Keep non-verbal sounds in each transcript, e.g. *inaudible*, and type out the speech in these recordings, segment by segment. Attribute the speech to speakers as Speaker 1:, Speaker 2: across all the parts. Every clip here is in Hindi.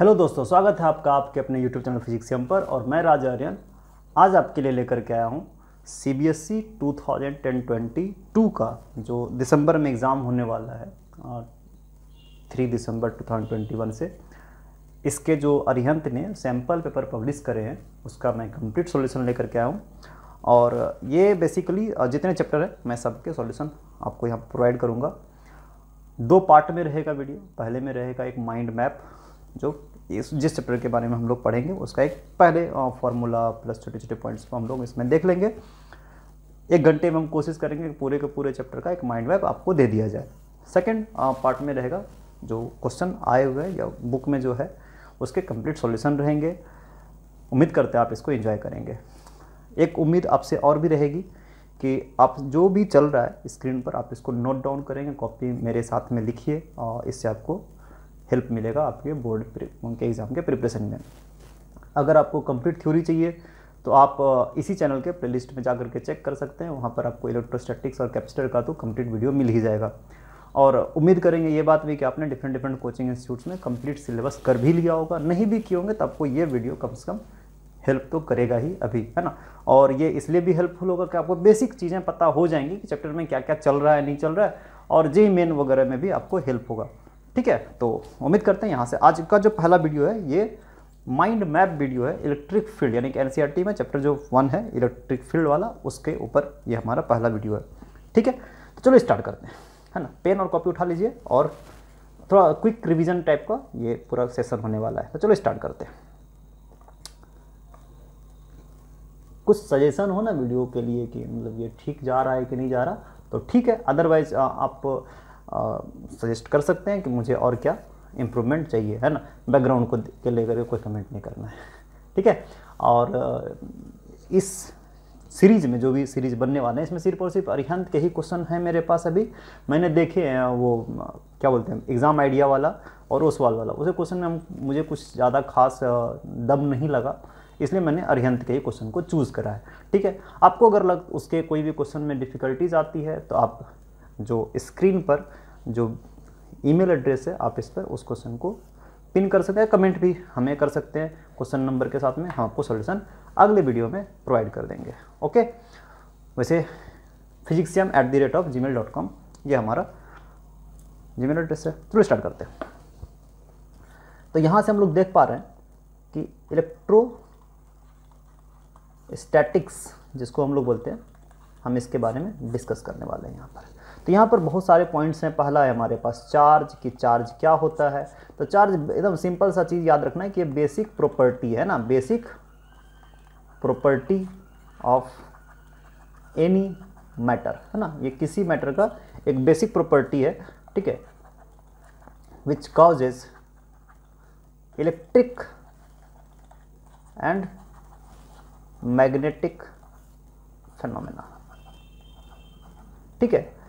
Speaker 1: हेलो दोस्तों स्वागत है आपका आपके अपने यूट्यूब चैनल फिजिक्स एम पर और मैं राज आर्यन आज आपके लिए लेकर के आया हूँ C B S E two thousand ten twenty two का जो दिसंबर में एग्ज़ाम होने वाला है थ्री दिसंबर टू थाउजेंड ट्वेंटी वन से इसके जो अरिहंत ने सैम्पल पेपर पब्लिश करे हैं उसका मैं कंप्लीट सॉल्यूशन लेकर के आया हूँ और ये बेसिकली जितने चैप्टर हैं मैं सबके सोल्यूशन आपको यहाँ प्रोवाइड करूँगा दो पार्ट में रहेगा वीडियो पहले में रहेगा एक माइंड मैप जो इस जिस चैप्टर के बारे में हम लोग पढ़ेंगे उसका एक पहले फार्मूला प्लस छोटे छोटे पॉइंट्स को हम लोग इसमें देख लेंगे एक घंटे में हम कोशिश करेंगे कि पूरे के पूरे चैप्टर का एक माइंड मैप आपको दे दिया जाए सेकेंड पार्ट में रहेगा जो क्वेश्चन आए हुए या बुक में जो है उसके कंप्लीट सॉल्यूशन रहेंगे उम्मीद करते हैं आप इसको एंजॉय करेंगे एक उम्मीद आपसे और भी रहेगी कि आप जो भी चल रहा है स्क्रीन पर आप इसको नोट डाउन करेंगे कॉपी मेरे साथ में लिखिए और इससे आपको हेल्प मिलेगा आपके बोर्ड के एग्ज़ाम के प्रिपरेशन में अगर आपको कंप्लीट थ्योरी चाहिए तो आप इसी चैनल के प्लेलिस्ट में जा के चेक कर सकते हैं वहाँ पर आपको इलेक्ट्रोस्टैटिक्स और कैपेसिटर का तो कंप्लीट वीडियो मिल ही जाएगा और उम्मीद करेंगे ये बात भी कि आपने डिफरेंट डिफरेंट कोचिंग इंस्टीट्यूट्स में कंप्लीट सिलेबस कर भी लिया होगा नहीं भी किए होंगे तो आपको ये वीडियो कम से कम हेल्प तो करेगा ही अभी है ना और ये इसलिए भी हेल्पफुल होगा कि आपको बेसिक चीज़ें पता हो जाएंगी कि चैप्टर में क्या क्या चल रहा है नहीं चल रहा है और जे मेन वगैरह में भी आपको हेल्प होगा ठीक है तो उम्मीद करते हैं यहाँ से आज का जो पहला वीडियो है ये माइंड मैप वीडियो है इलेक्ट्रिक फील्ड यानी कि एन में चैप्टर जो वन है इलेक्ट्रिक फील्ड वाला उसके ऊपर ये हमारा पहला वीडियो है ठीक है तो चलो स्टार्ट करते हैं है ना पेन और कॉपी उठा लीजिए और थोड़ा क्विक रिविजन टाइप का ये पूरा सेशन होने वाला है तो चलो स्टार्ट करते हैं कुछ सजेशन हो ना वीडियो के लिए कि मतलब ये ठीक जा रहा है कि नहीं जा रहा तो ठीक है अदरवाइज आप सजेस्ट कर सकते हैं कि मुझे और क्या इम्प्रूवमेंट चाहिए है ना बैकग्राउंड को के लेकर कोई कमेंट नहीं करना है ठीक है और इस सीरीज में जो भी सीरीज बनने वाले हैं इसमें सिर्फ और सिर्फ अरिहंत के ही क्वेश्चन हैं मेरे पास अभी मैंने देखे हैं वो क्या बोलते हैं एग्ज़ाम आइडिया वाला और उस वाल वाला उसे क्वेश्चन में मुझे कुछ ज़्यादा खास दम नहीं लगा इसलिए मैंने अरिहंत के ही क्वेश्चन को चूज़ करा है ठीक है आपको अगर लग उसके कोई भी क्वेश्चन में डिफ़िकल्टीज आती है तो आप जो स्क्रीन पर जो ईमेल एड्रेस है आप इस पर उस क्वेश्चन को पिन कर सकते हैं कमेंट भी हमें कर सकते हैं क्वेश्चन नंबर के साथ में हम आपको सोल्यूशन अगले वीडियो में प्रोवाइड कर देंगे ओके वैसे फिजिक्सियम at the rate of Gmail dot com ये हमारा जी मेल एड्रेस है थ्रू स्टार्ट करते हैं तो यहाँ से हम लोग देख पा रहे हैं कि इलेक्ट्रो स्टैटिक्स जिसको हम लोग बोलते हैं हम इसके बारे में डिस्कस करने वाले हैं यहाँ पर तो यहाँ पर बहुत सारे पॉइंट्स हैं पहला है हमारे पास चार्ज कि चार्ज क्या होता है तो चार्ज एकदम सिंपल सा चीज़ याद रखना है कि बेसिक प्रॉपर्टी है ना basic property of any matter है ना ये किसी मैटर का एक बेसिक प्रॉपर्टी है ठीक है which causes electric and magnetic phenomena ठीक है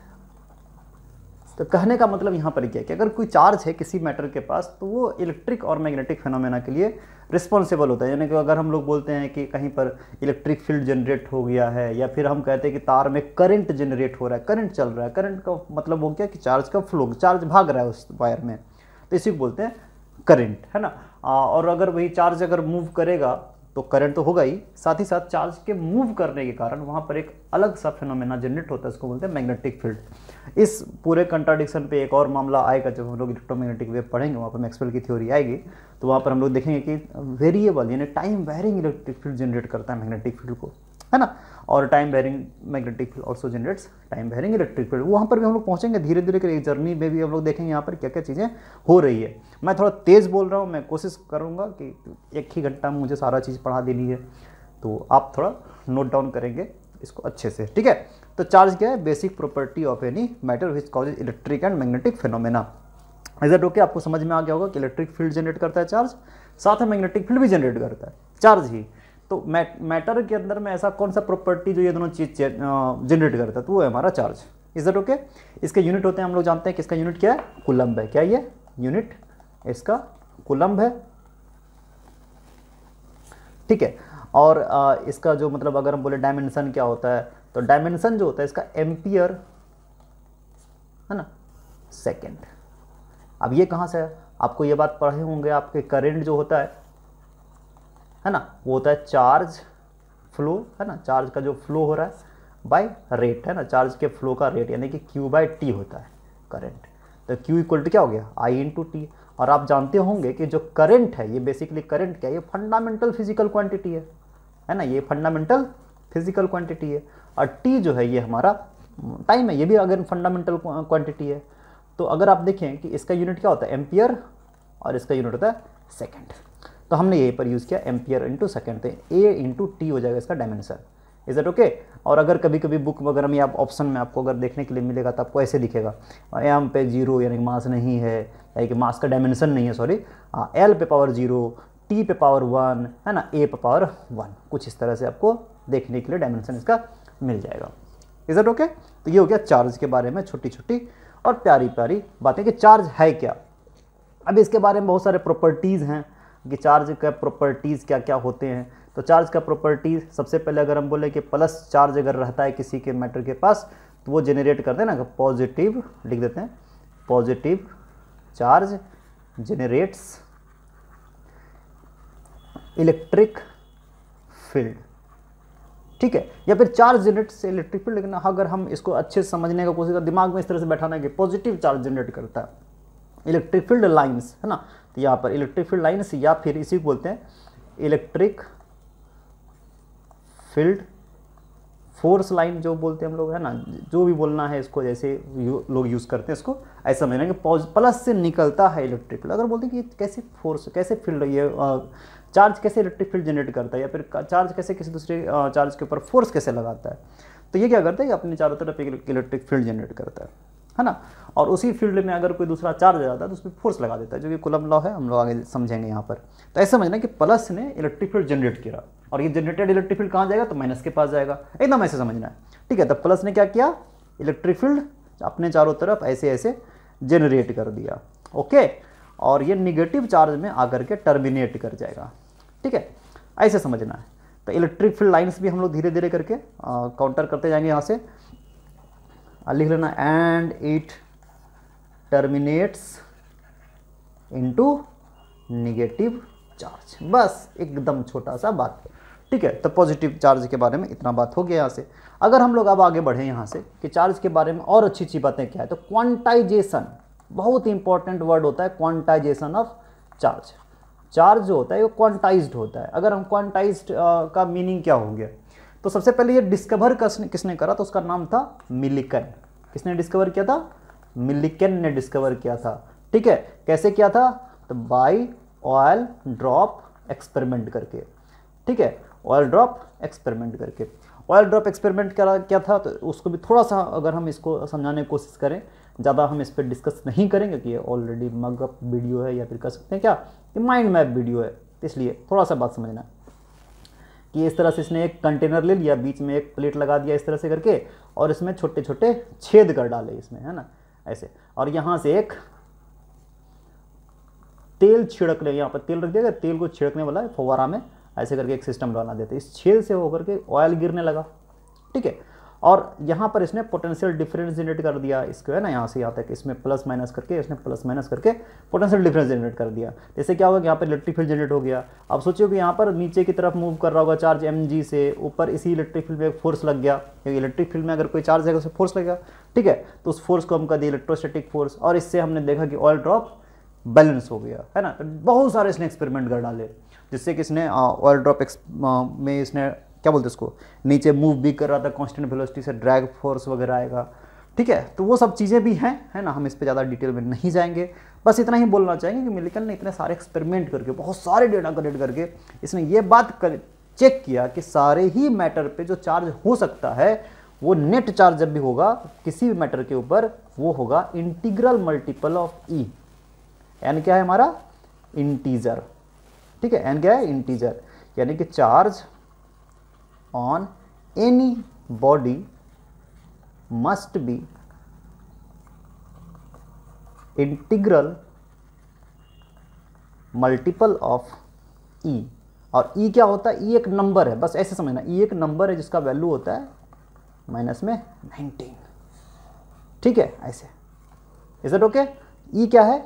Speaker 1: तो कहने का मतलब यहाँ पर क्या कि अगर कोई चार्ज है किसी मैटर के पास तो वो इलेक्ट्रिक और मैग्नेटिक फिनोमेना के लिए रिस्पॉन्सिबल होता है यानी कि अगर हम लोग बोलते हैं कि कहीं पर इलेक्ट्रिक फील्ड जनरेट हो गया है या फिर हम कहते हैं कि तार में करंट जनरेट हो रहा है करंट चल रहा है करंट का मतलब हो गया कि चार्ज का फ्लो चार्ज भाग रहा है उस वायर में तो इसी को बोलते हैं करंट है ना और अगर वही चार्ज अगर मूव करेगा तो करंट तो होगा ही साथ ही साथ चार्ज के मूव करने के कारण वहाँ पर एक अलग सा फिनोमेना जनरेट होता है इसको बोलते हैं मैग्नेटिक फील्ड इस पूरे कंट्राडिक्शन पे एक और मामला आएगा जब हम लोग इलेक्ट्रोमैग्नेटिक वेव पढ़ेंगे वहाँ पर मैक्सवेल की थ्योरी आएगी तो वहाँ पर हम लोग देखेंगे कि वेरिएबल यानी time varying electric field generate करता है मैग्नेटिक फील्ड को है ना और time varying magnetic field also generates time varying electric field वहाँ पर भी हम लोग पहुँचेंगे धीरे धीरे करके जर्नी में भी हम लोग देखेंगे यहाँ पर क्या क्या चीज़ें हो रही है मैं थोड़ा तेज़ बोल रहा हूँ मैं कोशिश करूँगा कि एक ही घंटा में मुझे सारा चीज़ पढ़ा देनी है तो आप थोड़ा नोट डाउन करेंगे इसको अच्छे से ठीक है तो चार्ज क्या है basic property of any matter which cause electric and magnetic phenomena इधर ओके आपको समझ में आ गया होगा कि इलेक्ट्रिक फील्ड जनरेट करता है चार्ज साथ में मैग्नेटिक फील्ड भी जनरेट करता है चार्ज ही तो मैटर के अंदर में ऐसा कौन सा प्रॉपर्टी जो ये दोनों चीज़ जनरेट करता है तो वो है हमारा चार्ज इज दट ओके इसके यूनिट होते हैं हम लोग जानते हैं कि इसका यूनिट क्या है कुलम्ब है क्या ये यूनिट इसका कुलम्ब है ठीक है और आ, इसका जो मतलब अगर हम बोले डायमेंशन क्या होता है तो डायमेंशन जो होता है इसका एम्पियर है ना सेकेंड अब ये कहाँ से है आपको ये बात पढ़े होंगे आपके करेंट जो होता है है ना वो होता है चार्ज फ्लो है ना चार्ज का जो फ्लो हो रहा है बाय रेट है ना चार्ज के फ्लो का रेट यानी कि क्यू बाय टी होता है करंट तो क्यू इक्वल टू क्या हो गया आई इंटू टी और आप जानते होंगे कि जो करंट है ये बेसिकली करंट क्या है ये फंडामेंटल फिजिकल क्वांटिटी है है ना ये फंडामेंटल फिजिकल क्वांटिटी है और टी जो है ये हमारा टाइम है ये भी अगर फंडामेंटल क्वान्टिटी है तो अगर आप देखें कि इसका यूनिट क्या होता है एम्पियर और इसका यूनिट होता है सेकेंड तो हमने यहीं पर यूज़ किया एम्पियर इंटू सेकेंड तो ए इंटू टी हो जाएगा इसका डायमेंशन इज दट ओके और अगर कभी कभी बुक वगैरह में आप ऑप्शन में आपको अगर देखने के लिए मिलेगा तो आपको ऐसे दिखेगा एम पे जीरो यानी मास नहीं है यानी कि मास का डायमेंशन नहीं है सॉरी एल हाँ, पे पावर जीरो टी पे पावर वन है ना ए पे पावर वन कुछ इस तरह से आपको देखने के लिए डायमेंशन इसका मिल जाएगा इज दट ओके तो ये हो गया चार्ज के बारे में छोटी छोटी और प्यारी प्यारी बातें कि चार्ज है क्या अब इसके बारे में बहुत सारे प्रॉपर्टीज़ हैं कि चार्ज का प्रॉपर्टीज़ क्या क्या होते हैं तो चार्ज का प्रॉपर्टीज़ सबसे पहले अगर हम बोले कि प्लस चार्ज अगर रहता है किसी के मैटर के पास तो वो जेनरेट करते हैं ना पॉजिटिव लिख देते हैं positive charge generates electric field ठीक है या फिर चार्ज जनरेट से इलेक्ट्रिक फील्ड लेकिन अगर हम इसको अच्छे से समझने का कोशिश कर दिमाग में इस तरह से बैठाना है कि पॉजिटिव चार्ज जनरेट करता है इलेक्ट्रिक फील्ड लाइंस है ना तो यहाँ पर इलेक्ट्रिक फील्ड लाइन्स या फिर इसी को बोलते हैं इलेक्ट्रिक फील्ड फोर्स लाइन जो बोलते हैं हम लोग है ना जो भी बोलना है इसको जैसे यू, लोग यूज़ करते हैं इसको ऐसा मैंने कि प्लस से निकलता है इलेक्ट्रिक फील्ड अगर बोलते हैं कि ये कैसे फोर्स कैसे फील्ड ये आ, चार्ज कैसे इलेक्ट्रिक फील्ड जनरेट करता है या फिर चार्ज कैसे किसी दूसरे चार्ज के ऊपर फोर्स कैसे लगाता है तो ये क्या करता है कि अपने चारों तरफ एक इलेक्ट्रिक फील्ड जनरेट करता है है ना और उसी फील्ड में अगर कोई दूसरा चार्ज जाता है तो उस पर फोर्स लगा देता है जो कि कुलम लॉ है हम लोग आगे समझेंगे यहाँ पर तो ऐसा समझना कि प्लस ने इलेक्ट्रिक फील्ड जनरेट किया और ये जनरेटेड इलेक्ट्रिक फील्ड कहाँ जाएगा तो माइनस के पास जाएगा एकदम ऐसे समझना है ठीक है तो प्लस ने क्या किया इलेक्ट्रिक फील्ड अपने चारों तरफ ऐसे ऐसे जनरेट कर दिया ओके और ये निगेटिव चार्ज में आकर के टर्मिनेट कर जाएगा ठीक है ऐसे समझना है तो इलेक्ट्रिक फील्ड लाइन्स भी हम लोग धीरे धीरे करके काउंटर करते जाएंगे यहाँ से लिख लेना and it terminates into negative charge बस एकदम छोटा सा बात ठीक है तो पॉजिटिव चार्ज के बारे में इतना बात हो गया यहाँ से अगर हम लोग अब आगे बढ़े यहाँ से कि चार्ज के बारे में और अच्छी अच्छी बातें क्या है तो क्वांटाइजेशन बहुत इंपॉर्टेंट वर्ड होता है क्वांटाइजेशन ऑफ चार्ज चार्ज जो होता है वो क्वांटाइज्ड होता है अगर हम क्वांटाइज्ड का मीनिंग क्या होंगे तो सबसे पहले ये डिस्कवर किसने करा तो उसका नाम था मिलिकन किसने डिस्कवर किया था मिलिकन ने डिस्कवर किया था ठीक है कैसे किया था तो बाई ऑयल ड्रॉप एक्सपेरिमेंट करके ठीक है ऑयल ड्रॉप एक्सपेरिमेंट करके ऑयल ड्रॉप एक्सपेरिमेंट करा क्या था तो उसको भी थोड़ा सा अगर हम इसको समझाने की कोशिश करें ज़्यादा हम इस पर डिस्कस नहीं करेंगे कि ये ऑलरेडी मगअप वीडियो है या फिर कह सकते हैं क्या कि माइंड मैप वीडियो है इसलिए थोड़ा सा बात समझना है कि इस तरह से इसने एक कंटेनर ले लिया बीच में एक प्लेट लगा दिया इस तरह से करके और इसमें छोटे छोटे छेद कर डाले इसमें है ना ऐसे और यहां से एक तेल छिड़क ले यहाँ पर तेल रख दिया गया तेल को छिड़कने वाला फवारा में ऐसे करके एक सिस्टम बना देते इस छेद से होकर के ऑयल गिरने लगा ठीक है और यहाँ पर इसने पोटेंशियल डिफरेंस जनरेट कर दिया इसको है ना यहाँ से यहाँ तक इसमें प्लस माइनस करके इसने प्लस माइनस करके पोटेंशियल डिफरेंस जनरेट कर दिया जैसे क्या होगा यहाँ पर इलेक्ट्रिक फील्ड जनरेट हो गया अब सोचिए कि यहाँ पर नीचे की तरफ मूव कर रहा होगा चार्ज एम जी से ऊपर इसी इलेक्ट्रिक फील्ड में फोर्स लग गया क्योंकि इलेक्ट्रिक फील्ड में अगर कोई चार्ज है तो उसे फोर्स लगेगा ठीक है तो उस फोर्स को हम कह दिए इलेक्ट्रोस्टेटिक फोर्स और इससे हमने देखा कि ऑयल ड्रॉप बैलेंस हो गया है ना तो बहुत सारे इसने एक्सपेरिमेंट कर डाले जिससे कि इसने ऑयल ड्रॉप में इसने क्या बोलते हैं उसको नीचे मूव भी कर रहा था कॉन्स्टेंट वेलोसिटी से ड्रैग फोर्स वगैरह आएगा ठीक है तो वो सब चीज़ें भी हैं है ना हम इस पर ज़्यादा डिटेल में नहीं जाएंगे बस इतना ही बोलना चाहेंगे कि मिलिकल ने इतने सारे एक्सपेरिमेंट करके बहुत सारे डेटा कलेक्ट करके इसने ये बात कर चेक किया कि सारे ही मैटर पे जो चार्ज हो सकता है वो नेट चार्ज जब भी होगा किसी भी मैटर के ऊपर वो होगा integral multiple of e n क्या है हमारा इंटीजर ठीक है एन क्या है इंटीजर यानी कि charge on any body must be integral multiple of e और ई e क्या होता है ई e एक नंबर है बस ऐसे समझना ई e एक नंबर है जिसका वैल्यू होता है माइनस में नाइनटीन ठीक है ऐसे इज इट ओके ई क्या है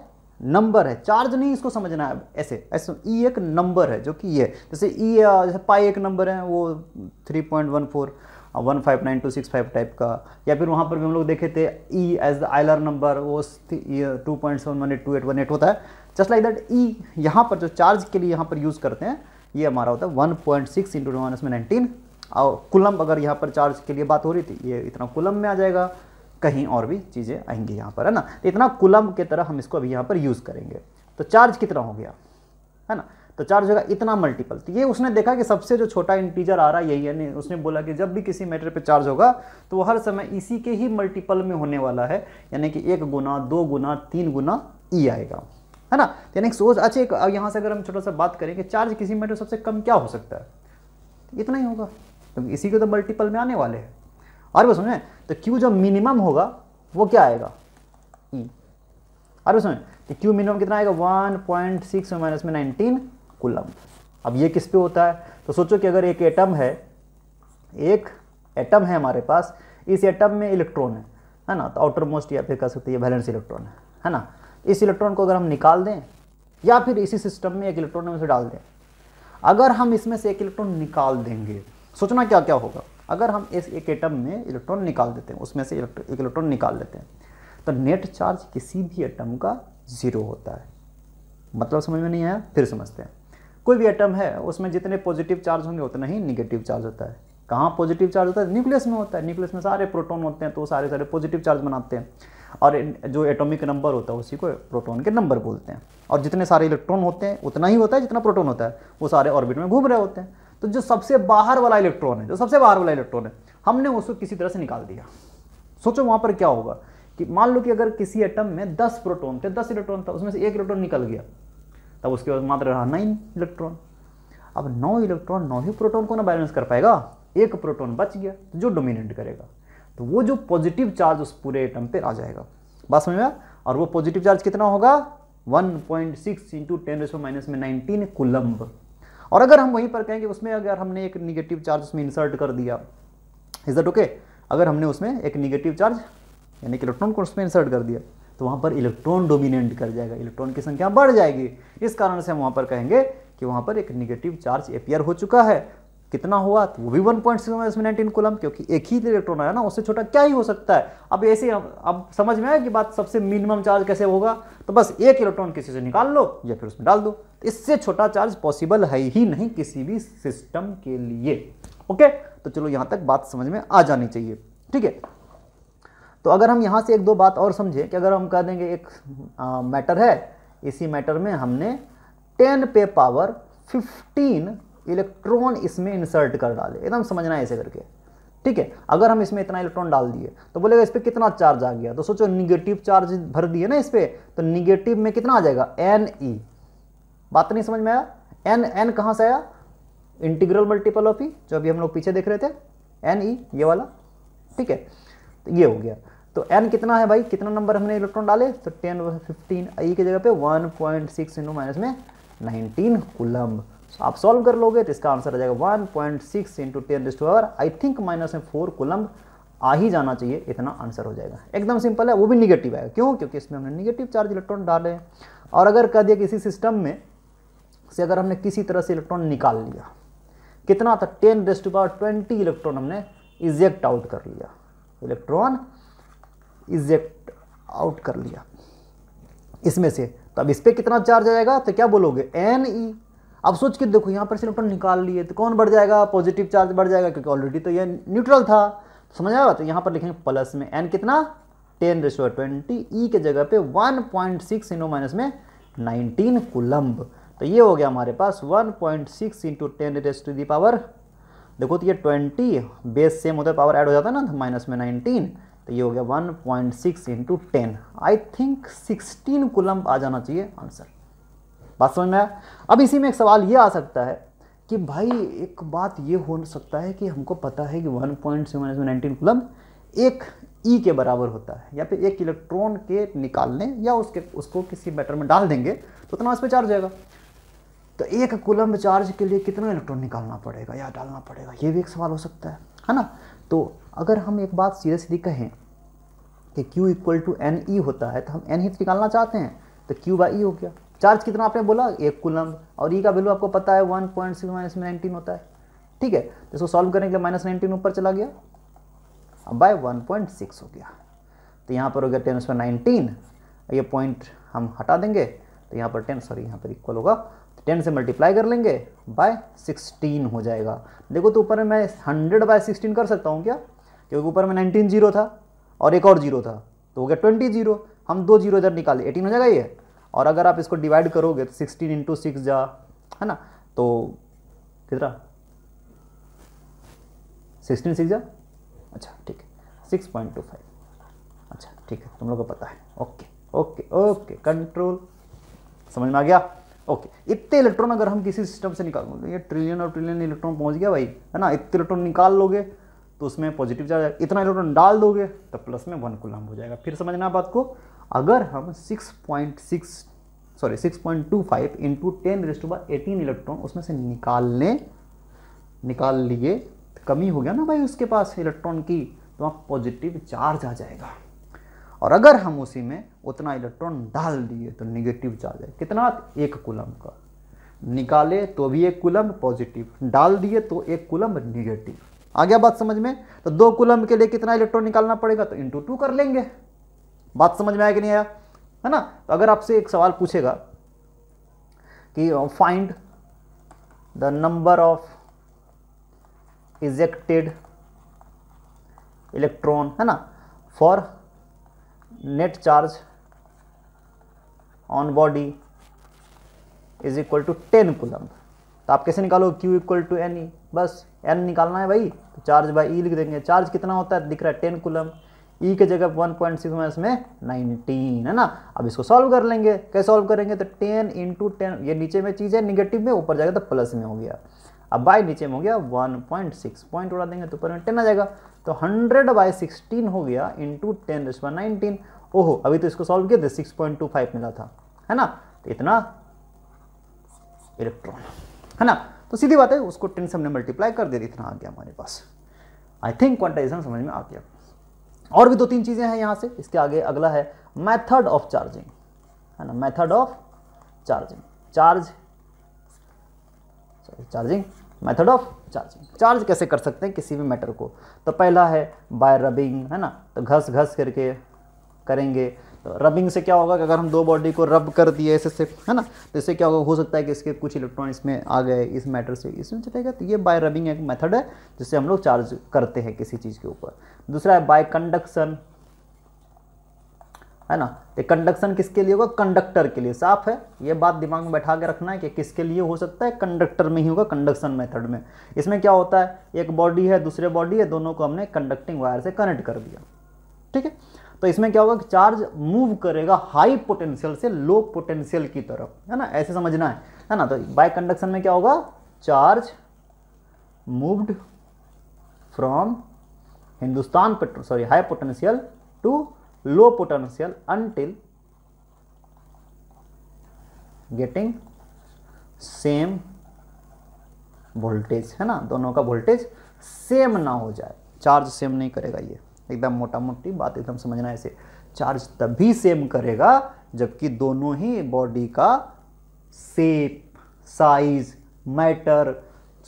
Speaker 1: नंबर है चार्ज नहीं इसको समझना है ऐसे ऐसे ई e एक नंबर है जो कि ये जैसे ई e, जैसे पाई एक नंबर है वो three point one four one five nine two six five type का या फिर वहाँ पर भी हम लोग देखे थे e as the Euler number वो two point seven one eight two eight one eight होता है जस्ट लाइक दैट ई यहाँ पर जो चार्ज के लिए यहाँ पर यूज़ करते हैं ये हमारा होता है वन पॉइंट सिक्स इंटू एस में नाइनटीन और कुलम अगर यहाँ पर चार्ज के लिए बात हो रही थी ये इतना कुलम में आ जाएगा कहीं और भी चीज़ें आएंगी यहाँ पर है ना तो इतना कुलम के तरह हम इसको अभी यहाँ पर यूज़ करेंगे तो चार्ज कितना हो गया है ना तो चार्ज होगा इतना मल्टीपल तो ये उसने देखा कि सबसे जो छोटा इंटीजर आ रहा है यही है उसने बोला कि जब भी किसी मैटर पे चार्ज होगा तो वो हर समय इसी के ही मल्टीपल में होने वाला है यानी कि एक गुना दो गुना तीन गुना ई e आएगा है ना तो यानी सोच अच्छा एक यहाँ से अगर हम छोटा सा बात करें कि चार्ज किसी मैटर सबसे कम क्या हो सकता है तो इतना ही होगा तो इसी के तो मल्टीपल में आने वाले हैं और बस सुने तो क्यू जो मिनिमम होगा वो क्या आएगा ई e. और बस तो क्यू मिनिमम कितना आएगा वन पॉइंट सिक्स माइनस में नाइनटीन कुलम अब ये किस पे होता है तो सोचो कि अगर एक एटम है एक एटम है हमारे पास इस एटम में इलेक्ट्रॉन है है ना तो आउटर मोस्ट या फिर कह सकते हैं बैलेंस इलेक्ट्रॉन है है ना इस इलेक्ट्रॉन को अगर हम निकाल दें या फिर इसी सिस्टम में एक इलेक्ट्रॉन में से डाल दें अगर हम इसमें से एक इलेक्ट्रॉन निकाल देंगे सोचना क्या क्या होगा अगर हम इस एक एटम में इलेक्ट्रॉन निकाल देते हैं उसमें से एक इलेक्ट्रॉन निकाल लेते हैं तो नेट चार्ज किसी भी एटम का ज़ीरो होता है मतलब समझ में नहीं आया फिर समझते हैं कोई भी एटम है उसमें जितने पॉजिटिव चार्ज होंगे उतना ही निगेटिव चार्ज होता है कहाँ पॉजिटिव चार्ज होता है न्यूक्लियस में होता है न्यूक्लियस में सारे प्रोटोन होते हैं तो सारे सारे पॉजिटिव चार्ज बनाते हैं और जो एटॉमिक नंबर होता है उसी को प्रोटॉन के नंबर बोलते हैं और जितने सारे इलेक्ट्रॉन होते हैं उतना ही होता है जितना प्रोटॉन होता है वो सारे ऑर्बिट में घूम रहे होते हैं तो जो सबसे बाहर वाला इलेक्ट्रॉन है जो सबसे बाहर वाला इलेक्ट्रॉन है हमने उसको किसी तरह से निकाल दिया सोचो वहां पर क्या होगा कि मान लो कि अगर किसी एटम में 10 प्रोटॉन थे 10 इलेक्ट्रॉन था उसमें से एक इलेक्ट्रॉन निकल गया तब उसके बाद मात्र रहा नाइन इलेक्ट्रॉन अब नौ इलेक्ट्रॉन नौ ही प्रोटोन को ना बैलेंस कर पाएगा एक प्रोटोन बच गया तो जो डोमिनेट करेगा तो वो जो पॉजिटिव चार्ज उस पूरे एटम पे आ जाएगा बात समझ में और वो पॉजिटिव चार्ज कितना होगा 1.6 point six into ten minus में 19 कुलम्ब और अगर हम वहीं पर कहेंगे उसमें अगर हमने एक निगेटिव चार्ज उसमें इंसर्ट कर दिया इज दट ओके अगर हमने उसमें एक निगेटिव चार्ज यानी कि इलेक्ट्रॉन को उसमें इंसर्ट कर दिया तो वहां पर इलेक्ट्रॉन डोमिनेंट कर जाएगा इलेक्ट्रॉन की संख्या बढ़ जाएगी इस कारण से हम वहां पर कहेंगे कि वहां पर एक निगेटिव चार्ज एपियर हो चुका है कितना हुआ तो वो भी one point six nineteen coulomb क्योंकि एक ही इलेक्ट्रॉन आया ना उससे छोटा क्या ही हो सकता है अब ऐसे अब समझ में आया कि बात सबसे मिनिमम चार्ज कैसे होगा तो बस एक इलेक्ट्रॉन किसी से निकाल लो या फिर उसमें डाल दो इससे छोटा चार्ज पॉसिबल है ही नहीं किसी भी सिस्टम के लिए ओके तो चलो यहां तक बात समझ में आ जानी चाहिए ठीक है तो अगर हम यहां से एक दो बात और समझे कि अगर हम कह देंगे एक आ, मैटर है इसी मैटर में हमने टेन पे पावर फिफ्टीन इलेक्ट्रॉन इसमें इंसर्ट कर डाले एकदम समझना है ऐसे करके ठीक है अगर हम इसमें इतना इलेक्ट्रॉन डाल दिए तो बोलेगा इस पर कितना चार्ज आ गया तो सोचो निगेटिव चार्ज भर दिए ना इस पर तो निगेटिव में कितना आ जाएगा एन ई e. बात नहीं समझ में आया एन एन कहाँ से आया इंटीग्रल मल्टीपल ऑफ ई जो अभी हम लोग पीछे देख रहे थे एन ई e, ये वाला ठीक है तो ये हो गया तो एन कितना है भाई कितना नंबर हमने इलेक्ट्रॉन डाले तो टेन फिफ्टीन आई की जगह पे वन पॉइंट सिक्स इंटू माइनस में नाइनटीन कुलम्ब so, आप सॉल्व कर लोगे तो इसका आंसर आ जाएगा one point six into ten डिस्ट पावर आई थिंक माइनस में फोर कुलम्ब आ ही जाना चाहिए इतना आंसर हो जाएगा एकदम सिंपल है वो भी निगेटिव आएगा क्यों क्योंकि इसमें हमने निगेटिव चार्ज इलेक्ट्रॉन डाले और अगर कह दिया किसी सिस्टम में से अगर हमने किसी तरह से इलेक्ट्रॉन निकाल लिया कितना था ten raised power twenty electron हमने इजेक्ट आउट कर लिया इलेक्ट्रॉन इजेक्ट आउट कर लिया इसमें से तो अब इस पर कितना चार्ज आएगा तो क्या बोलोगे एन ई e। अब सोच के देखो यहाँ पर से इलेक्ट्रॉन निकाल लिए तो कौन बढ़ जाएगा पॉजिटिव चार्ज बढ़ जाएगा क्योंकि ऑलरेडी तो यह न्यूट्रल था समझ आएगा तो यहाँ पर लिखेंगे प्लस में एन कितना टेन रेस्ट ट्वेंटी ई के जगह पे one point six into minus में नाइनटीन कुलम्ब तो ये हो गया हमारे पास 1.6 point six into ten raise to the power देखो तो ये 20 बेस सेम होता है पावर ऐड हो जाता है ना माइनस तो में 19 तो ये हो गया 1.6 point six into ten I think sixteen coulomb आ जाना चाहिए आंसर बात समझ में आया अब इसी में एक सवाल ये आ सकता है कि भाई एक बात ये हो सकता है कि हमको पता है कि वन पॉइंट सेवन माइनस में नाइनटीन कुलम एक ई e के बराबर होता है या फिर एक इलेक्ट्रॉन के निकालने या उसके उसको किसी मैटर में डाल देंगे तो उतना उस पर चार्ज जाएगा तो एक कुलम चार्ज के लिए कितना इलेक्ट्रॉन निकालना पड़ेगा या डालना पड़ेगा ये भी एक सवाल हो सकता है है ना तो अगर हम एक बात सीधे सीधी कहें कि Q equal to n e होता है तो हम एन ही निकालना चाहते हैं तो Q बाई e हो गया चार्ज कितना आपने बोला एक कुलम्ब और ई e का वैल्यू आपको पता है one point six minus nineteen होता है ठीक है तो इसको सॉल्व करने के लिए माइनस नाइनटीन ऊपर चला गया अब बाय वन पॉइंट सिक्स हो गया तो यहाँ पर हो गया टेन उसमें नाइनटीन ये पॉइंट हम हटा देंगे तो यहाँ पर टेन सॉरी यहाँ पर इक्वल होगा टेन से मल्टीप्लाई कर लेंगे बाय सिक्सटीन हो जाएगा देखो तो ऊपर में मैं हंड्रेड बाय सिक्सटीन कर सकता हूँ क्या क्योंकि ऊपर में नाइनटीन जीरो था और एक और जीरो था तो हो गया ट्वेंटी जीरो हम दो जीरो इधर निकाले एटीन हो जाएगा ये और अगर आप इसको डिवाइड करोगे तो सिक्सटीन इंटू सिक्स जा है ना तो कितना सिक्सटीन सिक्स जा अच्छा ठीक है सिक्स पॉइंट टू फाइव अच्छा ठीक है तुम लोग को पता है ओके ओके ओके कंट्रोल समझ में आ गया ओके okay. इतने इलेक्ट्रॉन अगर हम किसी सिस्टम से निकाल बोलते ये ट्रिलियन और ट्रिलियन इलेक्ट्रॉन पहुंच गया भाई है ना इतने इलेक्ट्रॉन निकाल लोगे तो उसमें पॉजिटिव चार्ज इतना इलेक्ट्रॉन डाल दोगे तो प्लस में वन कुलम हो जाएगा फिर समझना बात को अगर हम 6.6 sorry 6.25 point two five into ten raised बार एटीन इलेक्ट्रॉन उसमें से निकालने निकाल लिए तो कमी हो गया ना भाई उसके पास इलेक्ट्रॉन की तो वहाँ पॉजिटिव चार्ज आ जाएगा और अगर हम उसी में उतना इलेक्ट्रॉन डाल दिए तो निगेटिव चार्ज है कितना एक कुलम का निकाले तो भी एक कुलम पॉजिटिव डाल दिए तो एक कुलम निगेटिव आ गया बात समझ में तो दो कुलम के लिए कितना इलेक्ट्रॉन निकालना पड़ेगा तो इंटू टू कर लेंगे बात समझ में आया कि नहीं आया है ना तो अगर आपसे एक सवाल पूछेगा कि find the number of ejected electron है ना for net charge on body is equal to ten coulomb तो आप कैसे निकालोगे Q equal to n e बस एन निकालना है भाई तो चार्ज बाय ई लिख देंगे चार्ज कितना होता है दिख रहा है टेन कुलम ई e के जगह वन पॉइंट सिक्स माइनस में नाइनटीन है ना अब इसको सॉल्व कर लेंगे कैसे सॉल्व करेंगे तो टेन इंटू टेन ये नीचे में चीज़ है निगेटिव में ऊपर जाएगा तो प्लस में हो गया अब बाय नीचे में हो गया वन पॉइंट सिक्स पॉइंट उड़ा देंगे तो ऊपर में टेन आ जाएगा तो हंड्रेड बाई सिक्सटीन हो गया इंटू टेन रिश्वा नाइनटीन ओहो अभी तो इसको सॉल्व किया था सिक्स पॉइंट टू फाइव मिला था है ना तो इतना इलेक्ट्रॉन है ना तो सीधी बात है उसको टेन से हमने मल्टीप्लाई कर दिया तो इतना आ गया हमारे पास आई थिंक क्वांटाइजेशन समझ में आ गया और भी दो तीन चीज़ें हैं यहाँ से इसके आगे अगला है मैथड ऑफ चार्जिंग है ना method of charging charge sorry charging method of charging charge कैसे कर सकते हैं किसी भी मैटर को तो पहला है बाय रबिंग है ना तो घस घस करके करेंगे तो रबिंग से क्या होगा कि अगर हम दो बॉडी को रब कर दिए ऐसे से है ना तो इससे क्या होगा हो सकता है कि इसके कुछ इलेक्ट्रॉन इसमें आ गए इस मैटर से इसमें चलेगा तो ये बाय रबिंग एक मेथड है जिससे हम लोग चार्ज करते हैं किसी चीज़ के ऊपर दूसरा है बाय कंडक्शन है ना तो कंडक्शन किसके लिए होगा कंडक्टर के लिए साफ है ये बात दिमाग में बैठा के रखना है कि किसके लिए हो सकता है कंडक्टर में ही होगा कंडक्शन मेथड में इसमें क्या होता है एक बॉडी है दूसरे बॉडी है दोनों को हमने कंडक्टिंग वायर से कनेक्ट कर दिया ठीक है तो इसमें क्या होगा कि चार्ज मूव करेगा हाई पोटेंशियल से लो पोटेंशियल की तरफ है ना ऐसे समझना है है ना तो बाय कंडक्शन में क्या होगा charge moved from Hindustan petrol sorry high potential to low potential until getting same voltage है ना दोनों का वोल्टेज सेम ना हो जाए चार्ज सेम नहीं करेगा ये एकदम मोटा मोटी बात एकदम तो समझना ऐसे चार्ज तभी सेम करेगा जबकि दोनों ही बॉडी का सेप साइज मैटर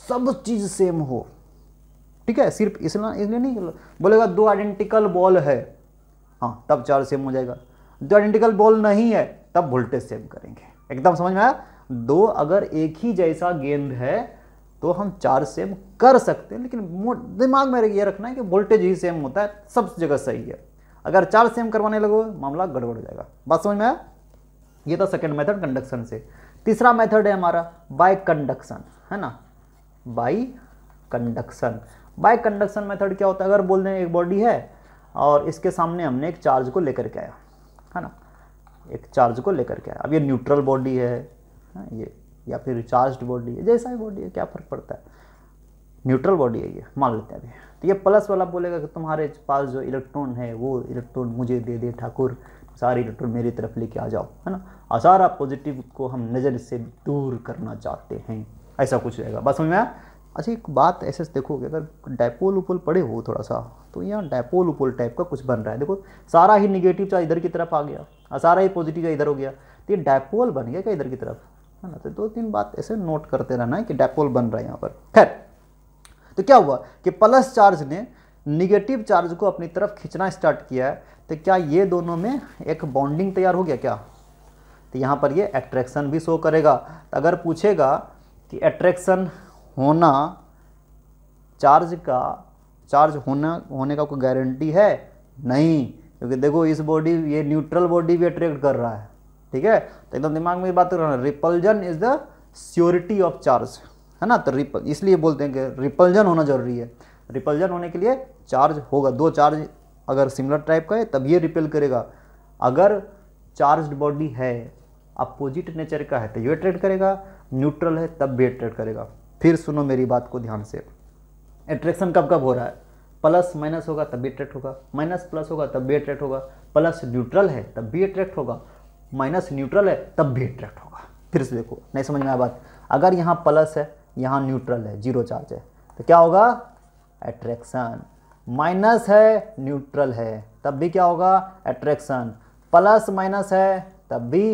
Speaker 1: सब चीज़ सेम हो ठीक है सिर्फ इसलिए इसलिए नहीं बोलेगा दो आइडेंटिकल बॉल है हाँ तब चार्ज सेम हो जाएगा दो आइडेंटिकल बॉल नहीं है तब वोल्टेज सेम करेंगे एकदम समझ में आया दो अगर एक ही जैसा गेंद है तो हम चार सेम कर सकते हैं लेकिन दिमाग में ये रखना है कि वोल्टेज ही सेम होता है सब जगह सही है अगर चार सेम करवाने लगो मामला गड़बड़ हो जाएगा बात समझ में आया ये था सेकेंड मेथड कंडक्शन से तीसरा मेथड है हमारा बाय कंडक्शन है ना by conduction by conduction method क्या होता है अगर बोल दें एक बॉडी है और इसके सामने हमने एक चार्ज को लेकर के आया है ना एक चार्ज को लेकर के आया अब ये न्यूट्रल बॉडी है ये या फिर रिचार्ज बॉडी है जैसा भी बॉडी है क्या फ़र्क पड़ता है न्यूट्रल बॉडी है ये मान लेते हैं अभी तो ये प्लस वाला बोलेगा कि तुम्हारे पास जो इलेक्ट्रॉन है वो इलेक्ट्रॉन मुझे दे दे ठाकुर सारे इलेक्ट्रॉन मेरी तरफ लेके आ जाओ है ना और पॉजिटिव को हम नज़र से दूर करना चाहते हैं ऐसा कुछ रहेगा बस समझ में अच्छा एक बात ऐसे देखोगे अगर डायपोल उपोल पड़े हो थोड़ा सा तो यहाँ डायपोल उपोल टाइप का कुछ बन रहा है देखो सारा ही निगेटिव चाहे इधर की तरफ आ गया सारा ही पॉजिटिव चाहे इधर हो गया तो ये डायपोल बन गया क्या इधर की तरफ है ना तो दो तीन बात ऐसे नोट करते रहना है कि डायपोल बन रहा है यहाँ पर खैर तो क्या हुआ कि प्लस चार्ज ने निगेटिव चार्ज को अपनी तरफ खींचना स्टार्ट किया है तो क्या ये दोनों में एक बॉन्डिंग तैयार हो गया क्या तो यहाँ पर ये एट्रैक्शन भी शो करेगा तो अगर पूछेगा कि एट्रैक्शन होना चार्ज का चार्ज होना होने का कोई गारंटी है नहीं क्योंकि देखो इस बॉडी ये न्यूट्रल बॉडी भी अट्रैक्ट कर रहा है ठीक है तो एकदम दिमाग में बात कर रहा repulsion is the surety of charge है ना तो रिपल इसलिए बोलते हैं कि रिपल्जन होना जरूरी है रिपल्जन होने के लिए चार्ज होगा दो चार्ज अगर सिमिलर टाइप का है तब ये रिपेल करेगा अगर चार्ज बॉडी है अपोजिट नेचर का है तो ये ट्रेड करेगा न्यूट्रल है तब भी ट्रेड करेगा फिर सुनो मेरी बात को ध्यान से एट्रैक्शन कब कब हो रहा है प्लस माइनस होगा तब भी अट्रैक्ट होगा माइनस प्लस होगा तब भी अट्रैक्ट होगा प्लस न्यूट्रल है तब भी अट्रैक्ट होगा माइनस न्यूट्रल है तब भी अट्रैक्ट होगा फिर से देखो नहीं समझ में आया बात अगर यहाँ प्लस है यहाँ न्यूट्रल है जीरो चार्ज है तो क्या होगा एट्रैक्शन माइनस है न्यूट्रल है तब भी क्या होगा एट्रैक्शन प्लस माइनस है तब भी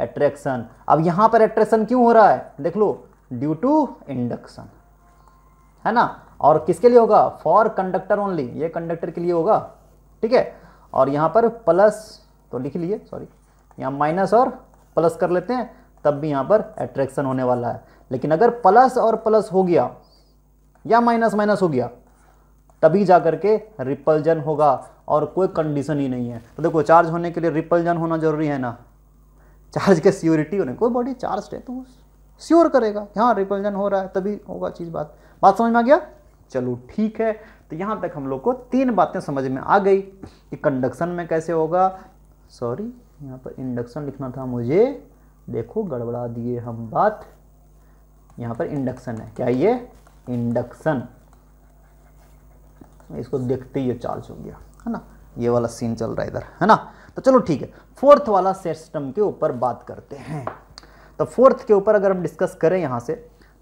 Speaker 1: एट्रैक्शन अब यहाँ पर एट्रैक्शन क्यों हो रहा है देख लो ड्यू टू इंडक्शन है ना और किसके लिए होगा फॉर कंडक्टर ओनली ये कंडक्टर के लिए होगा ठीक है और यहाँ पर प्लस तो लिख लिए सॉरी यहाँ माइनस और प्लस कर लेते हैं तब भी यहाँ पर एट्रैक्शन होने वाला है लेकिन अगर प्लस और प्लस हो गया या माइनस माइनस हो गया तभी जा कर के रिपल्जन होगा और कोई कंडीशन ही नहीं है तो देखो चार्ज होने के लिए रिपल्जन होना जरूरी है ना चार्ज के सियोरिटी होने कोई बॉडी चार्ज है तो श्योर करेगा हाँ रिपल्जन हो रहा है तभी होगा चीज़ बात बात समझ में आ गया चलो ठीक है तो यहाँ तक हम लोग को तीन बातें समझ में आ गई कि कंडक्शन में कैसे होगा सॉरी यहाँ पर इंडक्शन लिखना था मुझे देखो गड़बड़ा दिए हम बात यहाँ पर इंडक्शन है क्या ये इंडक्शन इसको देखते ही चार्ज हो गया है ना ये वाला सीन चल रहा है इधर है ना तो चलो ठीक है फोर्थ वाला सिस्टम के ऊपर बात करते हैं तो फोर्थ के ऊपर अगर हम डिस्कस करें यहाँ से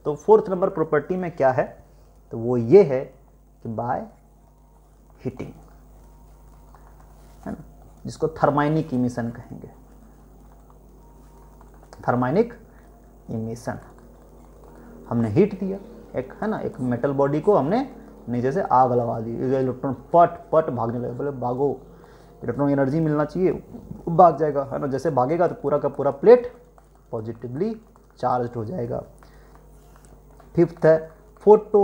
Speaker 1: तो फोर्थ नंबर प्रॉपर्टी में क्या है तो वो ये है कि बाय हीटिंग जिसको इमिशन कहेंगे थर्माइनिक इमिशन हमने हीट दिया एक है ना एक मेटल बॉडी को हमने नीचे से आग लगा दी इलेक्ट्रॉन पट पट भागने लगे बोले भागो इलेक्ट्रॉन एनर्जी मिलना चाहिए भाग जाएगा है ना जैसे भागेगा तो पूरा का पूरा प्लेट पॉजिटिवली चार्ज हो जाएगा फिफ्थ है फोटो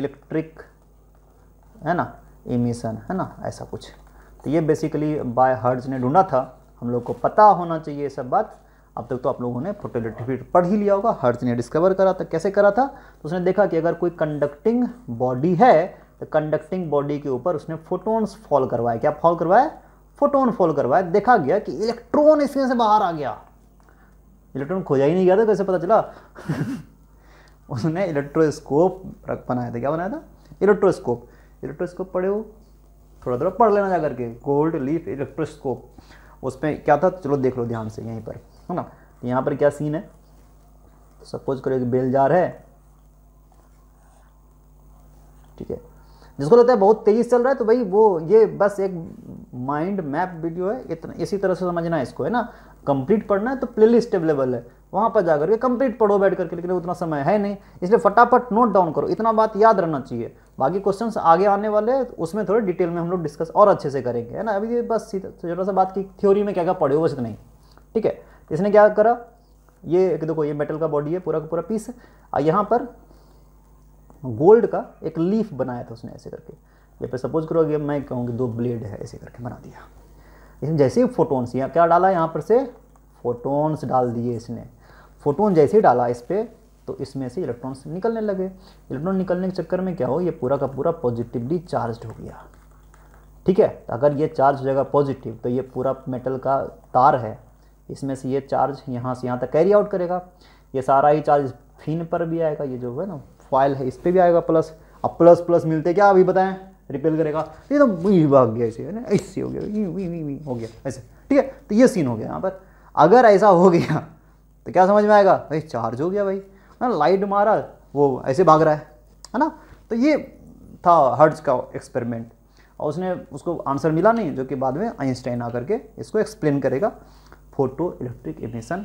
Speaker 1: इलेक्ट्रिक है ना इमिशन है ना ऐसा कुछ तो ये बेसिकली बाय हर्ज ने ढूंढा था हम लोग को पता होना चाहिए ये सब बात अब तक तो आप लोगों ने फोटोइलेक्ट्रिफिट पढ़ ही लिया होगा हर्ज ने डिस्कवर करा था कैसे करा था तो उसने देखा कि अगर कोई कंडक्टिंग बॉडी है तो कंडक्टिंग बॉडी के ऊपर उसने फोटोन्स फॉल करवाए क्या फॉल करवाए फोटोन फॉल करवाए देखा गया कि इलेक्ट्रॉन इसमें से बाहर आ गया इलेक्ट्रॉन खोजा ही नहीं गया था कैसे पता चला *laughs* उसने इलेक्ट्रोस्कोप बनाया था क्या बनाया था इलेक्ट्रोस्कोप इलेक्ट्रोस्कोप पढ़े हो थोड़ा थोड़ा पढ़ लेना जा करके गोल्ड लीफ इलेक्ट्रोस्कोप उसमें क्या था चलो देख लो ध्यान से यहीं पर है ना तो यहाँ पर क्या सीन है सपोज करो एक बेल जार है ठीक है जिसको लगता है बहुत तेज चल रहा है तो भाई वो ये बस एक माइंड मैप वीडियो है इतना इसी तरह से समझना है इसको है ना कंप्लीट पढ़ना है तो प्ले लिस्ट अवेलेबल है वहाँ पर जाकर के कंप्लीट पढ़ो बैठ करके लेकिन उतना समय है नहीं इसलिए फटाफट नोट डाउन करो इतना बात याद रहना चाहिए बाकी क्वेश्चन आगे आने वाले हैं तो उसमें थोड़े डिटेल में हम लोग डिस्कस और अच्छे से करेंगे है ना अभी ये बस तो छोटा सा बात की थ्योरी में क्या क्या पढ़े हो बस नहीं ठीक है तो इसने क्या करा ये एक देखो ये मेटल का बॉडी है पूरा का पूरा पीस है यहाँ पर गोल्ड का एक लीफ बनाया था उसने ऐसे करके या फिर सपोज करो कि मैं कहूँगी दो ब्लेड है ऐसे करके बना दिया इसमें जैसे ही फोटोन्स यहाँ क्या डाला यहाँ पर से फोटोन्स डाल दिए इसने फोटोन जैसे ही डाला इस पर तो इसमें से इलेक्ट्रॉन्स निकलने लगे इलेक्ट्रॉन निकलने के चक्कर में क्या हो ये पूरा का पूरा पॉजिटिवली चार्ज हो गया ठीक है तो अगर ये चार्ज हो जाएगा पॉजिटिव तो ये पूरा मेटल का तार है इसमें से ये चार्ज यहाँ से यहाँ तक कैरी आउट करेगा ये सारा ही चार्ज फिन पर भी आएगा ये जो है ना फाइल है इस पर भी आएगा प्लस अब प्लस प्लस मिलते क्या अभी बताएं रिपेल करेगा ये तो भाग गया ऐसे है ना ऐसे हो गया वी वी वी वी हो गया ऐसे ठीक है तो ये सीन हो गया यहाँ पर अगर ऐसा हो गया तो क्या समझ में आएगा भाई चार्ज हो गया भाई ना लाइट मारा वो ऐसे भाग रहा है है ना तो ये था हर्ट्ज का एक्सपेरिमेंट और उसने उसको आंसर मिला नहीं जो कि बाद में आइंस्टाइन आकर के इसको एक्सप्लेन करेगा फोटो इलेक्ट्रिक इमिशन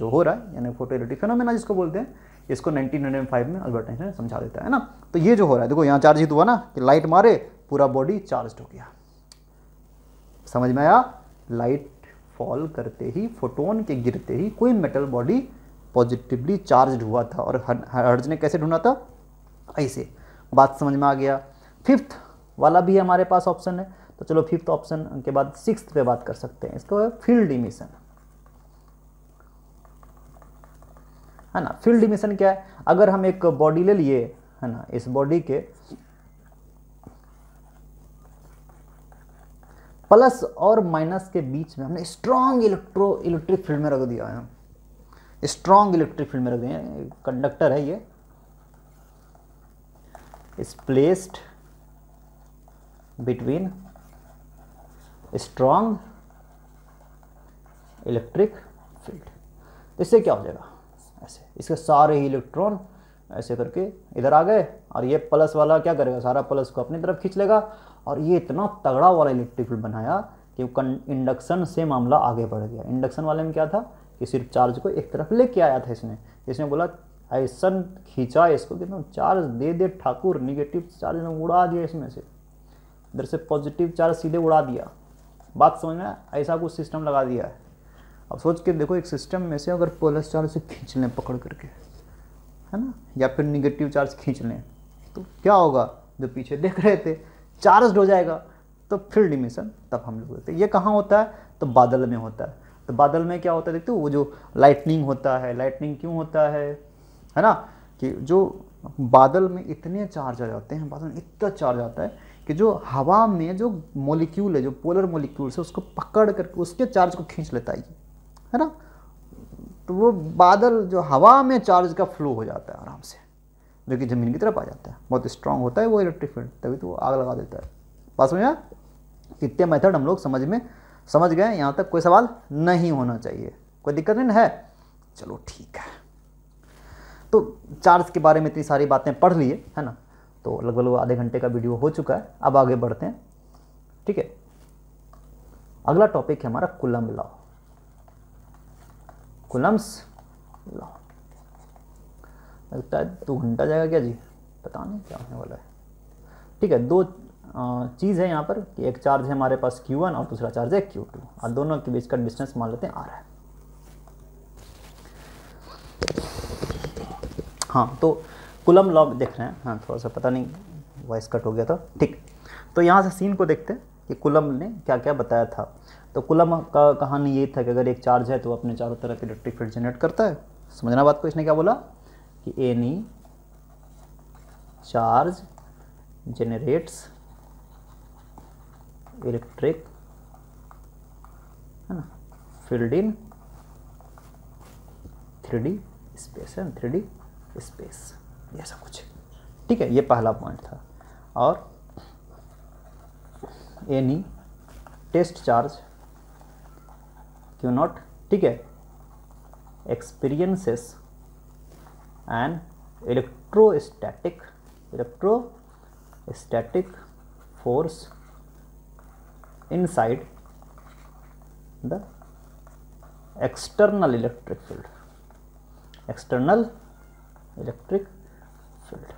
Speaker 1: जो हो रहा है यानी फोटो इलेक्ट्रिक फेनोमेना जिसको बोलते हैं इसको 1905 में अल्बर्ट आइंस्टाइन समझा देता है ना तो ये जो हो रहा है देखो यहाँ चार्ज ही हुआ ना कि लाइट मारे पूरा बॉडी चार्ज हो गया समझ में आया लाइट फॉल करते ही फोटोन के गिरते ही कोई मेटल बॉडी पॉजिटिवली चार्ज हुआ था और हर्ज ने कैसे ढूंढा था ऐसे बात समझ में आ गया फिफ्थ वाला भी हमारे पास ऑप्शन है तो चलो फिफ्थ ऑप्शन के बाद सिक्स पे बात कर सकते हैं इसको है फील्ड इमिशन है ना फील्ड इमिशन क्या है अगर हम एक बॉडी ले लिए है ना इस बॉडी के प्लस और माइनस के बीच में हमने स्ट्रांग इलेक्ट्रो इलेक्ट्रिक फील्ड में रख दिया है स्ट्रॉन्ग इलेक्ट्रिक फील्ड में रख दें कंडक्टर है ये इस placed between strong electric field इससे क्या हो जाएगा ऐसे इसके सारे ही इलेक्ट्रॉन ऐसे करके इधर आ गए और ये प्लस वाला क्या करेगा सारा प्लस को अपनी तरफ खींच लेगा और ये इतना तगड़ा वाला इलेक्ट्रिक फील्ड बनाया कि इंडक्शन से मामला आगे बढ़ गया इंडक्शन वाले में क्या था कि सिर्फ चार्ज को एक तरफ लेके आया था इसने इसने बोला ऐसा खींचा इसको कि तुम चार्ज दे दे ठाकुर निगेटिव चार्ज ने उड़ा दिया इसमें से इधर से पॉजिटिव चार्ज सीधे उड़ा दिया बात समझ में ऐसा कुछ सिस्टम लगा दिया है अब सोच के देखो एक सिस्टम में से अगर प्लस चार्ज से खींच लें पकड़ करके है ना या फिर निगेटिव चार्ज खींच लें तो क्या होगा जो पीछे देख रहे थे चार्ज हो जाएगा तो फिर डिमिशन तब हम लोग देखते ये कहाँ होता है तो बादल में होता है तो बादल में क्या होता है देखते हो वो जो लाइटनिंग होता है लाइटनिंग क्यों होता है है ना कि जो बादल में इतने चार्ज आ जाते हैं बादल में इतना चार्ज आता है कि जो हवा में जो मोलिक्यूल है जो पोलर मोलिक्यूल है उसको पकड़ करके उसके चार्ज को खींच लेता है है ना तो वो बादल जो हवा में चार्ज का फ्लो हो जाता है आराम से जो कि ज़मीन की तरफ आ जाता है बहुत स्ट्रांग होता है वो इलेक्ट्रिक फील्ड तभी तो वो आग लगा देता है पास में यार कितने मेथड हम लोग समझ में समझ गए यहाँ तक कोई सवाल नहीं होना चाहिए कोई दिक्कत नहीं है चलो ठीक है तो चार्ज के बारे में इतनी सारी बातें पढ़ लिए है ना तो लगभग आधे घंटे का वीडियो हो चुका है अब आगे बढ़ते हैं ठीक है अगला टॉपिक है हमारा कुलम लॉ कुलम्स लॉ लगता है दो घंटा जाएगा क्या जी पता नहीं क्या होने वाला है ठीक है दो चीज़ है यहाँ पर कि एक चार्ज है हमारे पास Q1 और दूसरा चार्ज है Q2 और दोनों के बीच का डिस्टेंस मान लेते हैं आर है हाँ तो कुलम लॉग देख रहे हैं हाँ थोड़ा सा पता नहीं वॉइस कट हो गया था ठीक तो यहाँ से सीन को देखते हैं कि कुलम ने क्या क्या बताया था तो कुलम का कहानी ये था कि अगर एक चार्ज है तो अपने चारों तरफ इलेक्ट्रिक फील्ड जनरेट करता है समझना बात को इसने क्या बोला कि एनी चार्ज जेनरेट्स इलेक्ट्रिक है ना फील्ड इन थ्री स्पेस है थ्री डी स्पेस यह सब कुछ ठीक है ये पहला पॉइंट था और any test charge Q not ठीक है experiences and electrostatic electro static force inside the external electric field external electric field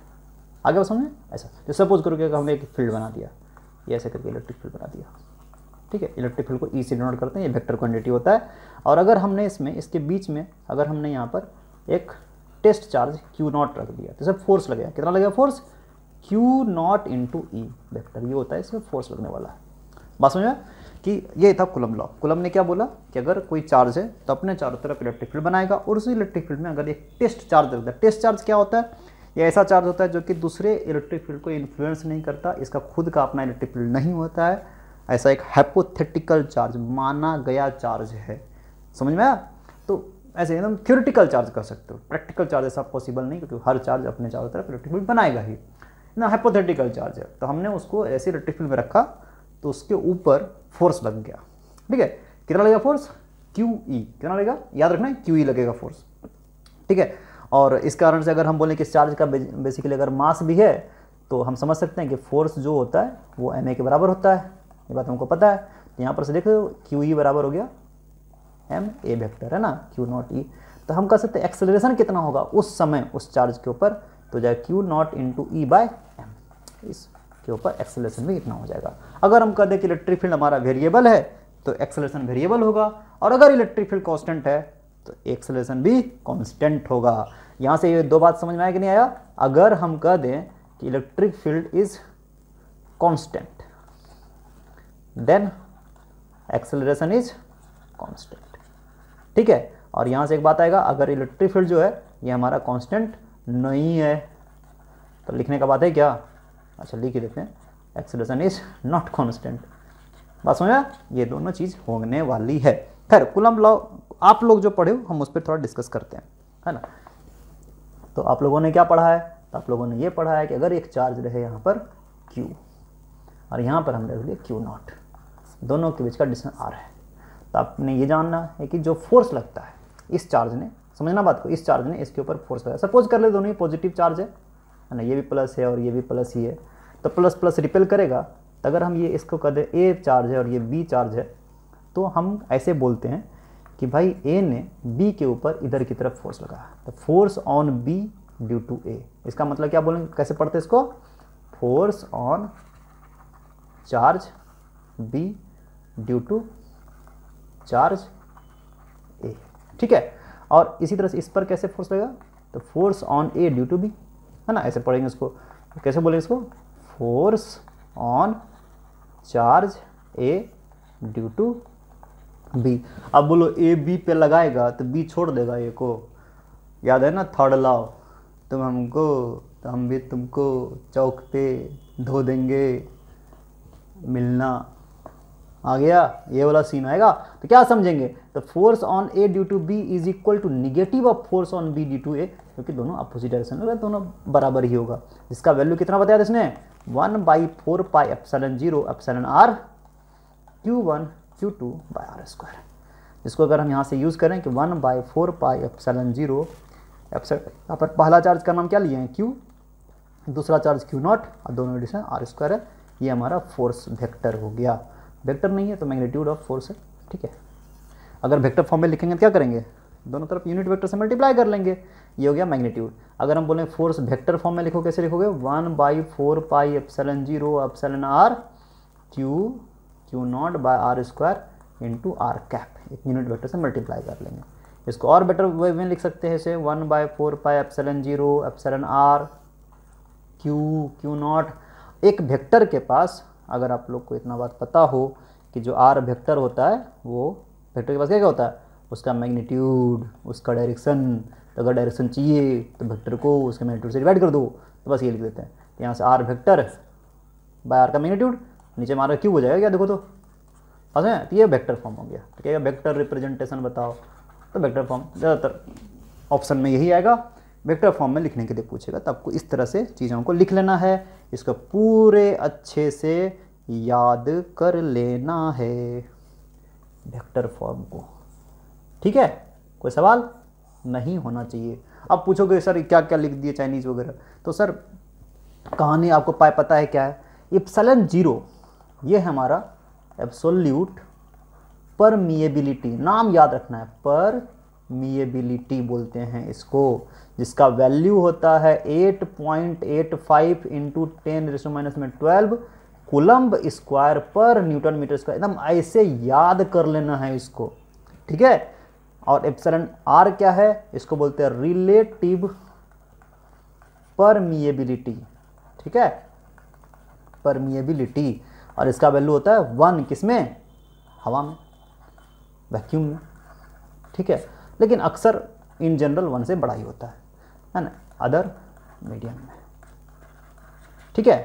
Speaker 1: आगे बस समझे ऐसा तो सपोज करो कि हमने एक फील्ड बना दिया ये ऐसे करके इलेक्ट्रिक फील्ड बना दिया ठीक है इलेक्ट्रिक फील्ड को ई e से डिनोट करते हैं ये वेक्टर क्वांटिटी होता है और अगर हमने इसमें इसके बीच में अगर हमने यहाँ पर एक टेस्ट चार्ज क्यू नॉट रख दिया तो सब फोर्स लगेगा कितना लगेगा force Q not into E vector ये होता है इसमें फोर्स लगने वाला है बात समझ में कि ये था कुलम लॉ कुलम ने क्या बोला कि अगर कोई चार्ज है तो अपने चारों तरफ इलेक्ट्रिक फील्ड बनाएगा और उसी इलेक्ट्रिक फील्ड में अगर एक टेस्ट चार्ज रखता है टेस्ट चार्ज क्या होता है ये ऐसा चार्ज होता है जो कि दूसरे इलेक्ट्रिक फील्ड को इन्फ्लुएंस नहीं करता इसका खुद का अपना इलेक्ट्रिक फील्ड नहीं होता है ऐसा एक हाइपोथेटिकल चार्ज माना गया चार्ज है समझ में आया तो ऐसे एकदम थ्योरेटिकल चार्ज कर सकते हो प्रैक्टिकल चार्ज ऐसा पॉसिबल नहीं क्योंकि हर चार्ज अपने चारों तरफ इलेक्ट्रिक फील्ड बनाएगा ही ना हाइपोथेटिकल चार्ज है तो हमने उसको ऐसे इलेक्ट्रिक फील्ड में रखा तो उसके ऊपर फोर्स लग गया ठीक है कितना लगेगा फोर्स क्यू ई कितना लगेगा याद रखना है क्यू ई लगेगा फोर्स ठीक है और इस कारण से अगर हम बोलें कि इस चार्ज का बेसिकली अगर मास भी है तो हम समझ सकते हैं कि फोर्स जो होता है वो एम के बराबर होता है ये बात हमको पता है तो यहाँ पर से देखो क्यू ई e बराबर हो गया एम ए वेक्टर है ना क्यू नॉट ई तो हम कह सकते हैं एक्सेलरेशन कितना होगा उस समय उस चार्ज के ऊपर तो जाए Q not into E by M इस के ऊपर एक्सेलेशन भी इतना हो जाएगा अगर हम कह दें कि इलेक्ट्रिक फील्ड हमारा वेरिएबल है तो एक्सेलेशन वेरिएबल होगा और अगर इलेक्ट्रिक फील्ड कॉन्स्टेंट है तो एक्सेलेशन भी कॉन्स्टेंट होगा यहाँ से ये दो बात समझ में आया कि नहीं आया अगर हम कह दें कि electric field is constant then acceleration is constant ठीक है और यहाँ से एक बात आएगा अगर इलेक्ट्रिक फील्ड जो है ये हमारा कॉन्स्टेंट नहीं है तो लिखने का बात है क्या अच्छा लिख देते हैं एक्सलेशन इज नॉट कॉन्स्टेंट बात समझा ये दोनों चीज़ होने वाली है खैर कुलम लॉ आप लोग जो पढ़े हो हम उस पर थोड़ा डिस्कस करते हैं है ना तो आप लोगों ने क्या पढ़ा है तो आप लोगों ने ये पढ़ा है कि अगर एक चार्ज रहे यहाँ पर Q और यहाँ पर हम रख लिए क्यू नॉट दोनों के बीच का डिस्टेंस रहा है तो आपने ये जानना है कि जो फोर्स लगता है इस चार्ज ने समझना बात को इस चार्ज ने इसके ऊपर फोर्स लगाया सपोज कर ले दोनों ही पॉजिटिव चार्ज है है ना ये भी प्लस है और ये भी प्लस ही है तो प्लस प्लस रिपेल करेगा तो अगर हम ये इसको कह दें ए चार्ज है और ये बी चार्ज है तो हम ऐसे बोलते हैं कि भाई ए ने बी के ऊपर इधर की तरफ फोर्स लगाया तो force on B due to A इसका मतलब क्या बोलेंगे कैसे पढ़ते इसको force on charge B due to charge A ठीक है और इसी तरह से इस पर कैसे फोर्स लगेगा तो force on A due to B है ना ऐसे पढ़ेंगे इसको कैसे बोलेंगे इसको force on charge A due to B अब बोलो ए बी पे लगाएगा तो बी छोड़ देगा ए को याद है ना थर्ड लाओ तुम हमको तो हम भी तुमको चौक पे धो देंगे मिलना आ गया ये वाला सीन आएगा तो क्या समझेंगे the force on A due to B is equal to negative of force on B due to A क्योंकि दोनों अपोजिट डायरेक्शन में दोनों बराबर ही होगा जिसका वैल्यू कितना बताया था इसने one by four pi epsilon zero epsilon R Q one Q two by R square जिसको अगर हम यहाँ से यूज़ करें कि one by four pi epsilon zero यहाँ पर पहला चार्ज का नाम क्या लिए हैं क्यू दूसरा चार्ज क्यू नॉट और दोनों एडिशन आर स्क्वायर है ये हमारा फोर्स वेक्टर हो गया वेक्टर नहीं है तो मैग्नीट्यूड ऑफ फोर्स है ठीक है अगर वेक्टर फॉर्म में लिखेंगे तो क्या करेंगे दोनों तरफ यूनिट वेक्टर से मल्टीप्लाई कर लेंगे ये हो गया मैग्नीट्यूड अगर हम बोलें फोर्स वेक्टर फॉर्म में लिखो कैसे लिखोगे one by four pi epsilon zero epsilon R Q Q not by R square into R cap एक यूनिट वेक्टर से मल्टीप्लाई कर लेंगे इसको और बेटर वे में लिख सकते हैं इसे one by four pi epsilon zero epsilon R Q Q not एक वेक्टर के पास अगर आप लोग को इतना बात पता हो कि जो आर वेक्टर होता है वो वेक्टर के पास क्या क्या होता है उसका मैग्नीट्यूड उसका डायरेक्शन तो अगर डायरेक्शन चाहिए तो वेक्टर को उसके मैग्नीट्यूड से डिवाइड कर दो तो बस ये लिख देते हैं तो यहाँ से आर वेक्टर बाय आर का मैग्नीट्यूड नीचे मार क्यों हो जाएगा क्या देखो तो बस है तो ये वेक्टर फॉर्म हो गया तो क्या वेक्टर रिप्रेजेंटेशन बताओ तो वेक्टर फॉर्म ज़्यादातर ऑप्शन में यही आएगा वेक्टर फॉर्म में लिखने के लिए पूछेगा तो आपको इस तरह से चीज़ों को लिख लेना है इसका पूरे अच्छे से याद कर लेना है वेक्टर फॉर्म को ठीक है कोई सवाल नहीं होना चाहिए अब पूछोगे सर क्या क्या लिख दिए चाइनीज़ वगैरह तो सर कहानी आपको पाए पता है क्या है इप्सलन जीरो ये है हमारा एब्सोल्यूट परमिएबिलिटी नाम याद रखना है पर मीएबिलिटी बोलते हैं इसको जिसका वैल्यू होता है 8.85 point eight five into ten minus में ट्वेल्व कुलम्ब स्क्वायर पर न्यूटन मीटर स्क्वायर एकदम ऐसे याद कर लेना है इसको ठीक है और एप्सलन आर क्या है इसको बोलते हैं रिलेटिव परमिएबिलिटी ठीक है परमिएबिलिटी और इसका वैल्यू होता है वन किसमें हवा में वैक्यूम में ठीक है लेकिन अक्सर इन जनरल वन से बड़ा ही होता है है ना अदर मीडियम में ठीक है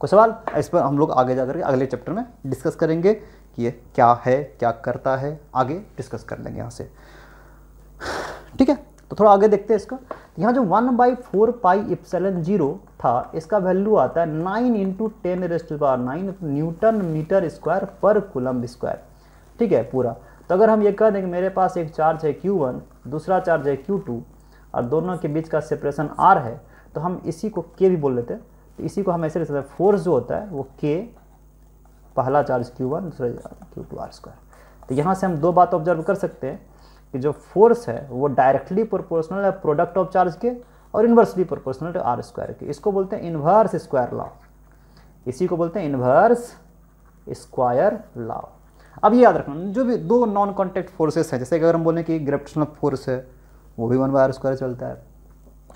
Speaker 1: कोई सवाल इस पर हम लोग आगे जा करके अगले चैप्टर में डिस्कस करेंगे कि ये क्या है क्या करता है आगे डिस्कस कर लेंगे यहाँ से ठीक है तो थोड़ा आगे देखते हैं इसका यहाँ जो one by four pi epsilon zero था इसका वैल्यू आता है नाइन इंटू टेन रेस्ट बार नाइन न्यूटन मीटर स्क्वायर पर कुलम स्क्वायर ठीक है पूरा तो अगर हम ये कह दें कि मेरे पास एक चार्ज है क्यू वन दूसरा चार्ज है क्यू टू और दोनों के बीच का सेपरेशन आर है तो हम इसी को के भी बोल लेते हैं तो इसी को हम ऐसे लेते हैं फोर्स जो होता है वो के पहला चार्ज क्यू वन दूसरा क्यू टू आर स्क्वायर तो यहाँ से हम दो बात ऑब्जर्व कर सकते हैं कि जो फोर्स है वो डायरेक्टली प्रोपोर्शनल है प्रोडक्ट ऑफ चार्ज के और inversely proportional to R square के इसको बोलते हैं इन्वर्स स्क्वायर लॉ इसी को बोलते हैं इन्वर्स स्क्वायर लॉ अब ये याद रखना जो भी दो नॉन कॉन्टैक्ट फोर्सेस हैं जैसे कि अगर हम बोलें कि ग्रेविटेशनल फोर्स है वो भी वन बाय आर स्क्वायर चलता है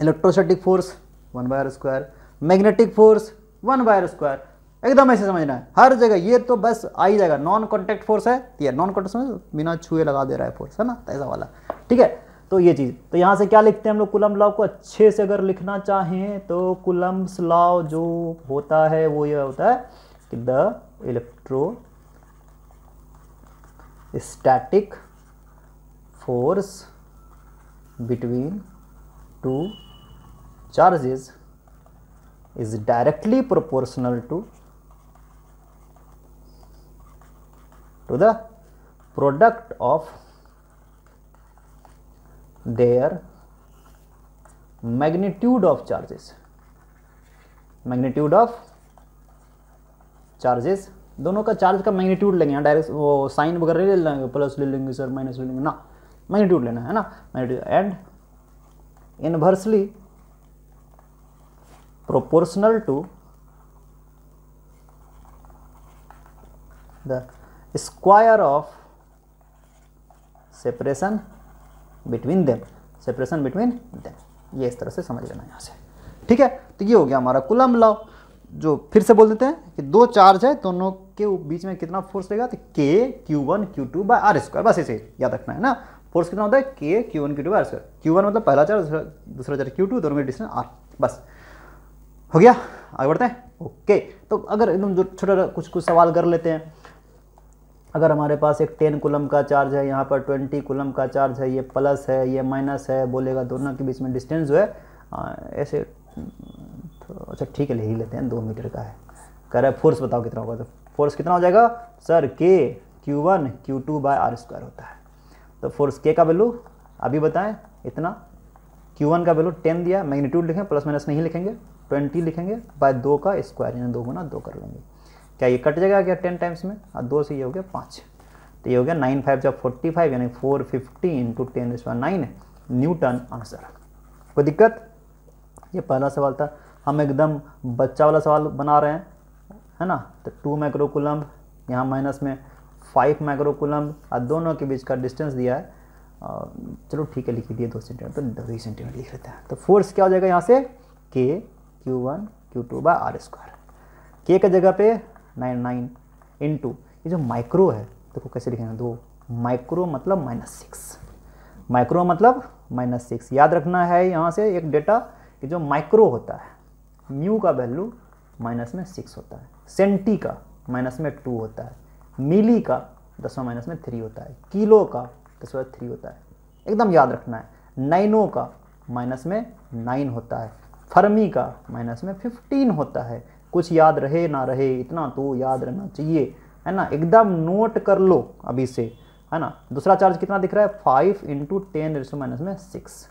Speaker 1: electrostatic force one by R square magnetic force one by R square एकदम ऐसे समझना है हर जगह ये तो बस आ ही जाएगा नॉन कॉन्टैक्ट फोर्स है तो ये नॉन कॉन्टैक्ट फोर्स बिना छुए लगा दे रहा है फोर्स है ना तो ऐसा वाला ठीक है तो ये चीज़ तो यहाँ से क्या लिखते हैं हम लोग कुलम लॉ को अच्छे से अगर लिखना चाहें तो कुलम्स लॉ जो होता है वो ये होता है कि the electro static force between two charges is directly proportional to to the product of their magnitude of charges magnitude of charges दोनों का चार्ज का मैग्नीट्यूड लेंगे डायरेक्ट हाँ, वो साइन वगैरह ले लेंगे प्लस ले लेंगे सर माइनस ले लेंगे ना मैग्नीट्यूड लेना है ना magnitude and inversely proportional to the square of separation between them separation between them ये इस तरह से समझ लेना यहाँ से ठीक है तो ये हो गया हमारा कुलम लॉ जो फिर से बोल देते हैं कि दो चार्ज है दोनों के बीच में कितना फोर्स रहेगा तो K Q one Q two by R square बस इसे याद रखना है ना फोर्स कितना होता है K Q one Q two by R square Q one मतलब पहला चार्ज दूसरा चार्ज क्यू टू दोनों में डिस्टेंस आर बस हो गया आगे बढ़ते हैं ओके तो अगर एकदम जो छोटा कुछ कुछ सवाल कर लेते हैं अगर हमारे पास एक टेन कुलम का चार्ज है यहाँ पर ट्वेंटी कुलम का चार्ज है ये प्लस है ये माइनस है बोलेगा दोनों के बीच में डिस्टेंस जो है ऐसे अच्छा ठीक है ले ही लेते हैं दो मीटर का है कह रहा है फोर्स बताओ कितना होगा तो फोर्स कितना हो जाएगा sir K Q one Q two by R square होता है तो फोर्स के का वैल्यू अभी बताएं इतना क्यू वन का वैल्यू टेन दिया मैग्नीट्यूड लिखें प्लस माइनस नहीं लिखेंगे ट्वेंटी लिखेंगे बाय दो का स्क्वायर यानी दो गुना दो कर लेंगे क्या ये कट जाएगा क्या टेन टाइम्स में और हाँ, दो से ये हो गया पाँच तो ये हो गया नाइन फाइव जब फोर्टी फाइव यानी four fifty into ten nine newton answer कोई दिक्कत ये पहला सवाल था हम एकदम बच्चा वाला सवाल बना रहे हैं है ना तो टू माइक्रोकुलम्ब यहाँ माइनस में फाइव माइक्रोकुलम्ब और दोनों के बीच का डिस्टेंस दिया है चलो ठीक है लिख दिए दो सेंटीमीटर तो दो सेंटीमीटर लिख लेते हैं तो फोर्स क्या हो जाएगा यहाँ से K Q one Q two by R square K का जगह पे नाइन नाइन इन टू ये जो माइक्रो है देखो तो कैसे लिखेंगे दो माइक्रो मतलब माइनस सिक्स माइक्रो मतलब माइनस सिक्स याद रखना है यहाँ से एक डेटा कि जो माइक्रो होता है म्यू का वैल्यू माइनस में सिक्स होता है सेंटी का माइनस में टू होता है मिली का दसवा माइनस में थ्री होता है किलो का दसवा थ्री होता है एकदम याद रखना है नाइनों का माइनस में नाइन होता है फर्मी का माइनस में फिफ्टीन होता है कुछ याद रहे ना रहे इतना तो याद रहना चाहिए है ना एकदम नोट कर लो अभी से है ना दूसरा चार्ज कितना दिख रहा है फाइव इंटू टेन माइनस में सिक्स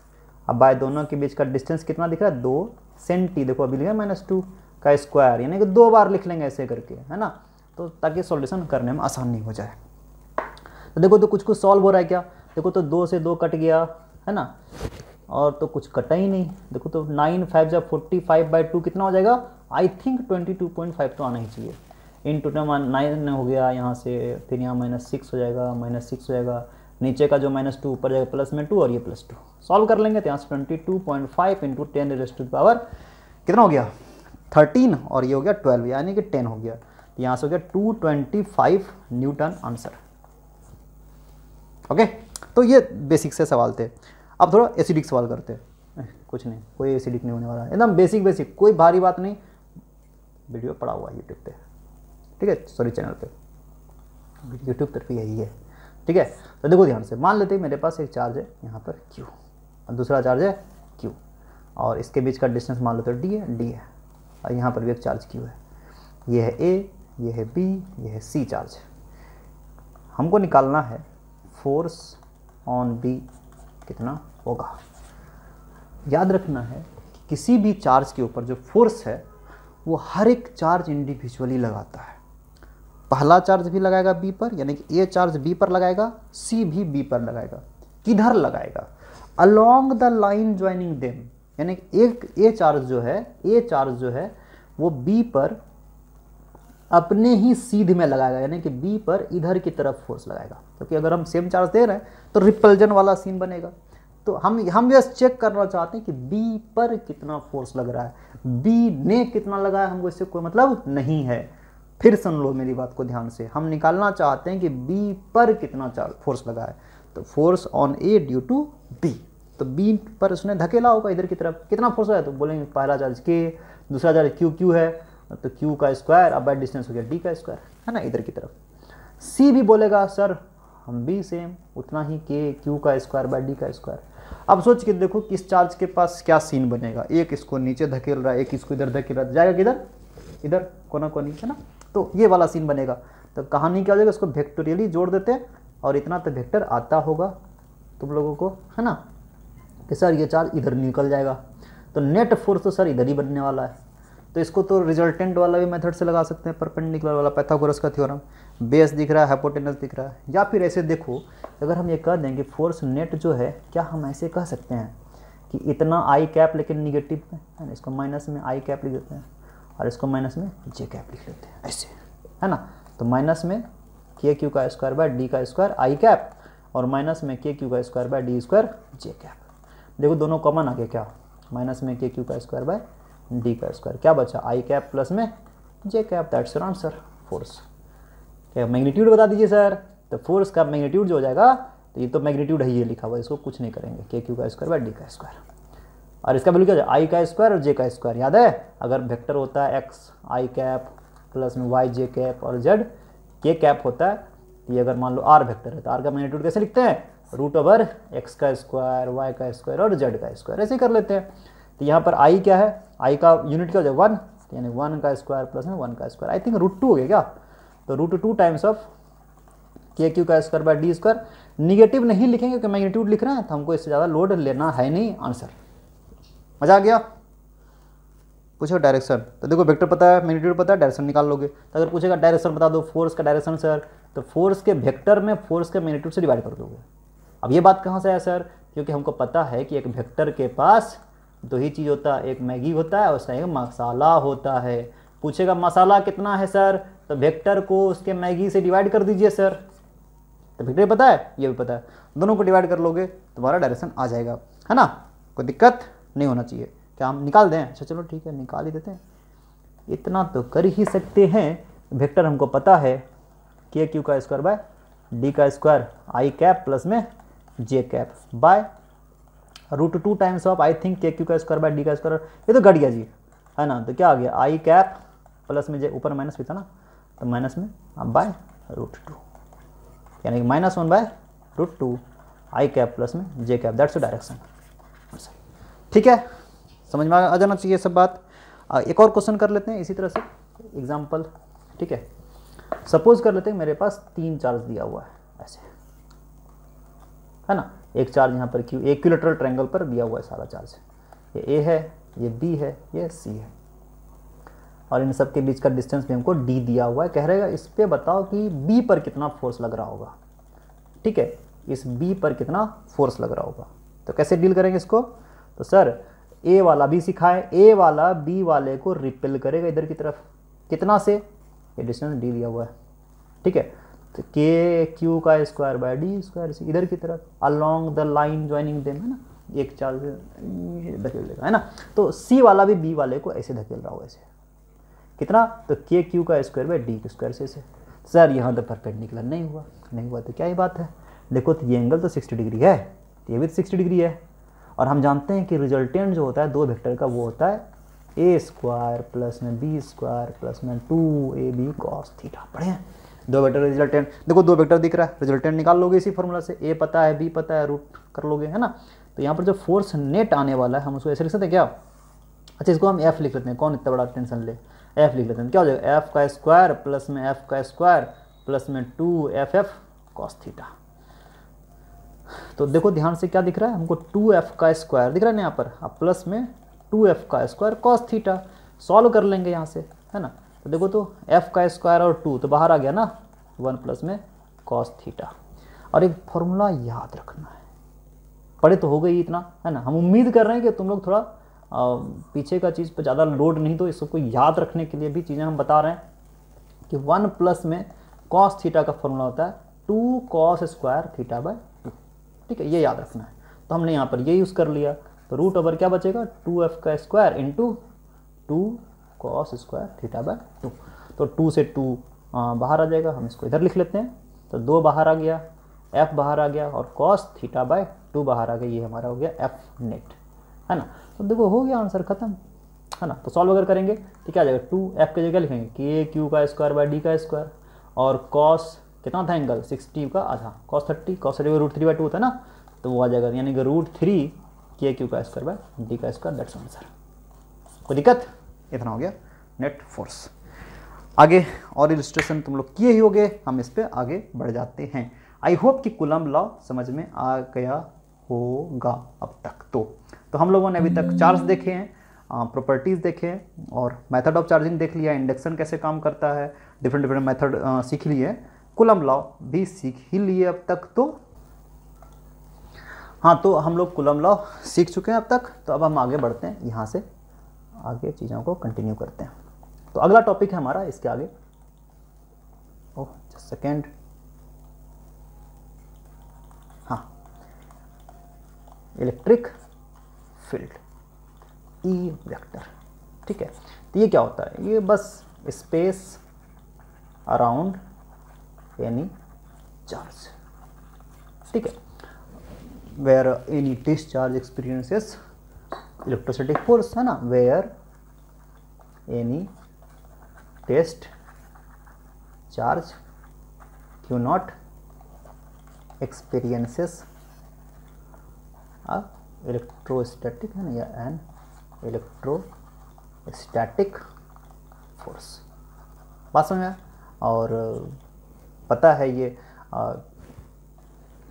Speaker 1: अब बाय दोनों के बीच का डिस्टेंस कितना दिख रहा है दो सेंटी देखो अभी लिखा माइनस टू का स्क्वायर यानी कि दो बार लिख लेंगे ऐसे करके है ना तो ताकि सॉल्यूशन करने में आसानी हो जाए तो देखो तो कुछ कुछ सॉल्व हो रहा है क्या देखो तो दो से दो कट गया है ना और तो कुछ कटा ही नहीं देखो तो नाइन फाइव जब फोर्टी फाइव बाई टू कितना हो जाएगा I think twenty two point five तो आना ही चाहिए इन टू नाइन हो गया यहाँ से फिर यहाँ माइनस सिक्स हो जाएगा माइनस सिक्स हो जाएगा नीचे का जो माइनस टू ऊपर जाएगा प्लस में टू और ये प्लस टू सॉल्व कर लेंगे तो यहाँ से twenty two point five into ten raised to power कितना हो गया थर्टीन और ये हो गया ट्वेल्व यानी कि टेन हो गया तो यहाँ से हो गया two twenty five newton answer okay तो ये बेसिक से सवाल थे अब थोड़ा एसिडिक सवाल करते कुछ नहीं कोई एसिडिक नहीं होने वाला एकदम बेसिक बेसिक कोई भारी बात नहीं वीडियो पड़ा हुआ है यूट्यूब पर ठीक है सॉरी चैनल पे यूट्यूब पर भी यही है ठीक है तो देखो ध्यान से मान लेते हैं मेरे पास एक चार्ज है यहाँ पर क्यू और दूसरा चार्ज है क्यू और इसके बीच का डिस्टेंस मान लो तो डी है डी है और यहाँ पर भी एक चार्ज क्यू है ये है ए ये है बी ये है सी चार्ज हमको निकालना है फोर्स ऑन बी कितना होगा याद रखना है कि किसी भी चार्ज के ऊपर जो फोर्स है वो हर एक चार्ज इंडिविजुअली लगाता है पहला चार्ज भी लगाएगा बी पर यानी कि ए चार्ज बी पर लगाएगा सी भी बी पर लगाएगा किधर लगाएगा along the line joining them यानी एक ए चार्ज जो है ए चार्ज जो है वो बी पर अपने ही सीध में लगाएगा यानी कि बी पर इधर की तरफ फोर्स लगाएगा क्योंकि तो अगर हम सेम चार्ज दे रहे हैं तो रिपल्जन वाला सीन बनेगा तो हम हम बस चेक करना चाहते हैं कि बी पर कितना फोर्स लग रहा है बी ने कितना लगाया हमको इससे कोई मतलब नहीं है फिर सुन लो मेरी बात को ध्यान से हम निकालना चाहते हैं कि बी पर कितना चार्ज फोर्स लगा है तो force on A due to B तो बी पर उसने धकेला होगा इधर की तरफ कितना फोर्स आया तो बोलेंगे पहला चार्ज के दूसरा चार्ज क्यू क्यू है तो क्यू का स्क्वायर अब बाई डिस्टेंस हो गया डी का स्क्वायर है ना इधर की तरफ सी भी बोलेगा सर हम भी सेम उतना ही के क्यू का स्क्वायर बाई डी का स्क्वायर अब सोच के देखो किस चार्ज के पास क्या सीन बनेगा एक इसको नीचे धकेल रहा है एक इसको इधर धकेल रहा है जाएगा किधर इधर कोना कोनी है ना तो ये वाला सीन बनेगा तो कहानी क्या हो जाएगा इसको वेक्टोरियली जोड़ देते हैं और इतना तो वेक्टर आता होगा तुम लोगों को है ना कि सर ये चार्ज इधर निकल जाएगा तो नेट फोर्स तो सर इधर ही बनने वाला है तो इसको तो रिजल्टेंट वाला भी मेथड से लगा सकते हैं परपेंडिकुलर वाला पैथागोरस का थ्योरम बेस दिख रहा है हाइपोटेनस दिख रहा है या फिर ऐसे देखो अगर हम ये कह दें कि फोर्स नेट जो है क्या हम ऐसे कह सकते हैं कि इतना आई कैप लेकिन निगेटिव है ना इसको माइनस में आई कैप लिख देते हैं और इसको माइनस में जे कैप लिख लेते हैं ऐसे है ना तो माइनस में के क्यू का स्क्वायर बाय डी का स्क्वायर आई कैप और माइनस में के क्यू का square by D square J cap देखो दोनों कॉमन आ गया क्या माइनस में के क्यू का स्क्वायर बाय डी का स्क्वायर क्या बचा आई कैप प्लस में J cap that's your answer force क्या मैग्नीट्यूड बता दीजिए सर तो फोर्स का मैग्नीट्यूड जो हो जाएगा तो ये तो मैग्नीट्यूड है ये लिखा हुआ इसको कुछ नहीं करेंगे के क्यू का स्क्वायर बाय डी का स्क्वायर और इसका वैल्यू क्या आई का स्क्वायर और जे का स्क्वायर याद है अगर वेक्टर होता है एक्स आई कैप प्लस में वाई जे कैप और जेड के कैप होता है ये अगर मान लो आर वेक्टर है तो आर का मैग्नीट्यूड कैसे लिखते हैं रूट ओवर एक्स का स्क्वायर वाई का स्क्वायर और जेड का स्क्वायर ऐसे ही कर लेते हैं तो यहाँ पर आई क्या है आई का यूनिट क्या हो जाए वन तो यानी वन का स्क्वायर प्लस में वन का square I think root two हो गया क्या तो root two times of K Q का square by D square negative नहीं लिखेंगे क्योंकि मैग्नीट्यूड लिख रहे हैं तो हमको इससे ज़्यादा लोड लेना है नहीं आंसर मज़ा आ गया पूछो डायरेक्शन तो देखो वेक्टर पता है मैग्नीट्यूड पता है डायरेक्शन निकाल लोगे तो अगर पूछेगा डायरेक्शन बता दो फोर्स का डायरेक्शन सर तो फोर्स के वेक्टर में फोर्स के मैग्नीट्यूड से डिवाइड कर दोगे अब ये बात कहाँ से आया सर क्योंकि हमको पता है कि एक वेक्टर के पास दो ही चीज़ होता है एक मैगी होता है और उसका एक मसाला होता है पूछेगा मसाला कितना है सर तो वेक्टर को उसके मैगी से डिवाइड कर दीजिए सर तो वेक्टर पता है ये भी पता है दोनों को डिवाइड कर लोगे तुम्हारा डायरेक्शन आ जाएगा है ना कोई दिक्कत नहीं होना चाहिए क्या हम निकाल दें अच्छा चलो ठीक है निकाल ही देते हैं इतना तो कर ही सकते हैं वेक्टर हमको पता है के क्यू का स्क्वायर बाय डी का स्क्वायर आई कैप प्लस में J cap by root two times of I think K Q का स्क्वायर बाय डी का स्क्वायर ये तो घट गया जी है ना तो क्या आ गया आई कैप प्लस में जे ऊपर माइनस भी था ना तो माइनस में अब बाय रूट टू यानी कि minus one by root two I cap plus में जे कैप दैट्स डायरेक्शन ठीक है समझ में आ जाना चाहिए सब बात एक और क्वेश्चन कर लेते हैं इसी तरह से एग्जाम्पल ठीक है सपोज कर लेते हैं मेरे पास तीन चार्ज दिया हुआ है ऐसे है ना एक चार्ज यहाँ पर क्यू एक्यूलेटरल ट्रैंगल पर दिया हुआ है सारा चार्ज ये ए है ये बी है ये सी है और इन सब के बीच का डिस्टेंस भी हमको डी दिया हुआ है कह रहेगा इस पर बताओ कि बी पर कितना फोर्स लग रहा होगा ठीक है इस बी पर कितना फोर्स लग रहा होगा तो कैसे डील करेंगे इसको तो सर ए वाला बी सिखाए ए वाला बी वाले को रिपेल करेगा इधर की तरफ कितना से ये डिस्टेंस डी दिया हुआ है ठीक है तो के क्यू का स्क्वायर बाय डी स्क्वायर इधर की तरफ along the line joining them है ना एक चाल धकेल देगा है ना तो सी वाला भी बी वाले को ऐसे धकेल रहा हो ऐसे कितना तो के क्यू का स्क्वायर बाय डी स्क्वायर से ऐसे तो सर यहाँ तो निकला नहीं हुआ नहीं हुआ तो क्या ही बात है देखो तो ये एंगल तो सिक्सटी डिग्री है ये भी तो सिक्सटी डिग्री है और हम जानते हैं कि रिजल्टेंट जो होता है दो वेक्टर का वो होता है ए स्क्वायर प्लस में बी स्क्वायर प्लस में two A B cos theta पढ़े हैं दो वेक्टर रिजल्टेंट देखो दो वेक्टर दिख रहा है रिजल्टेंट निकाल लोगे इसी फॉर्मूला से ए पता है बी पता है रूट कर लोगे है ना तो यहाँ पर जो फोर्स नेट आने वाला है हम उसको ऐसे लिख सकते हैं क्या अच्छा इसको हम एफ लिख लेते हैं कौन इतना बड़ा टेंशन ले एफ लिख लेते हैं क्या हो जाएगा एफ का स्क्वायर प्लस में एफ का स्क्वायर प्लस में two F F cos theta तो देखो ध्यान से क्या दिख रहा है हमको टू एफ का स्क्वायर दिख रहा है ना यहाँ पर अब प्लस में टू एफ का स्क्वायर कॉस थीटा सॉल्व कर लेंगे यहाँ से है ना तो देखो तो एफ का स्क्वायर और टू तो बाहर आ गया ना वन प्लस में कॉस थीटा और एक फॉर्मूला याद रखना है पढ़े तो हो गई इतना है ना हम उम्मीद कर रहे हैं कि तुम लोग थोड़ा आ, पीछे का चीज़ पर ज़्यादा लोड नहीं तो इस सबको याद रखने के लिए भी चीज़ें हम बता रहे हैं कि वन प्लस में कॉस थीटा का फॉर्मूला होता है two cos square theta by two ठीक है ये याद रखना है तो हमने यहाँ पर ये यूज़ कर लिया तो रूट ओवर क्या बचेगा टू एफ का square into two cos square theta by two तो टू से टू बाहर आ जाएगा हम इसको इधर लिख लेते हैं तो दो बाहर आ गया एफ बाहर आ गया और कॉस थीटा बाय टू बाहर आ गया ये हमारा हो गया एफ नेट है ना तो देखो हो गया आंसर खत्म है ना तो सॉल्व अगर करेंगे तो क्या आ जाएगा टू एफ की जगह लिखेंगे के क्यू का स्क्वायर बाय डी का स्क्वायर और कॉस कितना था एंगल सिक्सटी का आधा cos thirty cos thirty root three by two था ना तो वो आ जाएगा यानी कि रूट थ्री के क्यू का स्क्वायर बाय डी का स्क्वायर दैट्स आंसर कोई दिक्कत इतना हो गया नेट फोर्स आगे और इलिस्ट्रेशन तुम लोग किए ही हो हम इस पर आगे बढ़ जाते हैं आई होप कि कुलम लॉ समझ में आ गया होगा अब तक तो तो हम लोगों ने अभी तक चार्ज देखे हैं प्रॉपर्टीज़ देखे हैं और मेथड ऑफ चार्जिंग देख लिया इंडक्शन कैसे काम करता है डिफरेंट डिफरेंट मेथड सीख लिए कुलम लॉ भी सीख ही लिए अब तक तो हाँ तो हम लोग कुलम लॉ सीख चुके हैं अब तक तो अब हम आगे बढ़ते हैं यहाँ से आगे चीज़ों को कंटिन्यू करते हैं तो अगला टॉपिक है हमारा इसके आगे ओह जस्ट सेकेंड हाँ इलेक्ट्रिक फील्ड ई वेक्टर ठीक है तो ये क्या होता है ये बस स्पेस अराउंड यानी चार्ज ठीक है where any discharge experiences electrostatic force है ना where any test charge Q not experiences electrostatic है ना या एन इलेक्ट्रो स्टैटिक फोर्स बात समझ और पता है ये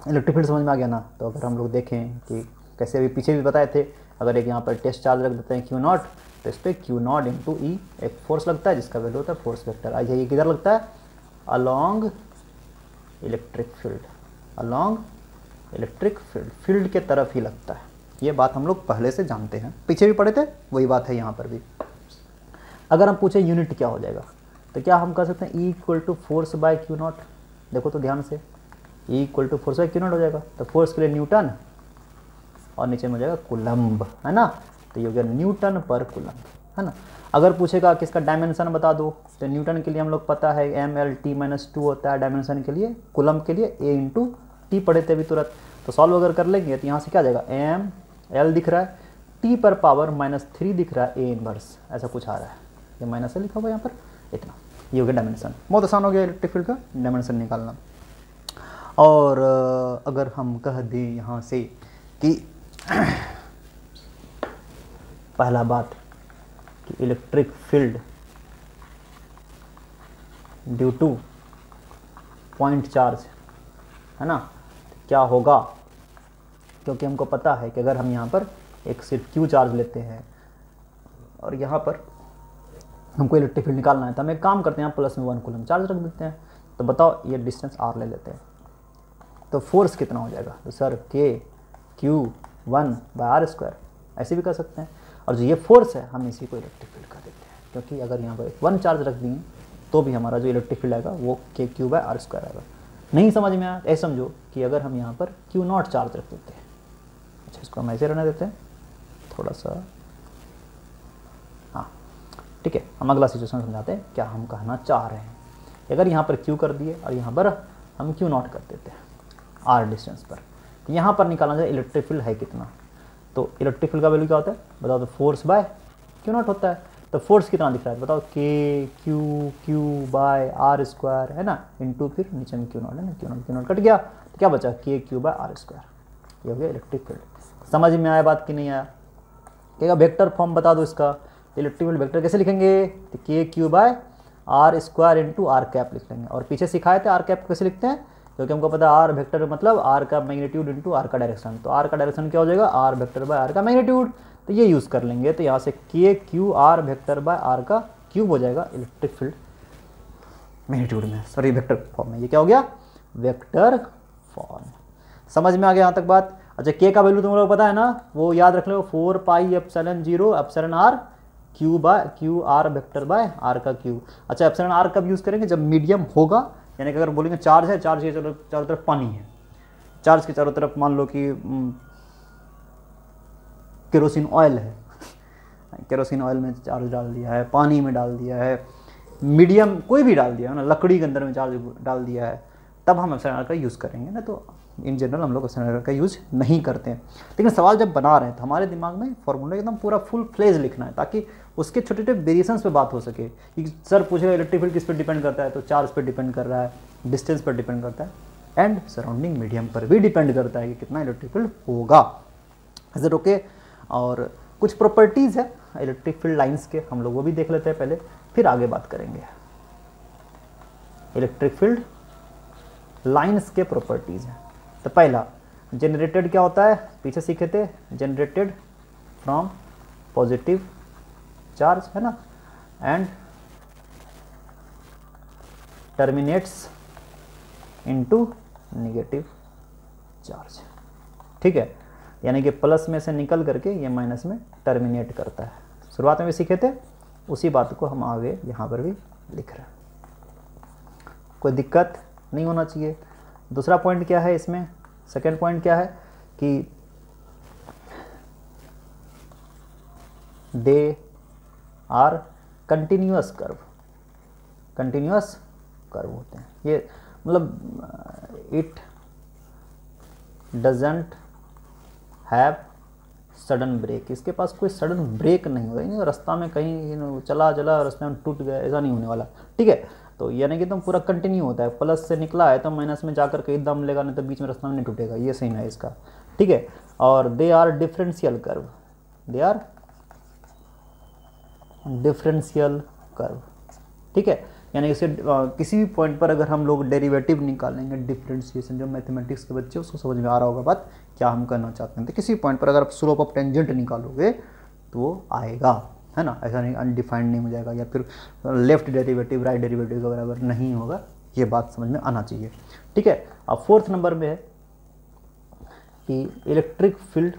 Speaker 1: इलेक्ट्रिक फील्ड समझ में आ गया ना तो अगर हम लोग देखें कि कैसे अभी पीछे भी बताए थे अगर एक यहाँ पर टेस्ट चार्ज रख देते हैं क्यू नॉट तो इस पर Q not into E एक फोर्स लगता है जिसका वैल्यू होता है फोर्स वेक्टर आज ये किधर लगता है along electric field along electric field field के तरफ ही लगता है ये बात हम लोग पहले से जानते हैं पीछे भी पढ़े थे वही बात है यहाँ पर भी अगर हम पूछें यूनिट क्या हो जाएगा तो क्या हम कह सकते हैं E equal to force by Q not देखो तो ध्यान से ई इक्वल टू फोर्स का क्यूनट हो जाएगा तो फोर्स के लिए न्यूटन और नीचे में हो जाएगा कुलम्ब है ना तो ये हो गया न्यूटन पर कुलम्ब है ना अगर पूछेगा किसका डायमेंशन बता दो तो न्यूटन के लिए हम लोग पता है M L T minus two होता है डायमेंशन के लिए कुलम के लिए ए इंटू टी पढ़े थे अभी तुरंत तो सॉल्व अगर कर लेंगे तो यहाँ से क्या जाएगा एम एल दिख रहा है टी पर पावर माइनस थ्री दिख रहा है ए इनवर्स ऐसा कुछ आ रहा है ये माइनस से लिखा हुआ यहाँ पर इतना ये हो गया डायमेंशन बहुत आसान हो गया इलेक्ट्रिक फील्ड का डायमेंशन निकालना और अगर हम कह दें यहाँ से कि *clears throat* पहला बात कि electric field due to point charge है ना क्या होगा क्योंकि हमको पता है कि अगर हम यहाँ पर एक सिर्फ क्यू चार्ज लेते हैं और यहाँ पर हमको इलेक्ट्रिक फील्ड निकालना है तो हम एक काम करते हैं प्लस में वन कूलम चार्ज रख देते हैं तो बताओ ये डिस्टेंस आर ले लेते हैं तो फोर्स कितना हो जाएगा तो sir K Q one by R square ऐसे भी कर सकते हैं और जो ये फोर्स है हम इसी को इलेक्ट्रिक फील्ड कर देते हैं क्योंकि अगर यहाँ पर वन चार्ज रख दिए तो भी हमारा जो इलेक्ट्रिक फील्ड आएगा वो के क्यू बाय आर स्क्वायर आएगा नहीं समझ में आया ऐसे समझो कि अगर हम यहाँ पर क्यू नॉट चार्ज रख देते हैं अच्छा इसको हम ऐसे रहने देते हैं थोड़ा सा हाँ ठीक है हम अगला सिचुएशन समझाते हैं क्या हम कहना चाह रहे हैं अगर यहाँ पर क्यू कर दिए और यहाँ पर हम क्यू नॉट कर देते हैं आर डिस्टेंस पर तो यहाँ पर निकालना चाहिए इलेक्ट्रिक फील्ड है कितना तो इलेक्ट्रिक फील्ड का वैल्यू क्या होता है बताओ तो फोर्स बाय क्यू नॉट होता है तो फोर्स कितना दिख रहा है बताओ K Q Q by R square है ना इंटू फिर नीचे में क्यू नॉट है ना Q not Q not cut गया तो क्या बचा के क्यू बाय आर स्क्वायर ये हो गया इलेक्ट्रिक फील्ड समझ में आया बात कि नहीं आया क्या वेक्टर फॉर्म बता दो इसका तो इलेक्ट्रिक फील्ड वेक्टर कैसे लिखेंगे तो K Q by R square into R cap लिख लेंगे और पीछे सिखाए थे आर कैप कैसे लिखते हैं क्योंकि हमको पता है आर वेक्टर मतलब आर का मैग्नीट्यूड इंटू आर का डायरेक्शन तो आर का डायरेक्शन क्या हो जाएगा आर वेक्टर बाय आर का मैग्नीट्यूड तो ये यूज़ कर लेंगे तो यहाँ से K Q R vector by R का क्यूब हो जाएगा इलेक्ट्रिक फील्ड मैग्नीट्यूड में सॉरी वेक्टर फॉर्म में ये क्या हो गया वेक्टर फॉर्म समझ में आ गया यहाँ तक बात अच्छा के का वैल्यू तुम लोग पता है ना वो याद रख लो four pi epsilon zero epsilon R Q by Q R vector by R का क्यू अच्छा एप्सलन आर कब यूज़ करेंगे जब मीडियम होगा यानी कि अगर बोलेंगे चार्ज है चार्ज के चारों चारों तरफ पानी है चार्ज के चारों तरफ मान लो कि केरोसिन ऑयल है केरोसिन ऑयल में चार्ज डाल दिया है पानी में डाल दिया है मीडियम कोई भी डाल दिया है ना लकड़ी के अंदर में चार्ज डाल दिया है तब हम एप्सनार का यूज़ करेंगे ना तो इन जनरल हम लोग एप्सनार का यूज़ नहीं करते हैं लेकिन सवाल जब बना रहे हैं तो हमारे दिमाग में फॉर्मूला एकदम पूरा फुल फ्लेज लिखना है ताकि उसके छोटे छोटे वेरिएशंस पर बात हो सके कि सर रहे इलेक्ट्रिक फील्ड किस पर डिपेंड करता है तो चार्ज पर डिपेंड कर रहा है डिस्टेंस पर डिपेंड करता है एंड सराउंडिंग मीडियम पर भी डिपेंड करता है कि कितना इलेक्ट्रिक फील्ड होगा इज ओके और कुछ प्रॉपर्टीज़ है इलेक्ट्रिक फील्ड लाइन्स के हम लोग वो भी देख लेते हैं पहले फिर आगे बात करेंगे इलेक्ट्रिक फील्ड लाइन्स के प्रॉपर्टीज़ हैं तो पहला जनरेटेड क्या होता है पीछे सीखे थे जनरेटेड फ्रॉम पॉजिटिव चार्ज है ना and terminates into negative charge ठीक है यानी कि प्लस में से निकल करके ये माइनस में टर्मिनेट करता है शुरुआत में भी सीखे थे उसी बात को हम आगे यहाँ पर भी लिख रहे हैं कोई दिक्कत नहीं होना चाहिए दूसरा पॉइंट क्या है इसमें सेकेंड पॉइंट क्या है कि they are continuous curve continuous curve होते हैं ये मतलब it doesn't have sudden break इसके पास कोई सडन ब्रेक नहीं होगा यानी रास्ता में कहीं चला चला रास्ते में टूट गया ऐसा नहीं होने वाला ठीक है तो यानी कि तुम तो पूरा कंटिन्यू होता है प्लस से निकला है तो माइनस में जाकर कहीं दम लेगा नहीं तो बीच में रास्ता में नहीं टूटेगा ये सही है इसका ठीक है और they are differential curve they are differential curve ठीक है यानी इसे किसी भी पॉइंट पर अगर हम लोग डेरिवेटिव निकालेंगे डिफरेंशिएशन जो मैथमेटिक्स के बच्चे उसको समझ में आ रहा होगा बात क्या हम करना चाहते हैं तो किसी पॉइंट पर अगर आप स्लोप ऑफ टेंजेंट निकालोगे तो वो आएगा है ना ऐसा नहीं अनडिफाइंड नहीं हो जाएगा या फिर लेफ्ट डेरिवेटिव राइट डेरिवेटिव के बराबर नहीं होगा ये बात समझ में आना चाहिए ठीक है अब फोर्थ नंबर में है कि electric field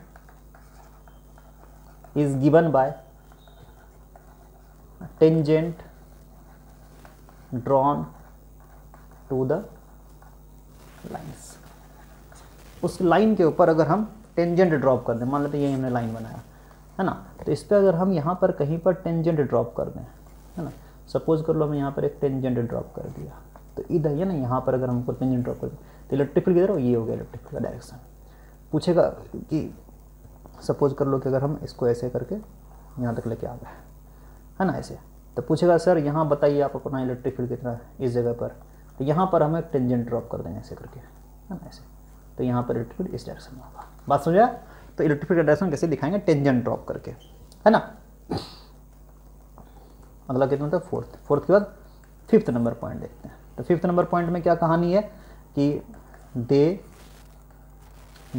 Speaker 1: is given by tangent drawn to the lines उस लाइन के ऊपर अगर हम टेंजेंट ड्रॉप कर दें मान लेते यही हमने लाइन बनाया है ना तो इस पर अगर हम यहाँ पर कहीं पर टेंजेंट ड्रॉप कर दें है ना सपोज कर लो हम यहाँ पर एक टेंजेंट ड्रॉप कर दिया तो इधर है ना यहाँ पर अगर हमको टेंजेंट ड्रॉप कर दें तो इलेक्ट्रिकल किधर हो ये हो गया इलेक्ट्रिकल का डायरेक्शन पूछेगा कि सपोज कर लो कि अगर हम इसको ऐसे करके यहाँ तक लेके आ गए है ना ऐसे तो पूछेगा सर यहाँ बताइए आप अपना इलेक्ट्रिक फील्ड कितना है इस जगह पर तो यहाँ पर हम एक टेंजेंट ड्रॉप कर देंगे ऐसे करके है ना ऐसे तो यहाँ पर इलेक्ट्रिक फील्ड इस डायरेक्शन में होगा बात समझा तो इलेक्ट्रिक फील्ड डायरेक्शन कैसे दिखाएंगे टेंजेंट ड्रॉप करके है ना अगला मतलब कितना था फोर्थ फोर्थ के बाद फिफ्थ नंबर पॉइंट देखते हैं तो फिफ्थ नंबर पॉइंट में क्या कहानी है कि they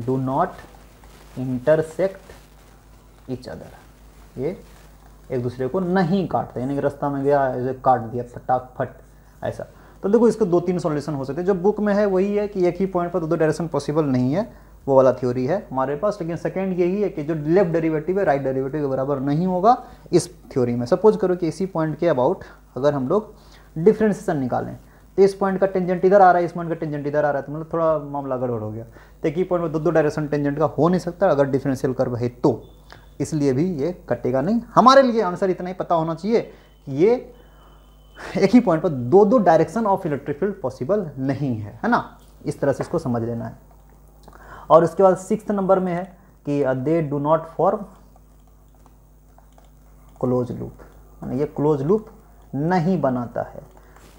Speaker 1: do not intersect each other ये एक दूसरे को नहीं काटते यानी कि रास्ता में गया ऐसे काट दिया फटाक फट ऐसा तो देखो इसके दो तीन सोल्यूशन हो सकते हैं जो बुक में है वही है कि एक ही पॉइंट पर दो दो डायरेक्शन पॉसिबल नहीं है वो वाला थ्योरी है हमारे पास लेकिन सेकेंड यही है कि जो लेफ्ट डेरिवेटिव है राइट डेरिवेटिव के बराबर नहीं होगा इस थ्योरी में सपोज करो कि इसी पॉइंट के अबाउट अगर हम लोग डिफ्रेंसिएशन निकालें तो इस पॉइंट का टेंजेंट इधर आ रहा है इस पॉइंट का टेंजेंट इधर आ रहा है तो मतलब थोड़ा मामला गड़बड़ हो गया तो एक ही पॉइंट में दो दो डायरेक्शन टेंजेंट का हो नहीं सकता अगर डिफरेंशियल कर्व है तो इसलिए भी ये कटेगा नहीं हमारे लिए आंसर इतना ही पता होना चाहिए कि ये एक ही पॉइंट पर दो दो direction of electric field possible नहीं है है ना इस तरह से इसको समझ लेना है और उसके बाद सिक्स नंबर में है कि they do not form close loop ये क्लोज लूप नहीं बनाता है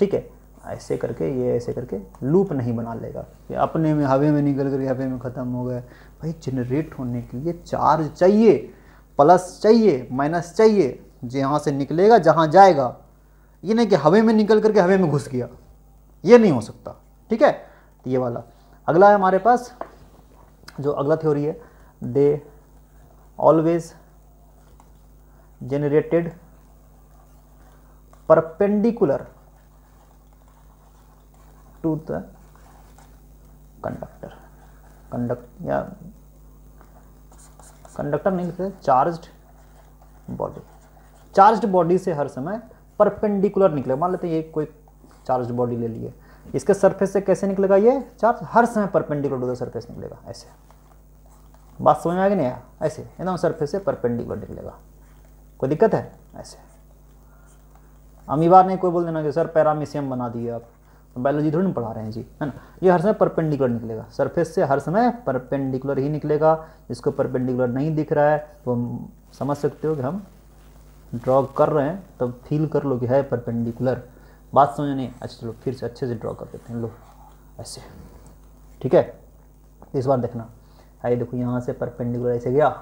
Speaker 1: ठीक है ऐसे करके ये ऐसे करके लूप नहीं बना लेगा ये अपने में हवे में निकल कर हवे में ख़त्म हो गया भाई जनरेट होने के लिए चार्ज चाहिए प्लस चाहिए माइनस चाहिए जो यहाँ से निकलेगा जहाँ जाएगा ये नहीं कि हवे में निकल करके हवे में घुस गया ये नहीं हो सकता ठीक है तो ये वाला अगला है हमारे पास जो अगला थ्योरी है they always generated perpendicular to the conductor conduct या कंडक्टर नहीं लिखते चार्ज बॉडी चार्ज बॉडी से हर समय परपेंडिकुलर निकले मान लेते ये कोई चार्ज बॉडी ले लिए इसके सरफेस से कैसे निकलेगा ये चार्ज हर समय परपेंडिकुलर टू द सरफेस निकलेगा ऐसे बात समझ में आएगी नहीं ऐसे एकदम सरफेस से परपेंडिकुलर निकलेगा कोई दिक्कत है ऐसे अमीबार ने कोई बोल देना कि सर पैरामीशियम बना दिए आप बायोलॉजी तो थोड़ी पढ़ा रहे हैं जी है ना ये हर समय परपेंडिकुलर निकलेगा सरफेस से हर समय परपेंडिकुलर ही निकलेगा जिसको परपेंडिकुलर नहीं दिख रहा है तो समझ सकते हो कि हम ड्रॉ कर रहे हैं तब तो फील कर लो कि है परपेंडिकुलर बात समझ नहीं अच्छा चलो फिर से अच्छे से ड्रॉ कर देते हैं लो ऐसे ठीक है इस बार देखना आइए देखो यहाँ से परपेंडिकुलर ऐसे गया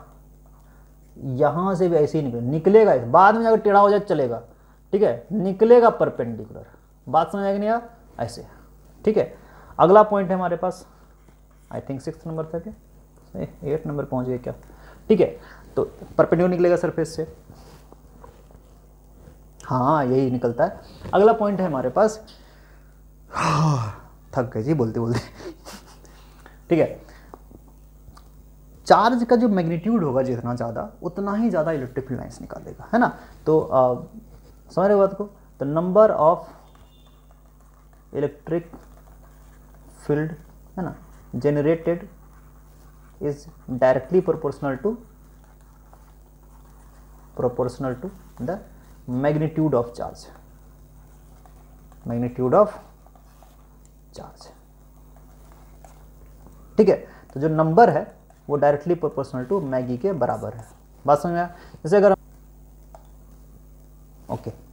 Speaker 1: यहाँ से भी ऐसे ही निकले निकलेगा बाद में अगर टेढ़ा हो जाए चलेगा ठीक है निकलेगा परपेंडिकुलर बात समझ आएगी नहीं यार ऐसे ठीक है अगला पॉइंट है हमारे पास आई थिंक सिक्स नंबर तक क्या एट नंबर पहुंच गया क्या ठीक है तो परपेंडिकुलर निकलेगा सरफेस से हाँ यही निकलता है अगला पॉइंट है हमारे पास *sighs* थक गए जी बोलते बोलते *laughs* ठीक है चार्ज का जो मैग्नीट्यूड होगा जितना ज़्यादा उतना ही ज़्यादा इलेक्ट्रिक लाइन्स निकालेगा है ना तो समझ रहे बात को तो नंबर ऑफ इलेक्ट्रिक फील्ड है ना generated is directly proportional to proportional to the magnitude of charge magnitude of charge ठीक है तो जो नंबर है वो डायरेक्टली प्रोपोर्शनल टू मैगी के बराबर है बात समझ में जैसे अगर ओके okay.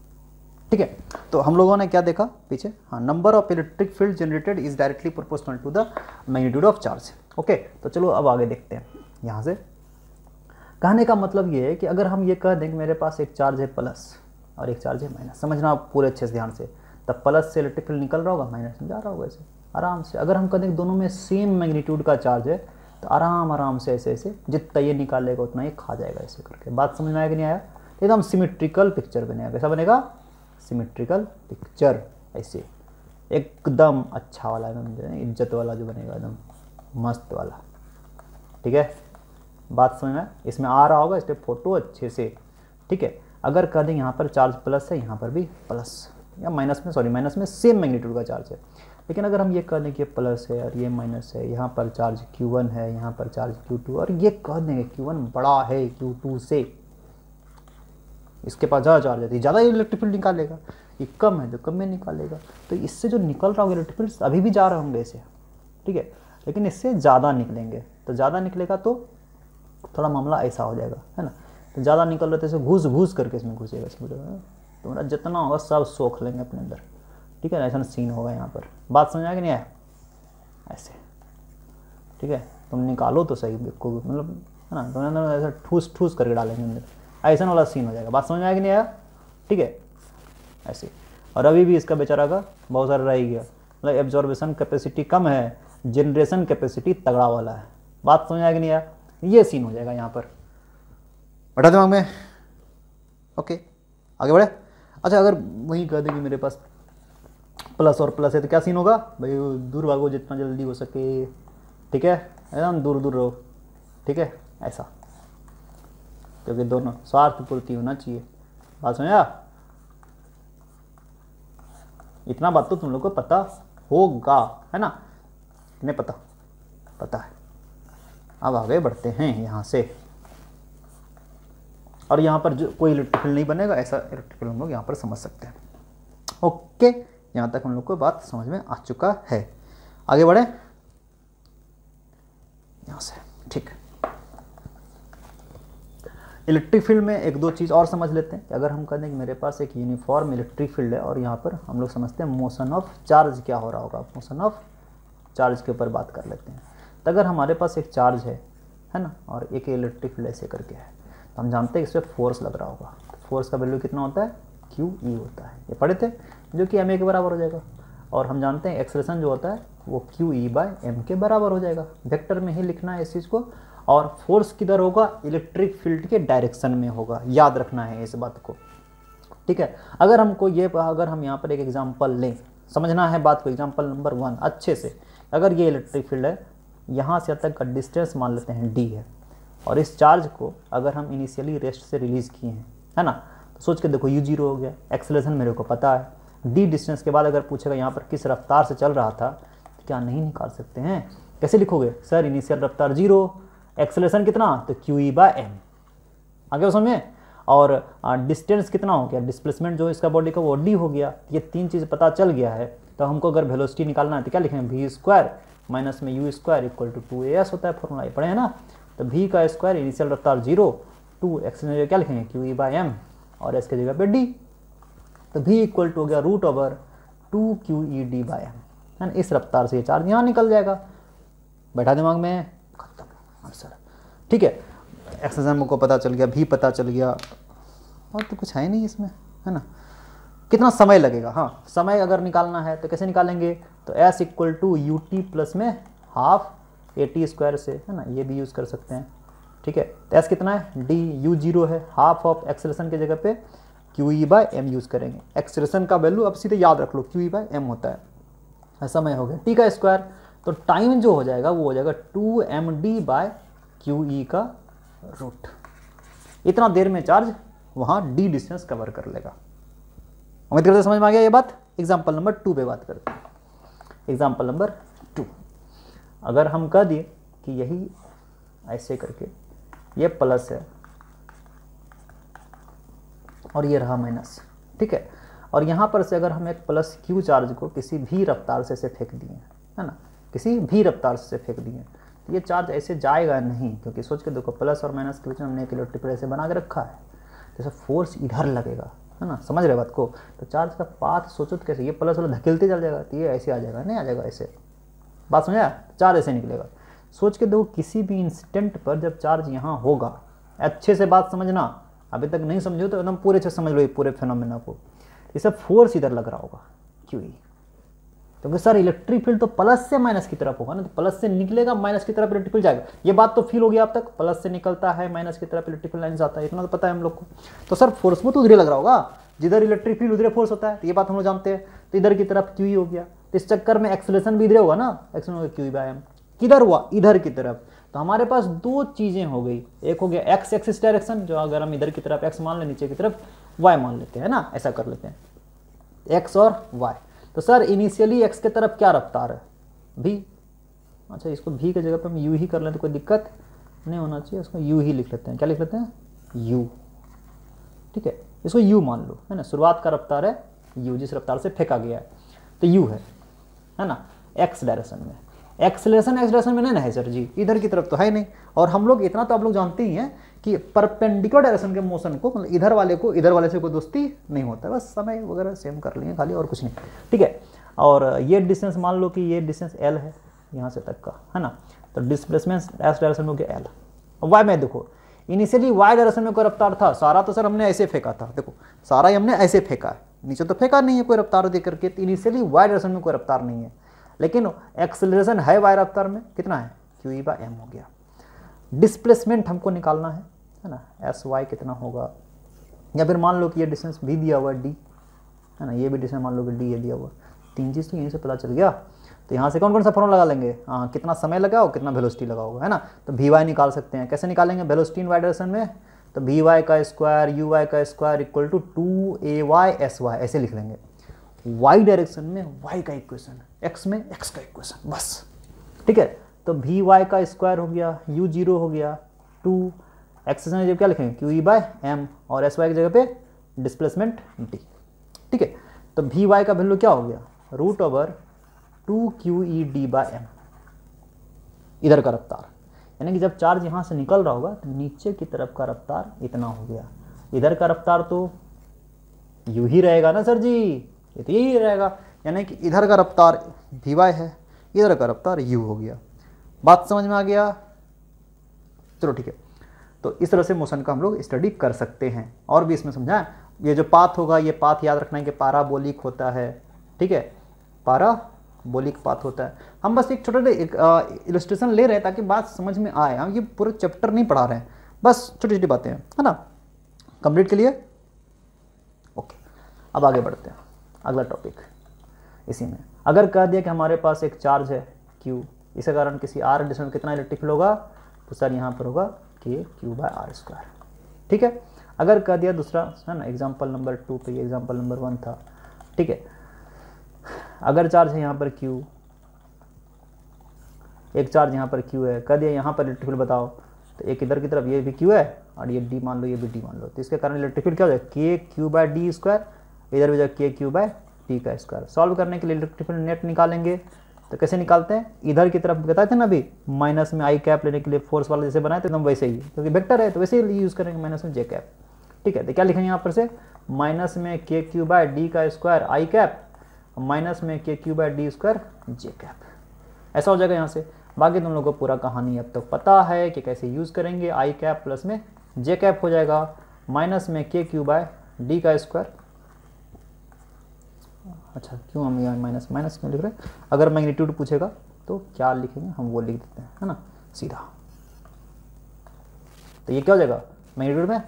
Speaker 1: ठीक है तो हम लोगों ने क्या देखा पीछे हाँ number of electric field generated is directly proportional to the magnitude of charge okay तो चलो अब आगे देखते हैं यहाँ से कहने का मतलब ये है कि अगर हम ये कह दें कि मेरे पास एक चार्ज है प्लस और एक चार्ज है माइनस समझना आप पूरे अच्छे से ध्यान से तब प्लस से इलेक्ट्रिक फील्ड निकल रहा होगा माइनस में जा रहा होगा ऐसे आराम से अगर हम कह दें दोनों में सेम मैग्नीट्यूड का चार्ज है तो आराम आराम से ऐसे ऐसे जितना ये निकालेगा उतना ये खा जाएगा ऐसे करके बात समझ में आया कि नहीं आया एकदम सिमेट्रिकल पिक्चर बनेगा कैसा बनेगा सिमेट्रिकल पिक्चर ऐसे एकदम अच्छा वाला एकदम इज्जत वाला जो बनेगा एकदम मस्त वाला ठीक है बात समझ में इसमें आ रहा होगा इसलिए फोटो अच्छे से ठीक है अगर कह दें यहाँ पर चार्ज प्लस है यहाँ पर भी प्लस या माइनस में सॉरी माइनस में सेम मैग्नीट्यूड का चार्ज है लेकिन अगर हम ये कह दें कि प्लस है और ये माइनस है यहाँ पर चार्ज वन है यहाँ पर चार्ज टू और ये कह देंगे वन बड़ा है टू से इसके पास ज़्यादा चार्ज आती है ज़्यादा इलेक्ट्रिक फील्ड निकालेगा ये कम है तो कम में निकालेगा तो इससे जो निकल रहा होगा इलेक्ट्रिक फील्ड अभी भी जा रहे होंगे इसे ठीक है लेकिन इससे ज़्यादा निकलेंगे तो ज़्यादा निकलेगा तो थोड़ा मामला ऐसा हो जाएगा है ना तो ज़्यादा निकल रहे थे तो इसे घूस घूस करके इसमें घुसेगा इसमें तो मेरा जितना होगा सब सोख लेंगे अपने अंदर ठीक है ना ऐसा सीन होगा यहाँ पर बात समझ आया कि नहीं आया ऐसे ठीक है तुम निकालो तो सही बेवकूफ मतलब है ना तुम्हें अंदर ऐसा ठूस ठूस करके डालेंगे अंदर ऐसा वाला सीन हो जाएगा बात समझ में आया कि नहीं आया ठीक है ऐसे और अभी भी इसका बेचारा का बहुत सारा रह गया मतलब एब्जॉर्बेशन कैपेसिटी कम है जनरेशन कैपेसिटी तगड़ा वाला है बात समझ कि नहीं आया ये सीन हो जाएगा यहाँ पर बढ़ा दिमाग में ओके आगे बढ़े अच्छा अगर वहीं कह देगी मेरे पास प्लस और प्लस है तो क्या सीन होगा भाई दूर भागो जितना जल्दी हो सके ठीक है एकदम दूर दूर रहो ठीक है ऐसा क्योंकि दोनों स्वार्थ पूर्ति होना चाहिए बात समझा इतना बात तो तुम लोग को पता होगा है ना नहीं पता पता है अब आगे बढ़ते हैं यहाँ से और यहाँ पर जो कोई इलेक्ट्रिकल नहीं बनेगा ऐसा इलेक्ट्रिकल हम लोग यहाँ पर समझ सकते हैं ओके यहाँ तक हम लोग को बात समझ में आ चुका है आगे बढ़े यहाँ से ठीक है इलेक्ट्रिक फील्ड में एक दो चीज़ और समझ लेते हैं कि अगर हम कहें कि मेरे पास एक यूनिफॉर्म इलेक्ट्रिक फील्ड है और यहाँ पर हम लोग समझते हैं मोशन ऑफ चार्ज क्या हो रहा होगा मोशन ऑफ चार्ज के ऊपर बात कर लेते हैं तो अगर हमारे पास एक चार्ज है है ना और एक इलेक्ट्रिक फील्ड ऐसे करके है तो हम जानते हैं इस पर फोर्स लग रहा होगा फोर्स का वैल्यू कितना होता है क्यू ई होता है ये पढ़े थे जो कि एम ए के बराबर हो जाएगा और हम जानते हैं एक्सलेशन जो होता है वो क्यू ई बाय एम के बराबर हो जाएगा वेक्टर में ही लिखना है इस चीज़ को और फोर्स किधर होगा इलेक्ट्रिक फील्ड के डायरेक्शन में होगा याद रखना है इस बात को ठीक है अगर हमको ये अगर हम यहाँ पर एक एग्जाम्पल लें समझना है बात को एग्जाम्पल नंबर वन अच्छे से अगर ये इलेक्ट्रिक फील्ड है यहाँ से तक का डिस्टेंस मान लेते हैं डी है और इस चार्ज को अगर हम इनिशियली रेस्ट से रिलीज़ किए हैं है ना तो सोच के देखो यू जीरो हो गया एक्सलेशन मेरे को पता है डी डिस्टेंस के बाद अगर पूछेगा यहाँ पर किस रफ्तार से चल रहा था तो क्या नहीं निकाल सकते हैं कैसे लिखोगे सर इनिशियल रफ्तार जीरो एक्सलेशन कितना तो क्यू ई बाय एम आ गया समझ में और डिस्टेंस कितना हो गया डिस्प्लेसमेंट जो इसका बॉडी का वो डी हो गया ये तीन चीज़ पता चल गया है तो हमको अगर वेलोसिटी निकालना है तो क्या लिखेंगे वी स्क्वायर माइनस में U square equal to two A S होता है फॉर्मूला पढ़े हैं ना तो वी का स्क्वायर इनिशियल रफ्तार जीरो टू एक्सलेशन क्या लिखेंगे क्यू ई बाई एम और एस की जगह पे डी तो वी इक्वल टू हो गया root over two Q E D by M है ना इस रफ्तार से ये चार्ज यहाँ निकल जाएगा बैठा दिमाग में आंसर हाँ, ठीक है एक्सरसाइज को पता चल गया भी पता चल गया और तो कुछ है नहीं इसमें है ना कितना समय लगेगा हाँ समय अगर निकालना है तो कैसे निकालेंगे तो S equal to U T plus में हाफ ए टी स्क्वायर से है ना ये भी यूज़ कर सकते हैं ठीक है तो एस कितना है डी यू जीरो है हाफ ऑफ एक्सलेशन के जगह पे Q E by M use करेंगे एक्सलेशन का वैल्यू अब सीधे याद रख लो क्यू ई बाय एम होता है समय हो गया टी का स्क्वायर तो टाइम जो हो जाएगा वो हो जाएगा two M D by Q E का रूट इतना देर में चार्ज वहाँ डी डिस्टेंस कवर कर लेगा उम्मीद करते समझ में आ गया ये बात एग्जाम्पल नंबर टू पे बात करते हैं एग्जाम्पल नंबर टू अगर हम कह दिए कि यही ऐसे करके ये प्लस है और ये रहा माइनस ठीक है और यहाँ पर से अगर हम एक प्लस क्यू चार्ज को किसी भी रफ्तार से इसे फेंक दिए है ना किसी भी रफ्तार से फेंक दिए तो ये चार्ज ऐसे जाएगा नहीं क्योंकि सोच के देखो प्लस और माइनस के बीच में हमने एक इलेक्ट्रिक ऐसे बना के रखा है जैसे फोर्स इधर लगेगा है ना समझ रहे बात को तो चार्ज का पाथ सोचो तो कैसे ये प्लस वाला धकेलते चल जाएगा तो ये ऐसे आ जाएगा नहीं आ जाएगा ऐसे बात समझा चार्ज ऐसे निकलेगा सोच के देखो किसी भी इंसिडेंट पर जब चार्ज यहाँ होगा अच्छे से बात समझना अभी तक नहीं समझो तो एकदम पूरे अच्छे समझ लो ये पूरे फेनोमेना को ये सब फोर्स इधर लग रहा होगा क्यों तो क्योंकि सर इलेक्ट्रिक फील्ड तो प्लस से माइनस की तरफ होगा ना तो प्लस से निकलेगा माइनस की तरफ इलेक्ट्रिक फील्ड जाएगा ये बात तो फील हो गया अब तक प्लस से निकलता है माइनस की तरफ इलेक्ट्रिक फील्ड लाइन जाता है इतना तो पता है हम लोग को तो सर फोर्स में तो उधर लग रहा होगा जिधर इलेक्ट्रिक फील्ड उधर फोर्स होता है तो ये बात हम लोग जानते हैं तो इधर की तरफ क्यू e हो गया तो इस चक्कर में एक्सलेशन भी इधर होगा ना होगा क्यू बाय एम किधर हुआ इधर की तरफ तो हमारे पास दो चीज़ें हो गई एक हो गया एक्स एक्सिस डायरेक्शन जो अगर हम इधर की तरफ एक्स मान लें नीचे की तरफ वाई मान लेते हैं ना ऐसा कर लेते हैं एक्स और वाई तो सर इनिशियली एक्स के तरफ क्या रफ्तार है भी अच्छा इसको भी की जगह पर हम यू ही कर लें तो कोई दिक्कत नहीं होना चाहिए इसको यू ही लिख लेते हैं क्या लिख लेते हैं यू ठीक है इसको यू मान लो है ना शुरुआत का रफ्तार है यू जिस रफ्तार से फेंका गया है तो यू है है ना एक्स डायरेक्शन में एक्सलेशन एक्सलेशन में नहीं ना है सर जी इधर की तरफ तो है नहीं और हम लोग इतना तो आप लोग जानते ही हैं कि परपेंडिकुलर डायरेक्शन के मोशन को मतलब इधर वाले को इधर वाले से कोई दोस्ती नहीं होता बस समय वगैरह सेम कर लिए खाली और कुछ नहीं ठीक है और ये डिस्टेंस मान लो कि ये डिस्टेंस एल है यहाँ से तक का है ना तो डिस्प्लेसमेंट एस डायरेक्शन में एल वाई में देखो इनिशियली वाई डायरेक्शन में कोई रफ्तार था सारा तो सर हमने ऐसे फेंका था देखो सारा ही हमने ऐसे फेंका है नीचे तो फेंका नहीं है कोई रफ्तार दे करके तो इनिशियली वाई डायरेक्शन में कोई रफ्तार नहीं है लेकिन एक्सलेशन है वायर अवतार में कितना है क्यू ई बाई एम हो गया डिस्प्लेसमेंट हमको निकालना है है ना एस वाई कितना होगा या फिर मान लो कि ये डिस्टेंस भी दिया हुआ है डी है ना ये भी डिस्टेंस मान लो कि डी ये दिया हुआ तीन चीज़ तो यहीं से पता चल गया तो यहाँ से कौन कौन सा फॉर्म लगा लेंगे हाँ कितना समय लगा और कितना वेलोसिटी लगा होगा है ना तो भी वाई निकाल सकते हैं कैसे निकालेंगे वेलोसिटी इन वाई डायरेक्शन में तो भी वाई का स्क्वायर यू वाई का square equal to two A Y S Y ऐसे लिख लेंगे वाई डायरेक्शन में वाई का इक्वेशन एक्स में एक्स का इक्वेशन बस ठीक है तो भी वाई का स्क्वायर हो गया यू जीरो हो गया टू एक्स जब क्या लिखेंगे क्यू ई बाय एम और एस वाई की जगह पे डिस्प्लेसमेंट डी ठीक है तो भी वाई का वैल्यू क्या हो गया root over two Q E D by M इधर का रफ्तार यानी कि जब चार्ज यहाँ से निकल रहा होगा तो नीचे की तरफ का रफ्तार इतना हो गया इधर का रफ्तार तो यू ही रहेगा ना सर जी ये तो यही रहेगा यानी कि इधर का रफ्तार वी वाई है इधर का रफ्तार यू हो गया बात समझ में आ गया चलो ठीक है तो इस तरह से मोशन का हम लोग स्टडी कर सकते हैं और भी इसमें समझाएं ये जो पाथ होगा ये पाथ याद रखना है कि पाराबोलिक होता है ठीक है पारा बोलिक पाथ होता है हम बस एक छोटा सा एक इलस्ट्रेशन ले रहे हैं ताकि बात समझ में आए हम हाँ, ये पूरा चैप्टर नहीं पढ़ा रहे हैं बस छोटी छोटी बातें हैं है ना कंप्लीट के लिए ओके अब आगे बढ़ते हैं अगला टॉपिक इसी में अगर कह दिया कि हमारे पास एक चार्ज है क्यू इसके कारण किसी आर डिस्टेंस में कितना इलेक्ट्रिक फील्ड होगा तो सर यहाँ पर होगा के क्यू बाय आर स्क्वायर ठीक है अगर कह दिया दूसरा है ना एग्जाम्पल नंबर टू पे एग्जाम्पल नंबर वन था ठीक है अगर चार्ज है यहाँ पर क्यू एक चार्ज यहाँ पर क्यू है कह दिया यहाँ पर इलेक्ट्रिक फील्ड बताओ तो एक इधर की तरफ ये भी क्यू है और ये डी मान लो ये भी डी मान लो तो इसके कारण इलेक्ट्रिक फील्ड क्या हो जाएगा K Q by D square इधर भी के क्यू बाय टी का स्क्वायर सॉल्व करने के लिए इलेक्ट्रिकल नेट निकालेंगे तो कैसे निकालते हैं इधर की तरफ बताए थे ना अभी माइनस में आई कैप लेने के लिए फोर्स वाला जैसे बनाए थे एकदम वैसे ही क्योंकि तो वेक्टर है तो वैसे ही यूज़ करेंगे माइनस में जे कैप ठीक है तो क्या लिखेंगे यहाँ पर से माइनस में के क्यू बाय डी का स्क्वायर आई कैप माइनस में K Q by D square J cap ऐसा हो जाएगा यहाँ से बाकी तुम लोगों को पूरा कहानी अब तक तो पता है कि कैसे यूज़ करेंगे आई कैप प्लस में जे कैप हो जाएगा माइनस में के क्यू बाय डी का स्क्वायर अच्छा क्यों हम यहाँ माइनस माइनस क्यों लिख रहे हैं अगर मैग्नीट्यूड पूछेगा तो क्या लिखेंगे हम वो लिख देते हैं है ना सीधा तो ये क्या हो जाएगा मैग्नीट्यूड में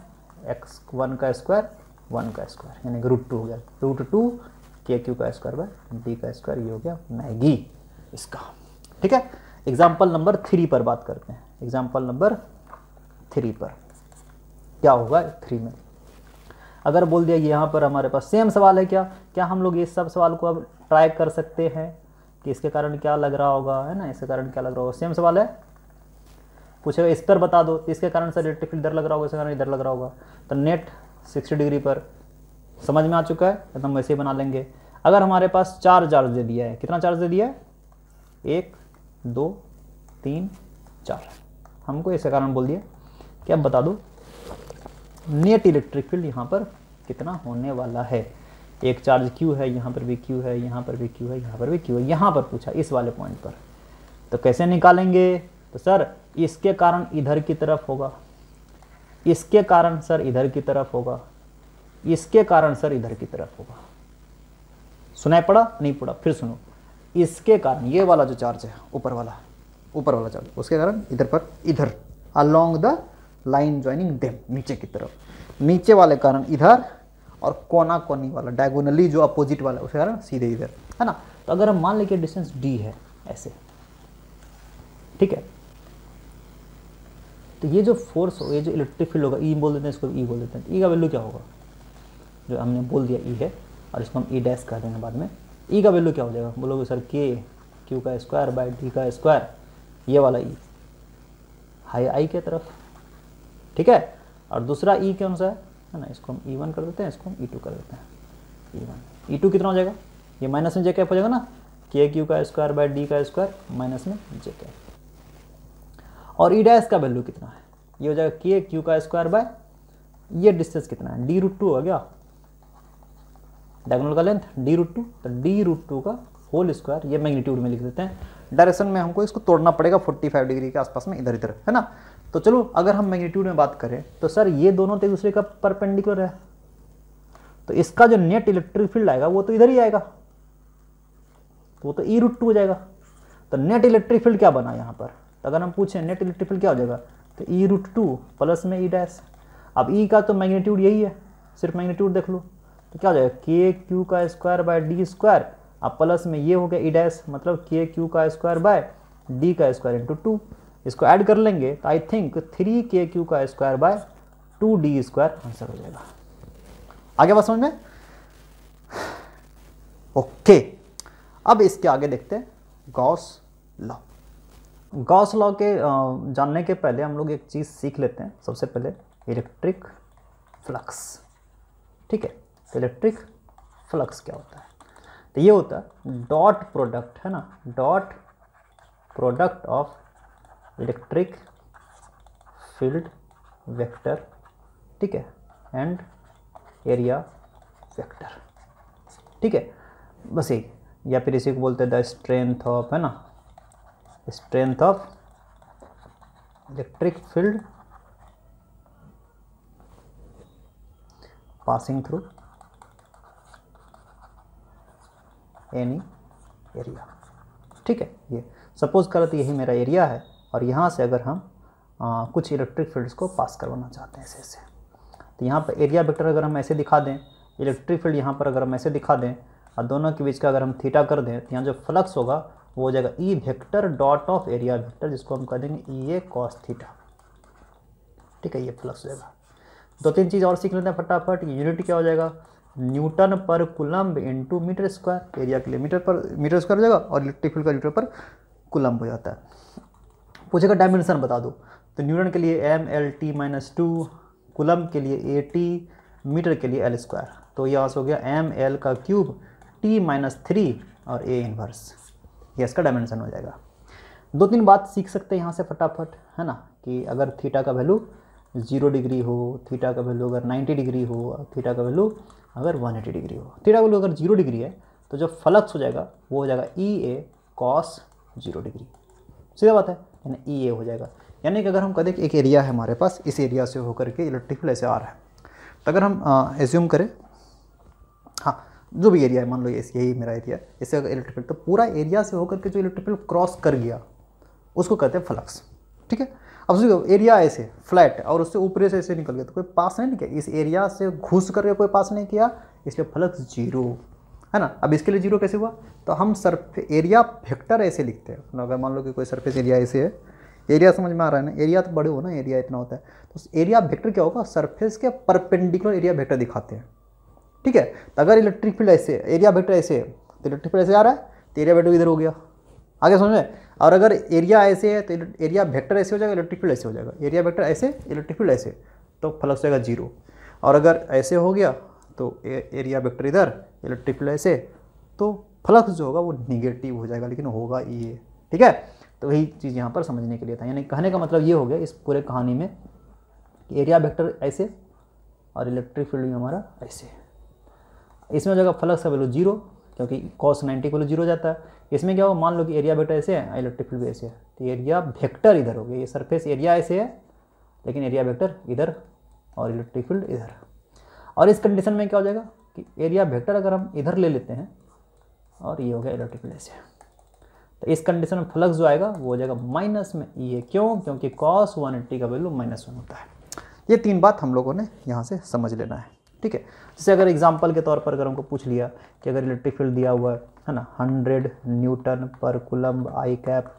Speaker 1: एक्स वन का स्क्वायर वन का स्क्वायर यानी कि रूट टू हो गया रूट टू के क्यू का स्क्वायर बाय डी का स्क्वायर ये हो गया मैगी इसका ठीक है एग्जाम्पल नंबर थ्री पर बात करते हैं एग्जाम्पल नंबर थ्री पर क्या होगा थ्री में अगर बोल दिया यहाँ पर हमारे पास सेम सवाल है क्या क्या हम लोग इस सब सवाल को अब ट्राई कर सकते हैं कि इसके कारण क्या लग रहा होगा है ना इसके कारण क्या लग रहा होगा सेम सवाल है पूछेगा इस पर बता दो इसके कारण सर इलेक्ट्रिक फील्ड इधर लग रहा होगा इसके कारण इधर लग रहा होगा तो नेट सिक्सटी डिग्री पर समझ में आ चुका है एकदम तो वैसे ही बना लेंगे अगर हमारे पास चार चार्ज दे दिया है कितना चार्ज दे दिया है एक दो तीन चार हमको इसके कारण बोल दिया क्या बता दो नेट इलेक्ट्रिक फील्ड यहाँ पर कितना होने वाला है एक चार्ज क्यू है यहाँ पर भी क्यू है यहाँ पर भी क्यू है यहाँ पर भी क्यू है यहाँ पर पूछा इस वाले पॉइंट पर तो कैसे निकालेंगे तो सर इसके कारण इधर की तरफ होगा इसके कारण सर इधर की तरफ होगा इसके कारण सर इधर की तरफ होगा सुनाई पड़ा नहीं पड़ा फिर सुनो इसके कारण ये वाला जो चार्ज है ऊपर वाला ऊपर वाला चार्ज उसके कारण इधर पर इधर along the line joining them नीचे की तरफ नीचे वाले कारण इधर और कोना कोनी वाला डायगोनली जो अपोजिट वाला उसके कारण सीधे इधर है ना तो अगर हम मान लें डिस्टेंस डी है ऐसे ठीक है तो ये जो फोर्स हो ये जो इलेक्ट्रिक फील्ड होगा ई e बोल देते हैं इसको ई e बोल देते हैं ई e का वैल्यू क्या होगा जो हमने बोल दिया ई है और इसको हम ई डैस कर देंगे बाद में ई का वैल्यू क्या हो जाएगा बोलोगे सर के क्यू का स्क्वायर बाय डी का स्क्वायर ये वाला ई हाई आई के तरफ ठीक है और दूसरा ई e कौन सा है है ना इसको हम ई e वन कर देते हैं इसको हम ई e टू कर देते हैं ई वन ई टू कितना हो जाएगा ये माइनस में जे कैप हो जाएगा ना के क्यू का स्क्वायर बाय डी का स्क्वायर माइनस में जे कैप और ई डैश का वैल्यू कितना है ये हो जाएगा के क्यू का स्क्वायर बाय ये डिस्टेंस कितना है डी रूट टू हो गया डायगोनल का लेंथ डी रूट टू तो डी रूट टू का होल स्क्वायर ये मैग्नीट्यूड में लिख देते हैं डायरेक्शन में हमको इसको तोड़ना पड़ेगा 45 डिग्री के आसपास में इधर इधर है ना तो चलो अगर हम मैग्नीट्यूड में बात करें तो सर ये दोनों तो एक दूसरे का परपेंडिकुलर है तो इसका जो नेट इलेक्ट्रिक फील्ड आएगा वो तो इधर ही आएगा तो वो तो ई रूट टू हो जाएगा तो नेट इलेक्ट्रिक फील्ड क्या बना यहाँ पर तो अगर हम पूछें नेट इलेक्ट्रिक फील्ड क्या हो जाएगा तो ई रूट टू प्लस में ई e डैश अब ई e का तो मैग्नीट्यूड यही है सिर्फ मैग्नीट्यूड देख लो तो क्या हो जाएगा के क्यू का स्क्वायर बाय डी स्क्वायर अब प्लस में ये हो गया ई e डैश मतलब के क्यू का स्क्वायर बाय डी का स्क्वायर इंटू टू इसको ऐड कर लेंगे तो I think three K Q का square by two D square answer हो जाएगा आगे बात समझ में ओके अब इसके आगे देखते हैं गॉस लॉ गॉस लॉ के जानने के पहले हम लोग एक चीज़ सीख लेते हैं सबसे पहले इलेक्ट्रिक फ्लक्स ठीक है इलेक्ट्रिक तो फ्लक्स क्या होता है तो ये होता है डॉट प्रोडक्ट है ना dot product of electric field vector ठीक है एंड एरिया वेक्टर ठीक है बस यही या फिर इसी को बोलते हैं द स्ट्रेंथ ऑफ है ना strength of electric field passing through any area ठीक है ये सपोज करो तो यही मेरा एरिया है और यहाँ से अगर हम आ, कुछ इलेक्ट्रिक फील्ड्स को पास करवाना चाहते हैं ऐसे ऐसे तो यहाँ पर एरिया वेक्टर अगर हम ऐसे दिखा दें इलेक्ट्रिक फील्ड यहाँ पर अगर हम ऐसे दिखा दें और दोनों के बीच का अगर हम थीटा कर दें तो यहाँ जो फ्लक्स होगा वो हो जाएगा E vector dot of area vector जिसको हम कह देंगे ई ए कॉस थीटा ठीक है ये फ्लक्स हो जाएगा दो तीन चीज़ और सीख लेते हैं फटाफट यूनिट क्या हो जाएगा न्यूटन पर coulomb into metre square area के लिए मीटर पर मीटर स्क्वायर हो जाएगा और इलेक्ट्रिक फील्ड का न्यूटन पर कुलम्ब हो जाता है पूछेगा डायमेंशन बता दो तो न्यूटन के लिए M L T minus two coulomb के लिए ए टी मीटर के लिए एल स्क्वायर तो ये आंसर हो गया एम एल का क्यूब टी माइनस थ्री और ए इनवर्स ये इसका डायमेंशन हो जाएगा दो तीन बात सीख सकते हैं यहाँ से फटाफट है ना कि अगर थीटा का वैल्यू जीरो डिग्री हो थीटा का वैल्यू अगर नाइन्टी डिग्री हो थीटा का वैल्यू अगर वन एटी डिग्री हो थीटा का वैल्यू अगर जीरो डिग्री है तो जो फ्लक्स हो जाएगा वो हो जाएगा E A cos zero degree सीधा बात है यानी ई ए हो जाएगा यानी कि अगर हम कहें कि एक एरिया है हमारे पास इस एरिया से होकर के इलेक्ट्रिक फील्ड ऐसे आ रहा है तो अगर हम एज्यूम करें हाँ जो भी एरिया है मान लो ये यही मेरा एरिया है इससे अगर इलेक्ट्रिक फील्ड तो पूरा एरिया से होकर के जो इलेक्ट्रिक फील्ड क्रॉस कर गया उसको कहते हैं फ्लक्स ठीक है अब देखो एरिया ऐसे फ्लैट और उससे ऊपर से ऐसे निकल गया तो कोई पास नहीं किया इस एरिया से घुस करके कोई पास नहीं किया इसलिए फ्लक्स जीरो है ना अब इसके लिए जीरो कैसे हुआ तो हम सरफे एरिया फैक्टर ऐसे लिखते हैं मतलब अगर मान लो कि कोई सरफेस एरिया ऐसे है एरिया समझ में आ रहा है ना एरिया तो बड़े हो ना एरिया इतना होता है तो एरिया वेक्टर क्या होगा सरफेस के परपेंडिकुलर एरिया वेक्टर दिखाते हैं ठीक है तो अगर इलेक्ट्रिक फील्ड ऐसे एरिया वेक्टर ऐसे है तो इलेक्ट्रिक फील्ड ऐसे आ रहा है तो एरिया वेक्टर इधर हो गया आगे समझ में और अगर एरिया ऐसे है तो एरिया वेक्टर ऐसे हो जाएगा इलेक्ट्रिक फील्ड ऐसे हो जाएगा एरिया वेक्टर ऐसे इलेक्ट्रिक फील्ड ऐसे तो फ्लक्स जाएगा जीरो और अगर ऐसे हो गया तो एरिया वेक्टर इधर फील्ड ऐसे तो फ्लक्स जो होगा वो निगेटिव हो जाएगा लेकिन होगा ये ठीक है तो वही चीज़ यहाँ पर समझने के लिए था यानी कहने का मतलब ये हो गया इस पूरे कहानी में कि एरिया वेक्टर ऐसे और इलेक्ट्रिक फील्ड भी हमारा ऐसे इसमें हो जाएगा फ्लक्स का वैल्यू जीरो क्योंकि कॉस नाइन्टी को जीरो जाता है इसमें क्या हो मान लो कि एरिया वेक्टर ऐसे है इलेक्ट्रिक फील्ड भी ऐसे है तो एरिया वेक्टर इधर हो गया ये सरफेस एरिया ऐसे है लेकिन एरिया वेक्टर इधर और इलेक्ट्रिक फील्ड इधर और इस कंडीशन में क्या हो जाएगा कि एरिया वेक्टर अगर हम इधर ले लेते हैं और ये हो गया इलेक्ट्रिक प्लेस तो इस कंडीशन में फ्लक्स जो आएगा वो हो जाएगा माइनस में ये क्यों क्योंकि कॉस वन एट्टी का वैल्यू माइनस वन होता है ये तीन बात हम लोगों ने यहाँ से समझ लेना है ठीक है जैसे अगर एग्जाम्पल के तौर पर अगर हमको पूछ लिया कि अगर इलेक्ट्रिक फील्ड दिया हुआ है ना हंड्रेड न्यूटन पर कुलम्ब आई कैप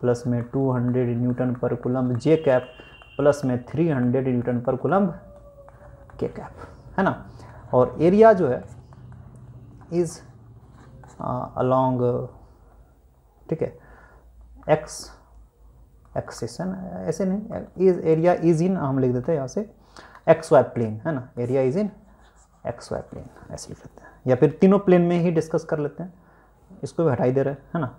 Speaker 1: प्लस में टू हंड्रेड न्यूटन पर कुलम्ब जे कैप प्लस में थ्री हंड्रेड न्यूटन पर कुलम्ब के कैप है ना और एरिया जो है इज़ अलोंग uh, ठीक है एक्स एक्सिस है ना ऐसे नहीं इज एरिया इज इन हम लिख देते हैं यहाँ से एक्स वाई प्लेन है ना area is in X Y plane ऐसे लिख लेते हैं या फिर तीनों प्लेन में ही डिस्कस कर लेते हैं इसको भी हटाई दे रहे हैं है ना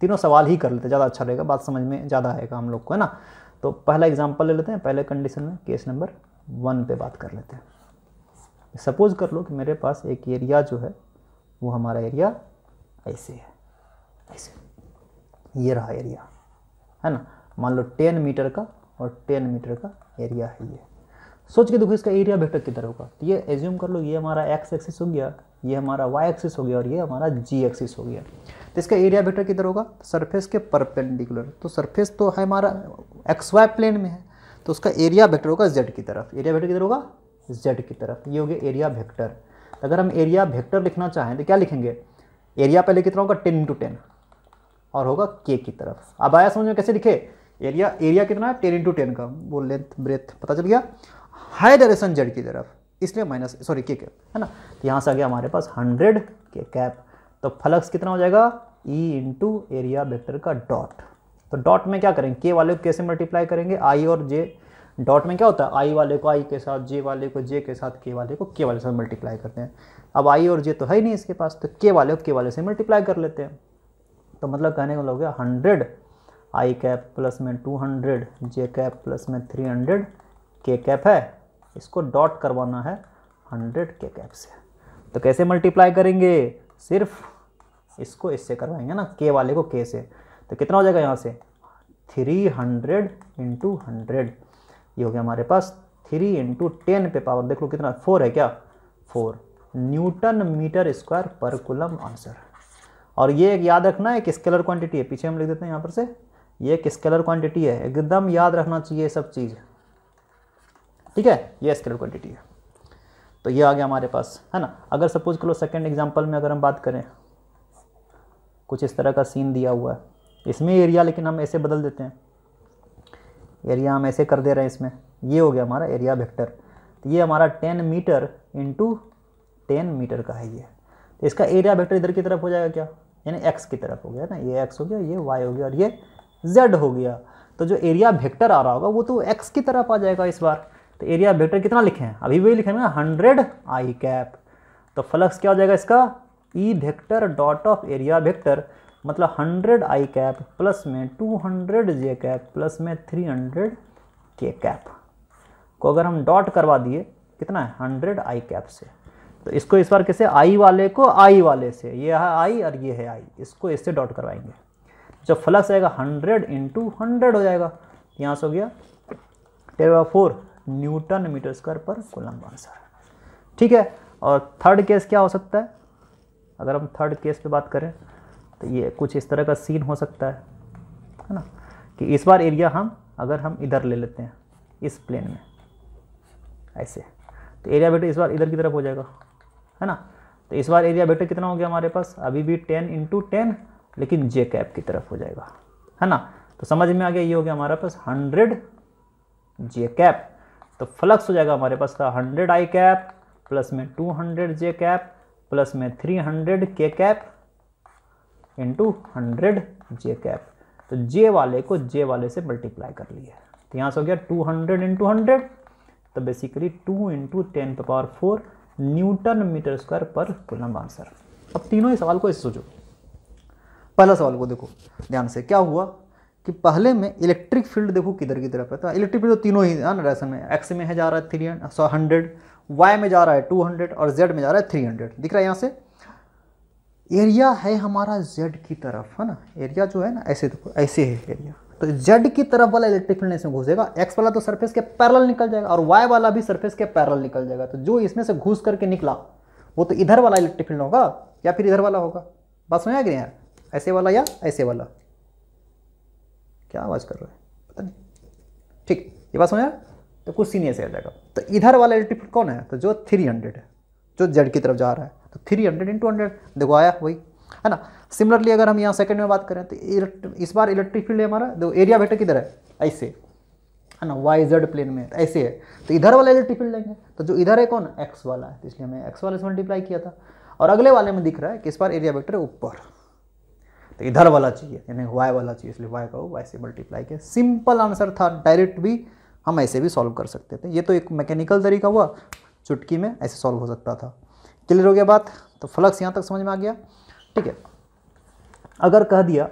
Speaker 1: तीनों सवाल ही कर लेते हैं ज़्यादा अच्छा रहेगा बात समझ में ज़्यादा आएगा हम लोग को है ना तो पहला एग्जाम्पल ले लेते हैं पहले कंडीशन में केस नंबर वन पे बात कर लेते हैं सपोज़ कर लो कि मेरे पास एक एरिया जो है वो हमारा एरिया ऐसे है ऐसे ये रहा एरिया है ना मान लो टेन मीटर का और टेन मीटर का एरिया है ये सोच के देखो इसका एरिया वेक्टर किधर होगा तो ये एज्यूम कर लो ये हमारा एक्स एक्सिस हो गया ये हमारा वाई एक्सिस हो गया और ये हमारा जी एक्सिस हो गया तो इसका एरिया वेक्टर किधर होगा सरफेस तो के परपेंडिकुलर तो सरफेस तो है हमारा एक्स वाई प्लेन में है तो उसका एरिया वेक्टर होगा जेड की तरफ एरिया वेक्टर किधर होगा z की तरफ ये हो गया एरिया वेक्टर अगर हम एरिया वेक्टर लिखना चाहें तो क्या लिखेंगे एरिया पहले कितना होगा टेन इंटू टेन और होगा के की तरफ अब आया समझ में कैसे लिखे एरिया एरिया कितना है टेन इंटू टेन का वो लेंथ ब्रेथ पता चल गया हाई डायरेक्शन जेड की तरफ इसलिए माइनस सॉरी के कैप है ना तो यहाँ से आ गया हमारे पास हंड्रेड के कैप तो फ्लक्स कितना हो जाएगा ई इंटू एरिया वेक्टर का डॉट तो डॉट में क्या करेंगे के वाले को कैसे मल्टीप्लाई करेंगे आई और जे डॉट में क्या होता है आई वाले को आई के साथ जे वाले को जे के साथ के वाले को के वाले साथ मल्टीप्लाई करते हैं अब आई और जे तो है ही नहीं इसके पास तो के वाले को के वाले से मल्टीप्लाई कर लेते हैं तो मतलब कहने का मतलब गया हंड्रेड आई कैप प्लस में two hundred J cap plus में थ्री हंड्रेड के कैप है इसको डॉट करवाना है हंड्रेड के कैप से तो कैसे मल्टीप्लाई करेंगे सिर्फ इसको इससे करवाएंगे ना के वाले को के से तो कितना हो जाएगा यहाँ से थ्री हंड्रेड इंटू हंड्रेड ये हो गया हमारे पास थ्री इंटू टेन पे पावर देख लो कितना फोर है क्या फोर न्यूटन मीटर स्क्वायर पर कुलम आंसर और ये एक याद रखना है कि स्केलर क्वांटिटी है पीछे हम लिख देते हैं यहाँ पर से ये एक स्केलर क्वांटिटी है एकदम याद रखना चाहिए सब चीज़ ठीक है ये स्केलर क्वांटिटी है तो ये आ गया हमारे पास है ना अगर सपोज करो सेकेंड एग्जाम्पल में अगर हम बात करें कुछ इस तरह का सीन दिया हुआ है इसमें एरिया लेकिन हम ऐसे बदल देते हैं एरिया हम ऐसे कर दे रहे हैं इसमें ये हो गया हमारा एरिया वेक्टर तो ये हमारा ten meter into ten meter का है ये तो इसका एरिया वेक्टर इधर की तरफ हो जाएगा क्या यानी एक्स की तरफ हो गया ना ये एक्स हो गया ये वाई हो गया और ये जेड हो गया तो जो एरिया वेक्टर आ रहा होगा वो तो एक्स की तरफ आ जाएगा इस बार तो एरिया वेक्टर कितना लिखे हैं अभी वही लिखे ना हंड्रेड आई कैप तो फ्लक्स क्या हो जाएगा इसका E vector dot of area vector मतलब हंड्रेड आई कैप प्लस में two hundred J cap plus में थ्री हंड्रेड के कैप को अगर हम डॉट करवा दिए कितना है हंड्रेड आई कैप से तो इसको इस बार कैसे आई वाले को आई वाले से ये है आई और ये है आई इसको इससे डॉट करवाएंगे जो फ्लक्स आएगा हंड्रेड इंटू हंड्रेड हो जाएगा यहाँ से हो गया ten four newton metre square पर कोलम आंसर ठीक है और थर्ड केस क्या हो सकता है अगर हम थर्ड केस पे बात करें तो ये कुछ इस तरह का सीन हो सकता है है ना कि इस बार एरिया हम अगर हम इधर ले लेते हैं इस प्लेन में ऐसे तो एरिया वेक्टर इस बार इधर की तरफ हो जाएगा है ना तो इस बार एरिया बेटर कितना हो गया हमारे पास अभी भी टेन इंटू टेन लेकिन जे कैप की तरफ हो जाएगा है ना तो समझ में आ गया ये हो गया हमारे पास हंड्रेड जे कैप तो फ्लक्स हो जाएगा हमारे पास का हंड्रेड आई कैप प्लस में two hundred J cap plus में three hundred K cap into hundred J cap तो जे वाले को जे वाले से मल्टीप्लाई कर लिया तो यहाँ से हो गया टू हंड्रेड इंटू हंड्रेड तो basically two into ten power four newton metre square पर कूलम आंसर अब तीनों ही सवाल को इस सोचो पहला सवाल को देखो ध्यान से क्या हुआ कि पहले में इलेक्ट्रिक फील्ड देखो किधर की तरफ है तो इलेक्ट्रिक फील्ड तो तीनों ही है ना में एक्स में है जा रहा है थ्री हंड्रेड वाई में जा रहा है टू हंड्रेड और जेड में जा रहा है थ्री हंड्रेड दिख रहा है यहाँ से एरिया है हमारा जेड की तरफ है ना एरिया जो है ना ऐसे देखो ऐसे है एरिया तो जेड की तरफ वाला इलेक्ट्रिक फील्ड इसमें घुसेगा एक्स वाला तो सरफेस के पैरल निकल जाएगा और वाई वाला भी सरफेस के पैरल निकल जाएगा तो जो इसमें से घुस करके निकला वो तो इधर वाला इलेक्ट्रिक फील्ड होगा या फिर इधर वाला होगा बात समझ आ यार ऐसे वाला या ऐसे वाला क्या आवाज़ कर रहा है पता नहीं ठीक ये बात समझ तो कुछ सीनियर से आ जाएगा तो इधर वाला इलेक्ट्रिक फील्ड कौन है तो जो थ्री हंड्रेड है जो जेड की तरफ जा रहा है तो थ्री हंड्रेड इंटू हंड्रेड देखो आया वही है ना सिमिलरली अगर हम यहाँ सेकंड में बात करें तो इस बार इलेक्ट्रिक फील्ड है हमारा देखो एरिया वेक्टर किधर है ऐसे है ना वाई जेड प्लेन में तो ऐसे है तो इधर वाला इलेक्ट्रिक फील्ड लेंगे तो जो इधर है कौन एक्स वाला है तो इसलिए हमें एक्स वाले से मल्टीप्लाई किया था और अगले वाले में दिख रहा है कि इस बार एरिया वेक्टर है ऊपर तो इधर वाला चाहिए यानी वाई वाला चाहिए इसलिए वाई का वाई से मल्टीप्लाई किया सिंपल आंसर था डायरेक्ट भी हम ऐसे भी सॉल्व कर सकते थे ये तो एक मैकेनिकल तरीका हुआ चुटकी में ऐसे सॉल्व हो सकता था क्लियर हो गया बात तो फ्लक्स यहाँ तक समझ में आ गया ठीक है अगर कह दिया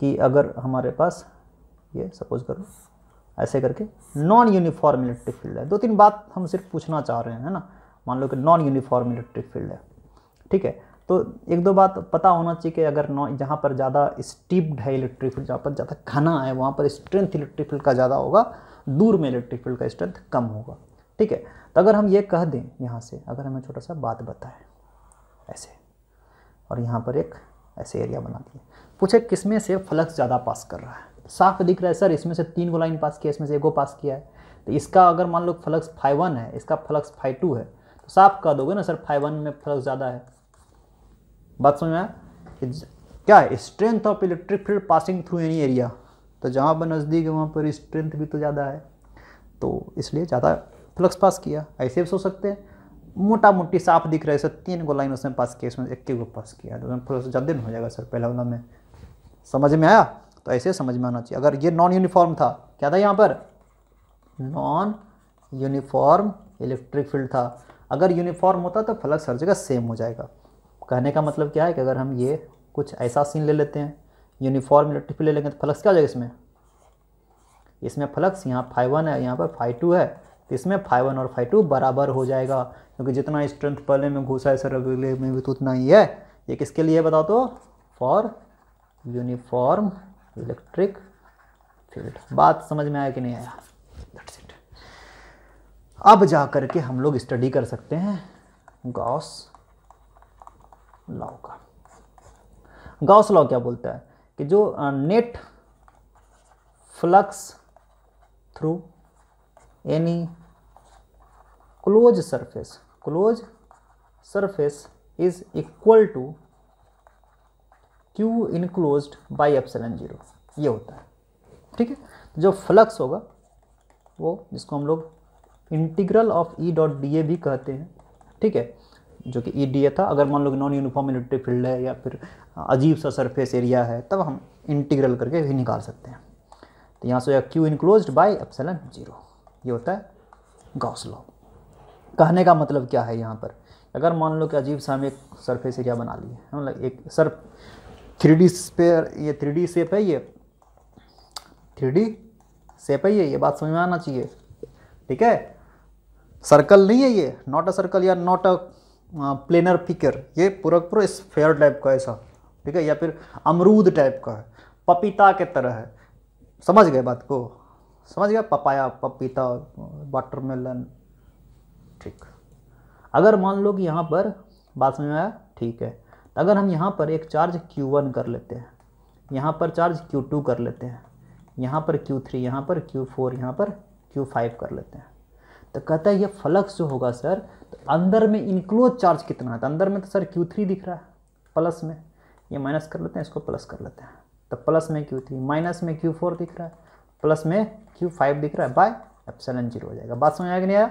Speaker 1: कि अगर हमारे पास ये सपोज करो ऐसे करके नॉन यूनिफॉर्म इलेक्ट्रिक फील्ड है दो तीन बात हम सिर्फ पूछना चाह रहे हैं है ना मान लो कि नॉन यूनिफॉर्म इलेक्ट्रिक फील्ड है ठीक है तो एक दो बात पता होना चाहिए कि अगर नॉन जहाँ पर ज़्यादा स्टीप्ड है इलेक्ट्रिक फील्ड जहाँ पर ज़्यादा घना है वहाँ पर स्ट्रेंथ इलेक्ट्रिक फील्ड का ज़्यादा होगा दूर में इलेक्ट्रिक फील्ड का स्ट्रेंथ कम होगा ठीक है तो अगर हम ये कह दें यहाँ से अगर हमें छोटा सा बात बताए ऐसे और यहाँ पर एक ऐसे एरिया बना दिए पूछे किसमें से फ्लक्स ज़्यादा पास कर रहा है साफ दिख रहा है सर इसमें से तीन गो लाइन पास किया इसमें से एक गो पास किया है तो इसका अगर मान लो फ्लक्स फाइव वन है इसका फ्लक्स फाइव टू है तो साफ कह दोगे ना सर फाइव वन में फ्लक्स ज़्यादा है बात समझ में आया क्या है strength of electric field passing through any area तो जहाँ पर नज़दीक है वहाँ पर स्ट्रेंथ भी तो ज़्यादा है तो इसलिए ज़्यादा फ्लक्स पास किया ऐसे भी सोच सकते हैं मोटा मोटी साफ दिख रहा है सर तीन गो लाइन उसने पास किया इसमें ही गो पास किया तो फ्लक्स ज़्यादा नहीं हो जाएगा सर पहला वाला में समझ में आया तो ऐसे समझ में आना चाहिए अगर ये नॉन यूनिफॉर्म था क्या था यहाँ पर नॉन यूनिफॉर्म इलेक्ट्रिक फील्ड था अगर यूनिफॉर्म होता तो फ्लक्स हर जगह सेम हो जाएगा कहने का मतलब क्या है कि अगर हम ये कुछ ऐसा सीन ले लेते हैं यूनिफॉर्म इलेक्ट्रिक फील्ड लेंगे तो फ्लक्स क्या हो जाएगा इसमें इसमें फ्लक्स यहाँ फाइव वन है यहाँ पर फाइव टू है तो इसमें फाइव वन और फाइव टू बराबर हो जाएगा क्योंकि जितना स्ट्रेंथ पहले में घुसा है सर में भी तो उतना ही है ये किसके लिए बता दो फॉर यूनिफॉर्म इलेक्ट्रिक फील्ड बात समझ में आया कि नहीं आया अब जा कर के हम लोग स्टडी कर सकते हैं गॉस लॉ का गॉस लॉ क्या बोलता है कि जो net flux through any close surface close surface is equal to Q enclosed by epsilon zero ये होता है ठीक है जो फ्लक्स होगा वो जिसको हम लोग integral of E dot D A भी कहते हैं ठीक है जो कि ई डी ए था अगर मान लो नॉन यूनिफॉर्म इलेक्ट्रिक फील्ड है या फिर अजीब सा सरफेस एरिया है तब हम इंटीग्रल करके भी निकाल सकते हैं तो यहाँ से Q enclosed by epsilon zero ये होता है गॉस लॉ कहने का मतलब क्या है यहाँ पर अगर मान लो कि अजीब सा हम एक सरफेस एरिया बना लिए मतलब एक सर थ्री डी स्पेयर ये थ्री डी सेप है ये थ्री डी सेप है ये ये बात समझ में आना चाहिए ठीक है सर्कल नहीं है ये नॉट अ सर्कल या नॉट अ प्लेनर फिकर ये पूरा पूरा स्फेयर टाइप का ऐसा ठीक है या फिर अमरूद टाइप का है पपीता के तरह है समझ गए बात को समझ गया पपाया पपीता वाटरमेलन ठीक अगर मान लो कि यहाँ पर बात समझ में आया ठीक है तो अगर हम यहाँ पर एक चार्ज Q1 कर लेते हैं यहाँ पर चार्ज Q2 कर लेते हैं यहाँ पर Q3 यहाँ पर Q4 यहाँ पर Q5 कर लेते हैं तो कहता है ये फ्लक्स जो होगा सर तो अंदर में इनक्लोज चार्ज कितना है तो अंदर में तो सर Q3 दिख रहा है प्लस में ये माइनस कर लेते हैं इसको प्लस कर लेते हैं तो प्लस में क्यू थ्री माइनस में क्यू फोर दिख रहा है प्लस में क्यू फाइव दिख रहा है बाय एप्सलन जीरो हो जाएगा बात समझ आया कि नहीं आया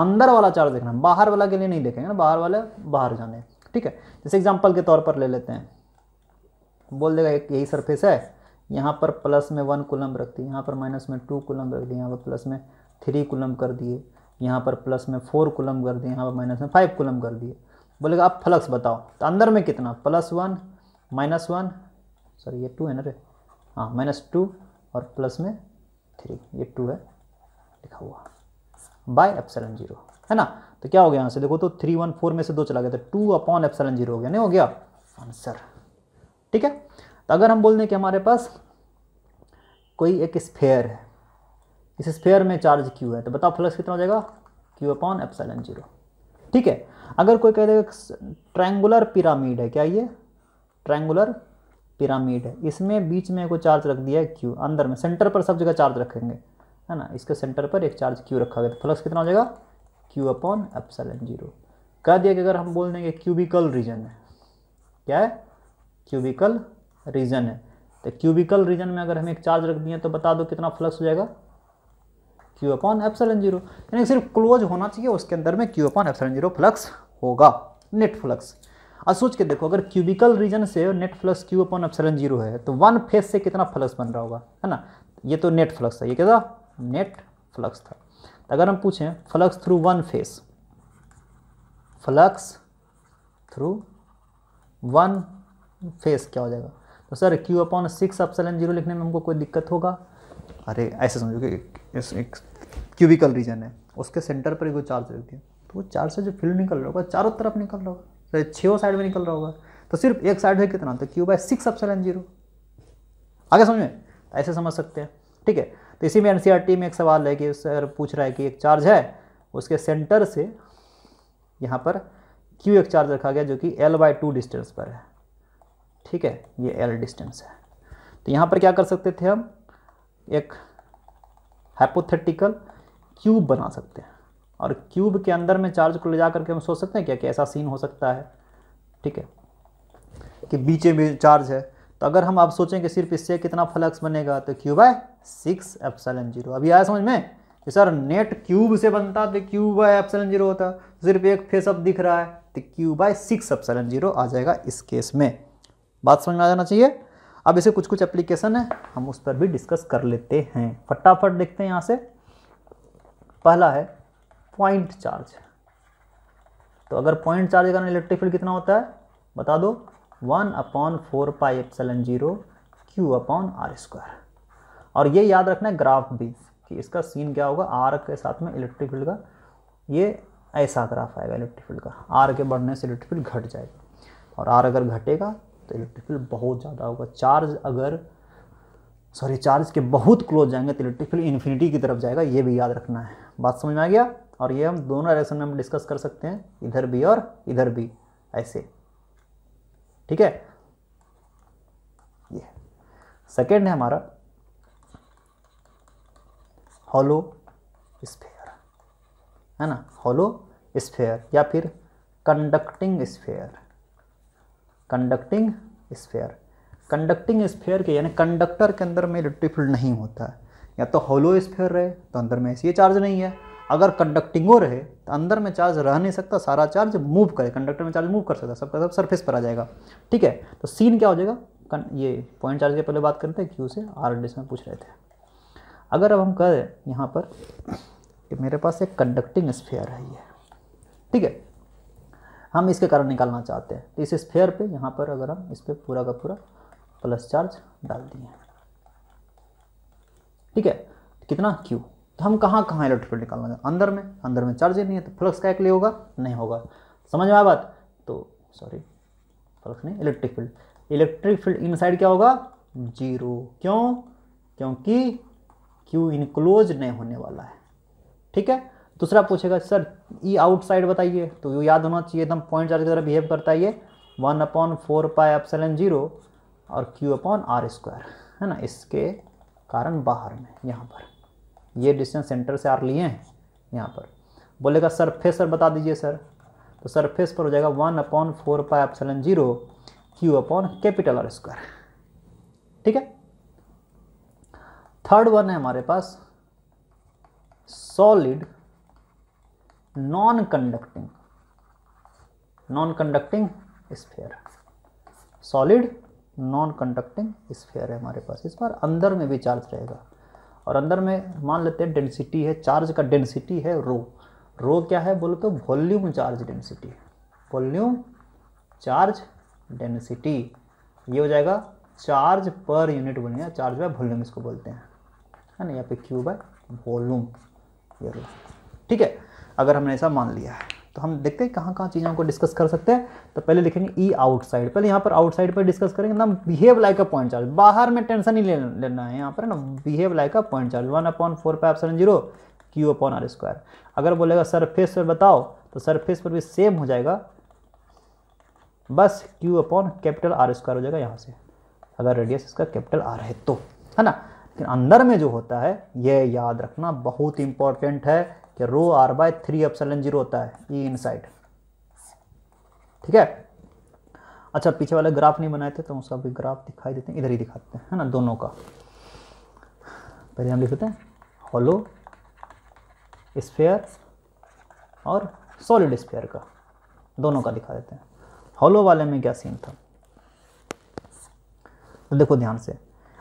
Speaker 1: अंदर वाला चार्ज देखना बाहर वाला के लिए नहीं देखेंगे ना बाहर वाले बाहर जाने ठीक है जैसे एग्जाम्पल के तौर पर ले लेते हैं बोल देगा एक यही सरफेस है यहाँ पर प्लस में वन कुलम रख दी यहाँ पर माइनस में टू कुलम रख दी यहाँ पर प्लस में थ्री कुलम कर दिए यहाँ पर प्लस में फोर कुलम कर दिए यहाँ पर माइनस में फाइव कुलम कर दिए बोलेगा आप फ्लक्स बताओ तो अंदर में कितना plus one minus one sorry ये टू है ना रे हाँ माइनस टू और प्लस में थ्री ये टू है लिखा हुआ बाय एप्सलन जीरो है ना तो क्या हो गया यहाँ से देखो तो थ्री वन फोर में से दो चला गया तो टू अपॉन एप्सलन जीरो हो गया नहीं हो गया आंसर ठीक है तो अगर हम बोल दें कि हमारे पास कोई एक स्फेयर है इस स्फेयर में चार्ज क्यू है तो बताओ फ्लक्स कितना हो जाएगा क्यू अपॉन एप्सलन जीरो ठीक है अगर कोई कह देगा ट्रैंगुलर पिरामिड है क्या ये ट्रैंगुलर पिरामिड है इसमें बीच में कोई चार्ज रख दिया है क्यू अंदर में सेंटर पर सब जगह चार्ज रखेंगे है ना इसके सेंटर पर एक चार्ज क्यू रखा गया तो फ्लक्स कितना हो जाएगा क्यू अपॉन एन जीरो कह दिया कि अगर हम बोल देंगे क्यूबिकल रीजन है क्या है क्यूबिकल रीजन है तो क्यूबिकल रीजन में अगर हम एक चार्ज रख दिए तो बता दो कितना फ्लक्स हो जाएगा क्यू अपॉन एप्सलन जीरो यानी सिर्फ क्लोज होना चाहिए उसके अंदर में Q upon epsilon zero flux होगा नेट फ्लक्स अब सोच के देखो अगर क्यूबिकल रीजन से net flux Q upon epsilon zero है तो वन फेस से कितना फ्लक्स बन रहा होगा है ना ये तो नेट फ्लक्स था ये क्या था नेट फ्लक्स था तो अगर हम पूछें flux through one face flux through one face क्या हो जाएगा तो sir Q upon six epsilon zero लिखने में हमको कोई दिक्कत होगा अरे ऐसे समझो कि इस एक क्यूबिकल रीजन है उसके सेंटर पर कोई चार्ज रख दिया तो वो चार्ज से जो फील्ड निकल रहा होगा चारों तरफ निकल रहा होगा तो छो साइड में निकल रहा होगा तो सिर्फ एक साइड है कितना तो Q by six N zero आगे समझें तो ऐसे समझ सकते हैं ठीक है तो इसी में एन e में एक सवाल है कि सर पूछ रहा है कि एक चार्ज है उसके सेंटर से यहाँ पर क्यू एक चार्ज रखा गया जो कि एल बाई टू डिस्टेंस पर है ठीक है ये एल डिस्टेंस है तो यहाँ पर क्या कर सकते थे हम एक हाइपोथेटिकल क्यूब बना सकते हैं और क्यूब के अंदर में चार्ज को ले जा करके हम सोच सकते हैं क्या कि ऐसा सीन हो सकता है ठीक है कि बीच में चार्ज है तो अगर हम आप सोचें कि सिर्फ इससे कितना फ्लक्स बनेगा तो क्यूब है सिक्स एप्सलन जीरो अभी आया समझ में कि सर नेट क्यूब से बनता तो क्यूब बाय एप्सलन जीरो होता सिर्फ एक फेस अब दिख रहा है तो cube by six epsilon zero आ जाएगा इस केस में बात समझ में आ जाना चाहिए अब इसे कुछ कुछ एप्लीकेशन है हम उस पर भी डिस्कस कर लेते हैं फटाफट देखते हैं यहाँ से पहला है पॉइंट चार्ज तो अगर पॉइंट चार्ज का इलेक्ट्रिक फील्ड कितना होता है बता दो one upon four pi epsilon zero Q upon R square और ये याद रखना है ग्राफ भी कि इसका सीन क्या होगा आर के साथ में इलेक्ट्रिक फील्ड का ये ऐसा ग्राफ आएगा इलेक्ट्रिक फील्ड का आर के बढ़ने से इलेक्ट्रिक फील्ड घट जाएगा और आर अगर घटेगा तो इलेक्ट्रिक फील्ड बहुत ज़्यादा होगा चार्ज अगर सॉरी चार्ज के बहुत क्लोज जाएंगे तो इलेक्ट्रिक फील्ड इन्फिनिटी की तरफ जाएगा ये भी याद रखना है बात समझ में आ गया और ये हम दोनों डायरेक्शन में हम डिस्कस कर सकते हैं इधर भी और इधर भी ऐसे ठीक है ये सेकेंड है हमारा हॉलो स्फेयर है ना हॉलो स्फेयर या फिर conducting sphere conducting sphere conducting sphere के यानी कंडक्टर के अंदर में इलेक्ट्रिक फील्ड नहीं होता है या तो होलो स्फेयर रहे तो अंदर में ऐसी चार्ज नहीं है अगर हो रहे तो अंदर में चार्ज रह नहीं सकता सारा चार्ज मूव करे कंडक्टर में चार्ज मूव कर सकता सबका सब सरफेस पर आ जाएगा ठीक है तो सीन क्या हो जाएगा ये पॉइंट चार्ज के पहले बात करते हैं क्यू से आर डी में पूछ रहे थे अगर अब हम कहें यहाँ पर कि मेरे पास एक कंडक्टिंग स्फेयर है ये ठीक है हम इसके कारण निकालना चाहते हैं तो इस स्फेयर पे यहाँ पर अगर हम इस पर पूरा का पूरा प्लस चार्ज डाल दिए ठीक है कितना क्यू तो हम कहाँ कहाँ इलेक्ट्रिक निकालना चाहते अंदर में अंदर में चार्ज ही नहीं है तो फ्लक्स का एक लिए होगा नहीं होगा समझ में आया बात तो सॉरी फ्लक्स नहीं electric field electric field side क्या होगा जीरो क्यों क्योंकि क्यू इनक्लोज नहीं होने वाला है ठीक है दूसरा पूछेगा सर ई आउटसाइड बताइए तो ये याद होना चाहिए एकदम पॉइंट चार्ज की तरह बिहेव करता है ये one upon four pi epsilon zero और क्यू अपॉन आर स्क्वायर है ना इसके कारण बाहर में यहाँ पर ये डिस्टेंस सेंटर से आर लिए हैं यहाँ पर बोलेगा सरफेस सर बता दीजिए सर तो सरफेस पर हो जाएगा one upon four pi epsilon zero Q upon capital R square ठीक है थर्ड वन है हमारे पास solid non conducting non conducting sphere solid non conducting sphere है हमारे पास इस बार अंदर में भी चार्ज रहेगा और अंदर में मान लेते हैं डेंसिटी है चार्ज का डेंसिटी है रो रो क्या है बोले तो volume charge density volume charge density ये हो जाएगा charge per unit volume charge by volume इसको बोलते हैं है ना यहाँ पे क्यूब है वॉल्यूम ये ठीक है अगर हमने ऐसा मान लिया है तो हम देखते हैं कहाँ कहाँ चीज़ों को डिस्कस कर सकते हैं तो पहले लिखेंगे ई e आउटसाइड पहले यहाँ पर आउटसाइड पर डिस्कस करेंगे ना behave like a point charge बाहर में टेंशन नहीं लेना है यहाँ पर ना behave like a point charge one upon four five seven zero Q upon R square अगर बोलेगा सरफेस पर बताओ तो सरफेस पर भी सेम हो जाएगा बस Q upon capital R square हो जाएगा यहाँ से अगर रेडियस इसका कैपिटल आर है तो है ना लेकिन अंदर में जो होता है ये याद रखना बहुत इंपॉर्टेंट है कि rho R by three epsilon zero होता है ई इनसाइड ठीक है अच्छा पीछे वाले ग्राफ नहीं बनाए थे तो उसका भी ग्राफ दिखाई देते हैं इधर ही दिखाते हैं है ना दोनों का पहले हम लिख देते हैं हॉलो स्फेयर और सॉलिड स्फेयर का दोनों का दिखा देते हैं हॉलो वाले में क्या सीन था तो देखो ध्यान से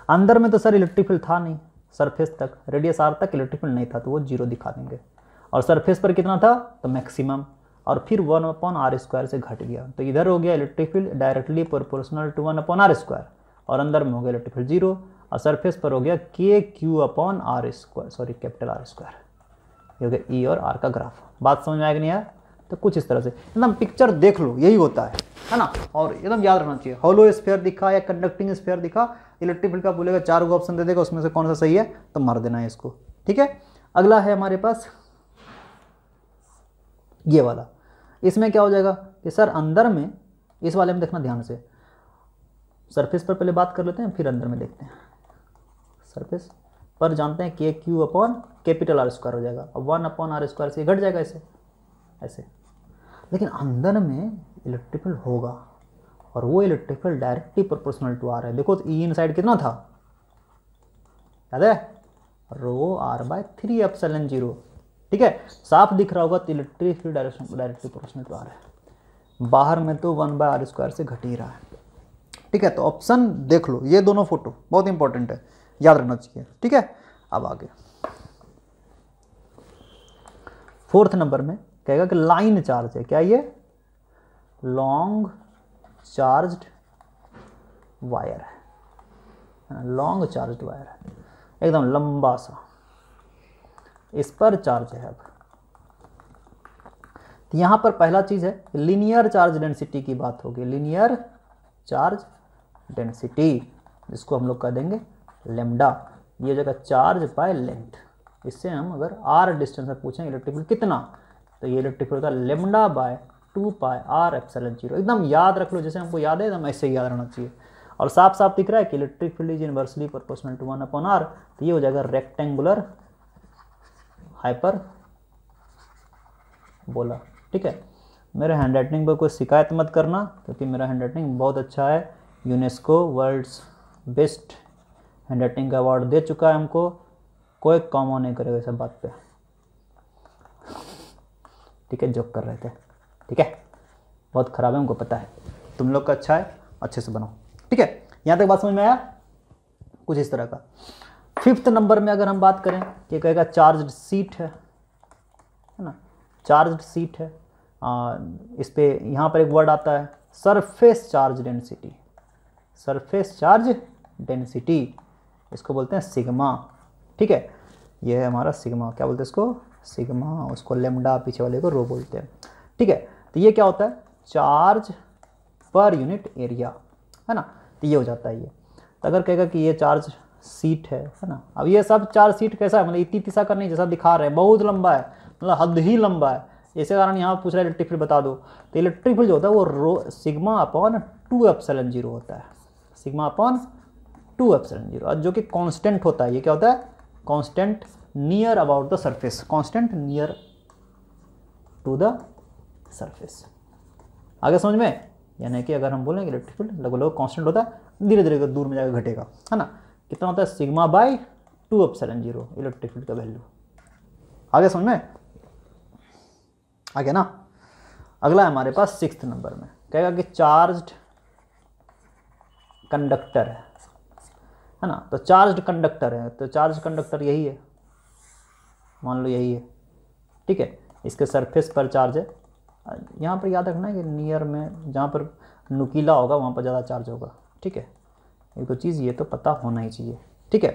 Speaker 1: अंदर में तो सर इलेक्ट्रिक फील्ड था नहीं सरफेस तक रेडियस आर तक इलेक्ट्रिक फील्ड नहीं था तो वो जीरो दिखा देंगे और सरफेस पर कितना था तो मैक्सिमम और फिर वन अपॉन आर स्क्वायर से घट गया तो इधर हो गया electric field directly proportional to one upon R square और अंदर में हो गया इलेक्ट्रिक फील्ड जीरो और सरफेस पर हो गया K Q upon R square sorry capital R square ये हो गया ई e और आर का ग्राफ बात समझ में आएगी नहीं यार तो कुछ इस तरह से एकदम पिक्चर देख लो यही होता है है ना और एकदम याद रखना चाहिए होलो स्पेयर दिखा या कंडक्टिंग स्पेयर दिखा इलेक्ट्रिक फील्ड का बोलेगा चार गो ऑप्शन दे देगा उसमें से कौन सा सही है तो मार देना है इसको ठीक है अगला है हमारे पास ये वाला इसमें क्या हो जाएगा कि सर अंदर में इस वाले में देखना ध्यान से सरफेस पर पहले बात कर लेते हैं फिर अंदर में देखते हैं सरफेस पर जानते हैं K Q upon capital R square हो जाएगा अब वन अपॉन आर स्क्वायर से घट जाएगा ऐसे ऐसे लेकिन अंदर में इलेक्ट्रिकल होगा और वो electrical directly proportional to R है देखो ई इन साइड कितना था याद है rho R by three F zero ठीक है साफ दिख रहा होगा तो electric direction directly proportional to R है बाहर में तो वन बाय आर स्क्वायर से घट ही रहा है ठीक है तो ऑप्शन देख लो ये दोनों फोटो बहुत इंपॉर्टेंट है याद रखना चाहिए ठीक है अब आगे फोर्थ नंबर में कहेगा कि लाइन चार्ज है क्या ये लॉन्ग चार्ज वायर है लॉन्ग चार्ज वायर है एकदम लंबा सा इस पर चार्ज है अब तो यहाँ पर पहला चीज़ है लीनियर चार्ज डेंसिटी की बात होगी लीनियर चार्ज डेंसिटी जिसको हम लोग कह देंगे लेमडा ये जगह चार्ज बाय लेंथ इससे हम अगर आर डिस्टेंस में पूछें इलेक्ट्रिक फील्ड कितना तो ये इलेक्ट्रिक फील्ड होगा lambda by two pi R epsilon zero एकदम याद रख लो जैसे हमको याद है एकदम ऐसे ही याद रहना चाहिए और साफ साफ दिख रहा है कि electric field is universally proportional to one upon R तो ये हो जाएगा रेक्टेंगुलर हाइपर बोला ठीक है मेरे हैंड राइटिंग पर कोई शिकायत मत करना क्योंकि मेरा हैंड राइटिंग बहुत अच्छा है UNESCO world's best handwriting का अवार्ड दे चुका है हमको कोई कॉमो नहीं करेगा इस बात पे ठीक है जोक कर रहे थे ठीक है बहुत ख़राब है हमको पता है तुम लोग का अच्छा है अच्छे से बनाओ ठीक है यहाँ तक बात समझ में आया कुछ इस तरह का फिफ्थ नंबर में अगर हम बात करें ये कहेगा चार्ज सीट है है ना चार्ज सीट है आ, इस पर यहाँ पर एक वर्ड आता है surface charge density surface charge density इसको बोलते हैं सिग्मा ठीक है ये है हमारा सिग्मा क्या बोलते हैं इसको सिग्मा उसको लेमडा पीछे वाले को रो बोलते हैं ठीक है तो ये क्या होता है चार्ज पर यूनिट एरिया है ना तो ये हो जाता है ये तो अगर कहेगा कि ये चार्ज सीट है है ना अब ये सब चार सीट कैसा है मतलब इतनी तिशा करनी नहीं जैसा दिखा रहे हैं बहुत लंबा है मतलब हद ही लंबा है इसके कारण यहाँ पूछ रहा है इलेक्ट्रिक फील्ड बता दो तो इलेक्ट्रिक फील्ड जो होता है वो rho sigma upon two epsilon zero होता है sigma upon two epsilon zero जो कि कांस्टेंट होता है ये क्या होता है constant near about the surface constant near to the surface आगे समझ में यानी कि अगर हम बोलेंगे इलेक्ट्रिक फील्ड लगभग लगभग कॉन्स्टेंट होता है धीरे धीरे दूर में जाकर घटेगा है ना कितना होता है sigma by two epsilon zero electric field का वैल्यू आ गया समझ में आ गया ना अगला है हमारे पास सिक्स नंबर में कहेगा कि चार्ज कंडक्टर है है ना तो चार्ज कंडक्टर है तो चार्ज कंडक्टर यही है मान लो यही है ठीक है इसके सरफेस पर चार्ज है यहाँ पर याद रखना है कि नियर में जहाँ पर नुकीला होगा वहाँ पर ज़्यादा चार्ज होगा ठीक है एक दो तो चीज़ ये तो पता होना ही चाहिए ठीक है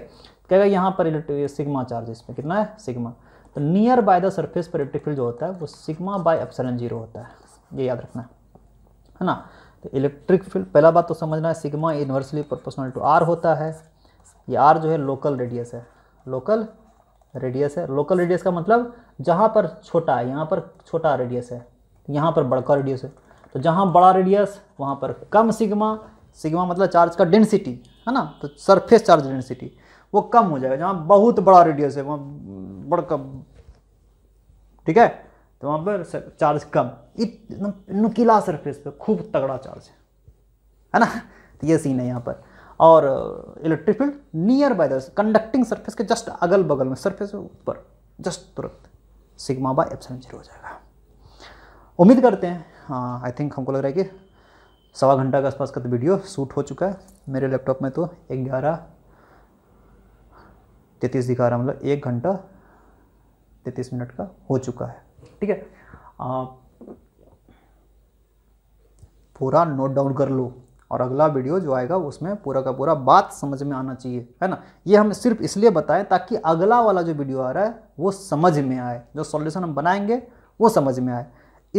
Speaker 1: कहेगा यहाँ पर इलेक्ट्रिक सिग्मा चार्ज इसमें कितना है सिग्मा तो नियर बाय द सर्फेस पर इलेक्ट्रिक फील्ड जो होता है वो सिग्मा बाय अपसरन जीरो होता है ये याद रखना है ना तो इलेक्ट्रिक फील्ड पहला बात तो समझना है sigma inversely proportional to R होता है ये आर जो है लोकल रेडियस है लोकल रेडियस है लोकल रेडियस का मतलब जहाँ पर छोटा है यहाँ पर छोटा रेडियस है यहाँ पर बड़का रेडियस है तो जहाँ बड़ा रेडियस वहाँ पर कम सिग्मा सिग्मा मतलब चार्ज का डेंसिटी है ना तो सरफेस चार्ज डेंसिटी वो कम हो जाएगा जहाँ बहुत बड़ा रेडियस है वहाँ बड़ कम ठीक है तो वहाँ पर चार्ज कम एकदम नुकीला सरफेस पे खूब तगड़ा चार्ज है है ना तो ये सीन है यहाँ पर और electric field near by the conducting surface के जस्ट अगल बगल में सरफेस ऊपर जस्ट तुरंत सिग्मा बाय एप्सिलॉन जीरो हो जाएगा उम्मीद करते हैं आई हाँ, थिंक हमको लग रहा है कि सवा घंटा के आसपास का तो वीडियो शूट हो चुका है मेरे लैपटॉप में तो ग्यारह तैतीस दिखा रहा मतलब एक घंटा तैतीस मिनट का हो चुका है ठीक है आप पूरा नोट डाउन कर लो और अगला वीडियो जो आएगा उसमें पूरा का पूरा बात समझ में आना चाहिए है ना ये हम सिर्फ इसलिए बताएं ताकि अगला वाला जो वीडियो आ रहा है वो समझ में आए जो सॉल्यूशन हम बनाएंगे वो समझ में आए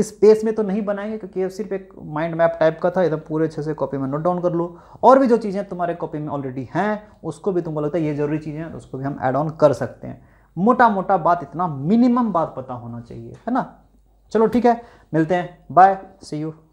Speaker 1: इस पेज में तो नहीं बनाएंगे क्योंकि ये सिर्फ एक माइंड मैप टाइप का था एकदम पूरे अच्छे से कॉपी में नोट डाउन कर लो और भी जो चीज़ें तुम्हारे कॉपी में ऑलरेडी हैं उसको भी तुमको लगता है ये जरूरी चीज़ें हैं तो उसको भी हम ऐड ऑन कर सकते हैं मोटा मोटा बात इतना मिनिमम बात पता होना चाहिए है ना चलो ठीक है मिलते हैं बाय सी यू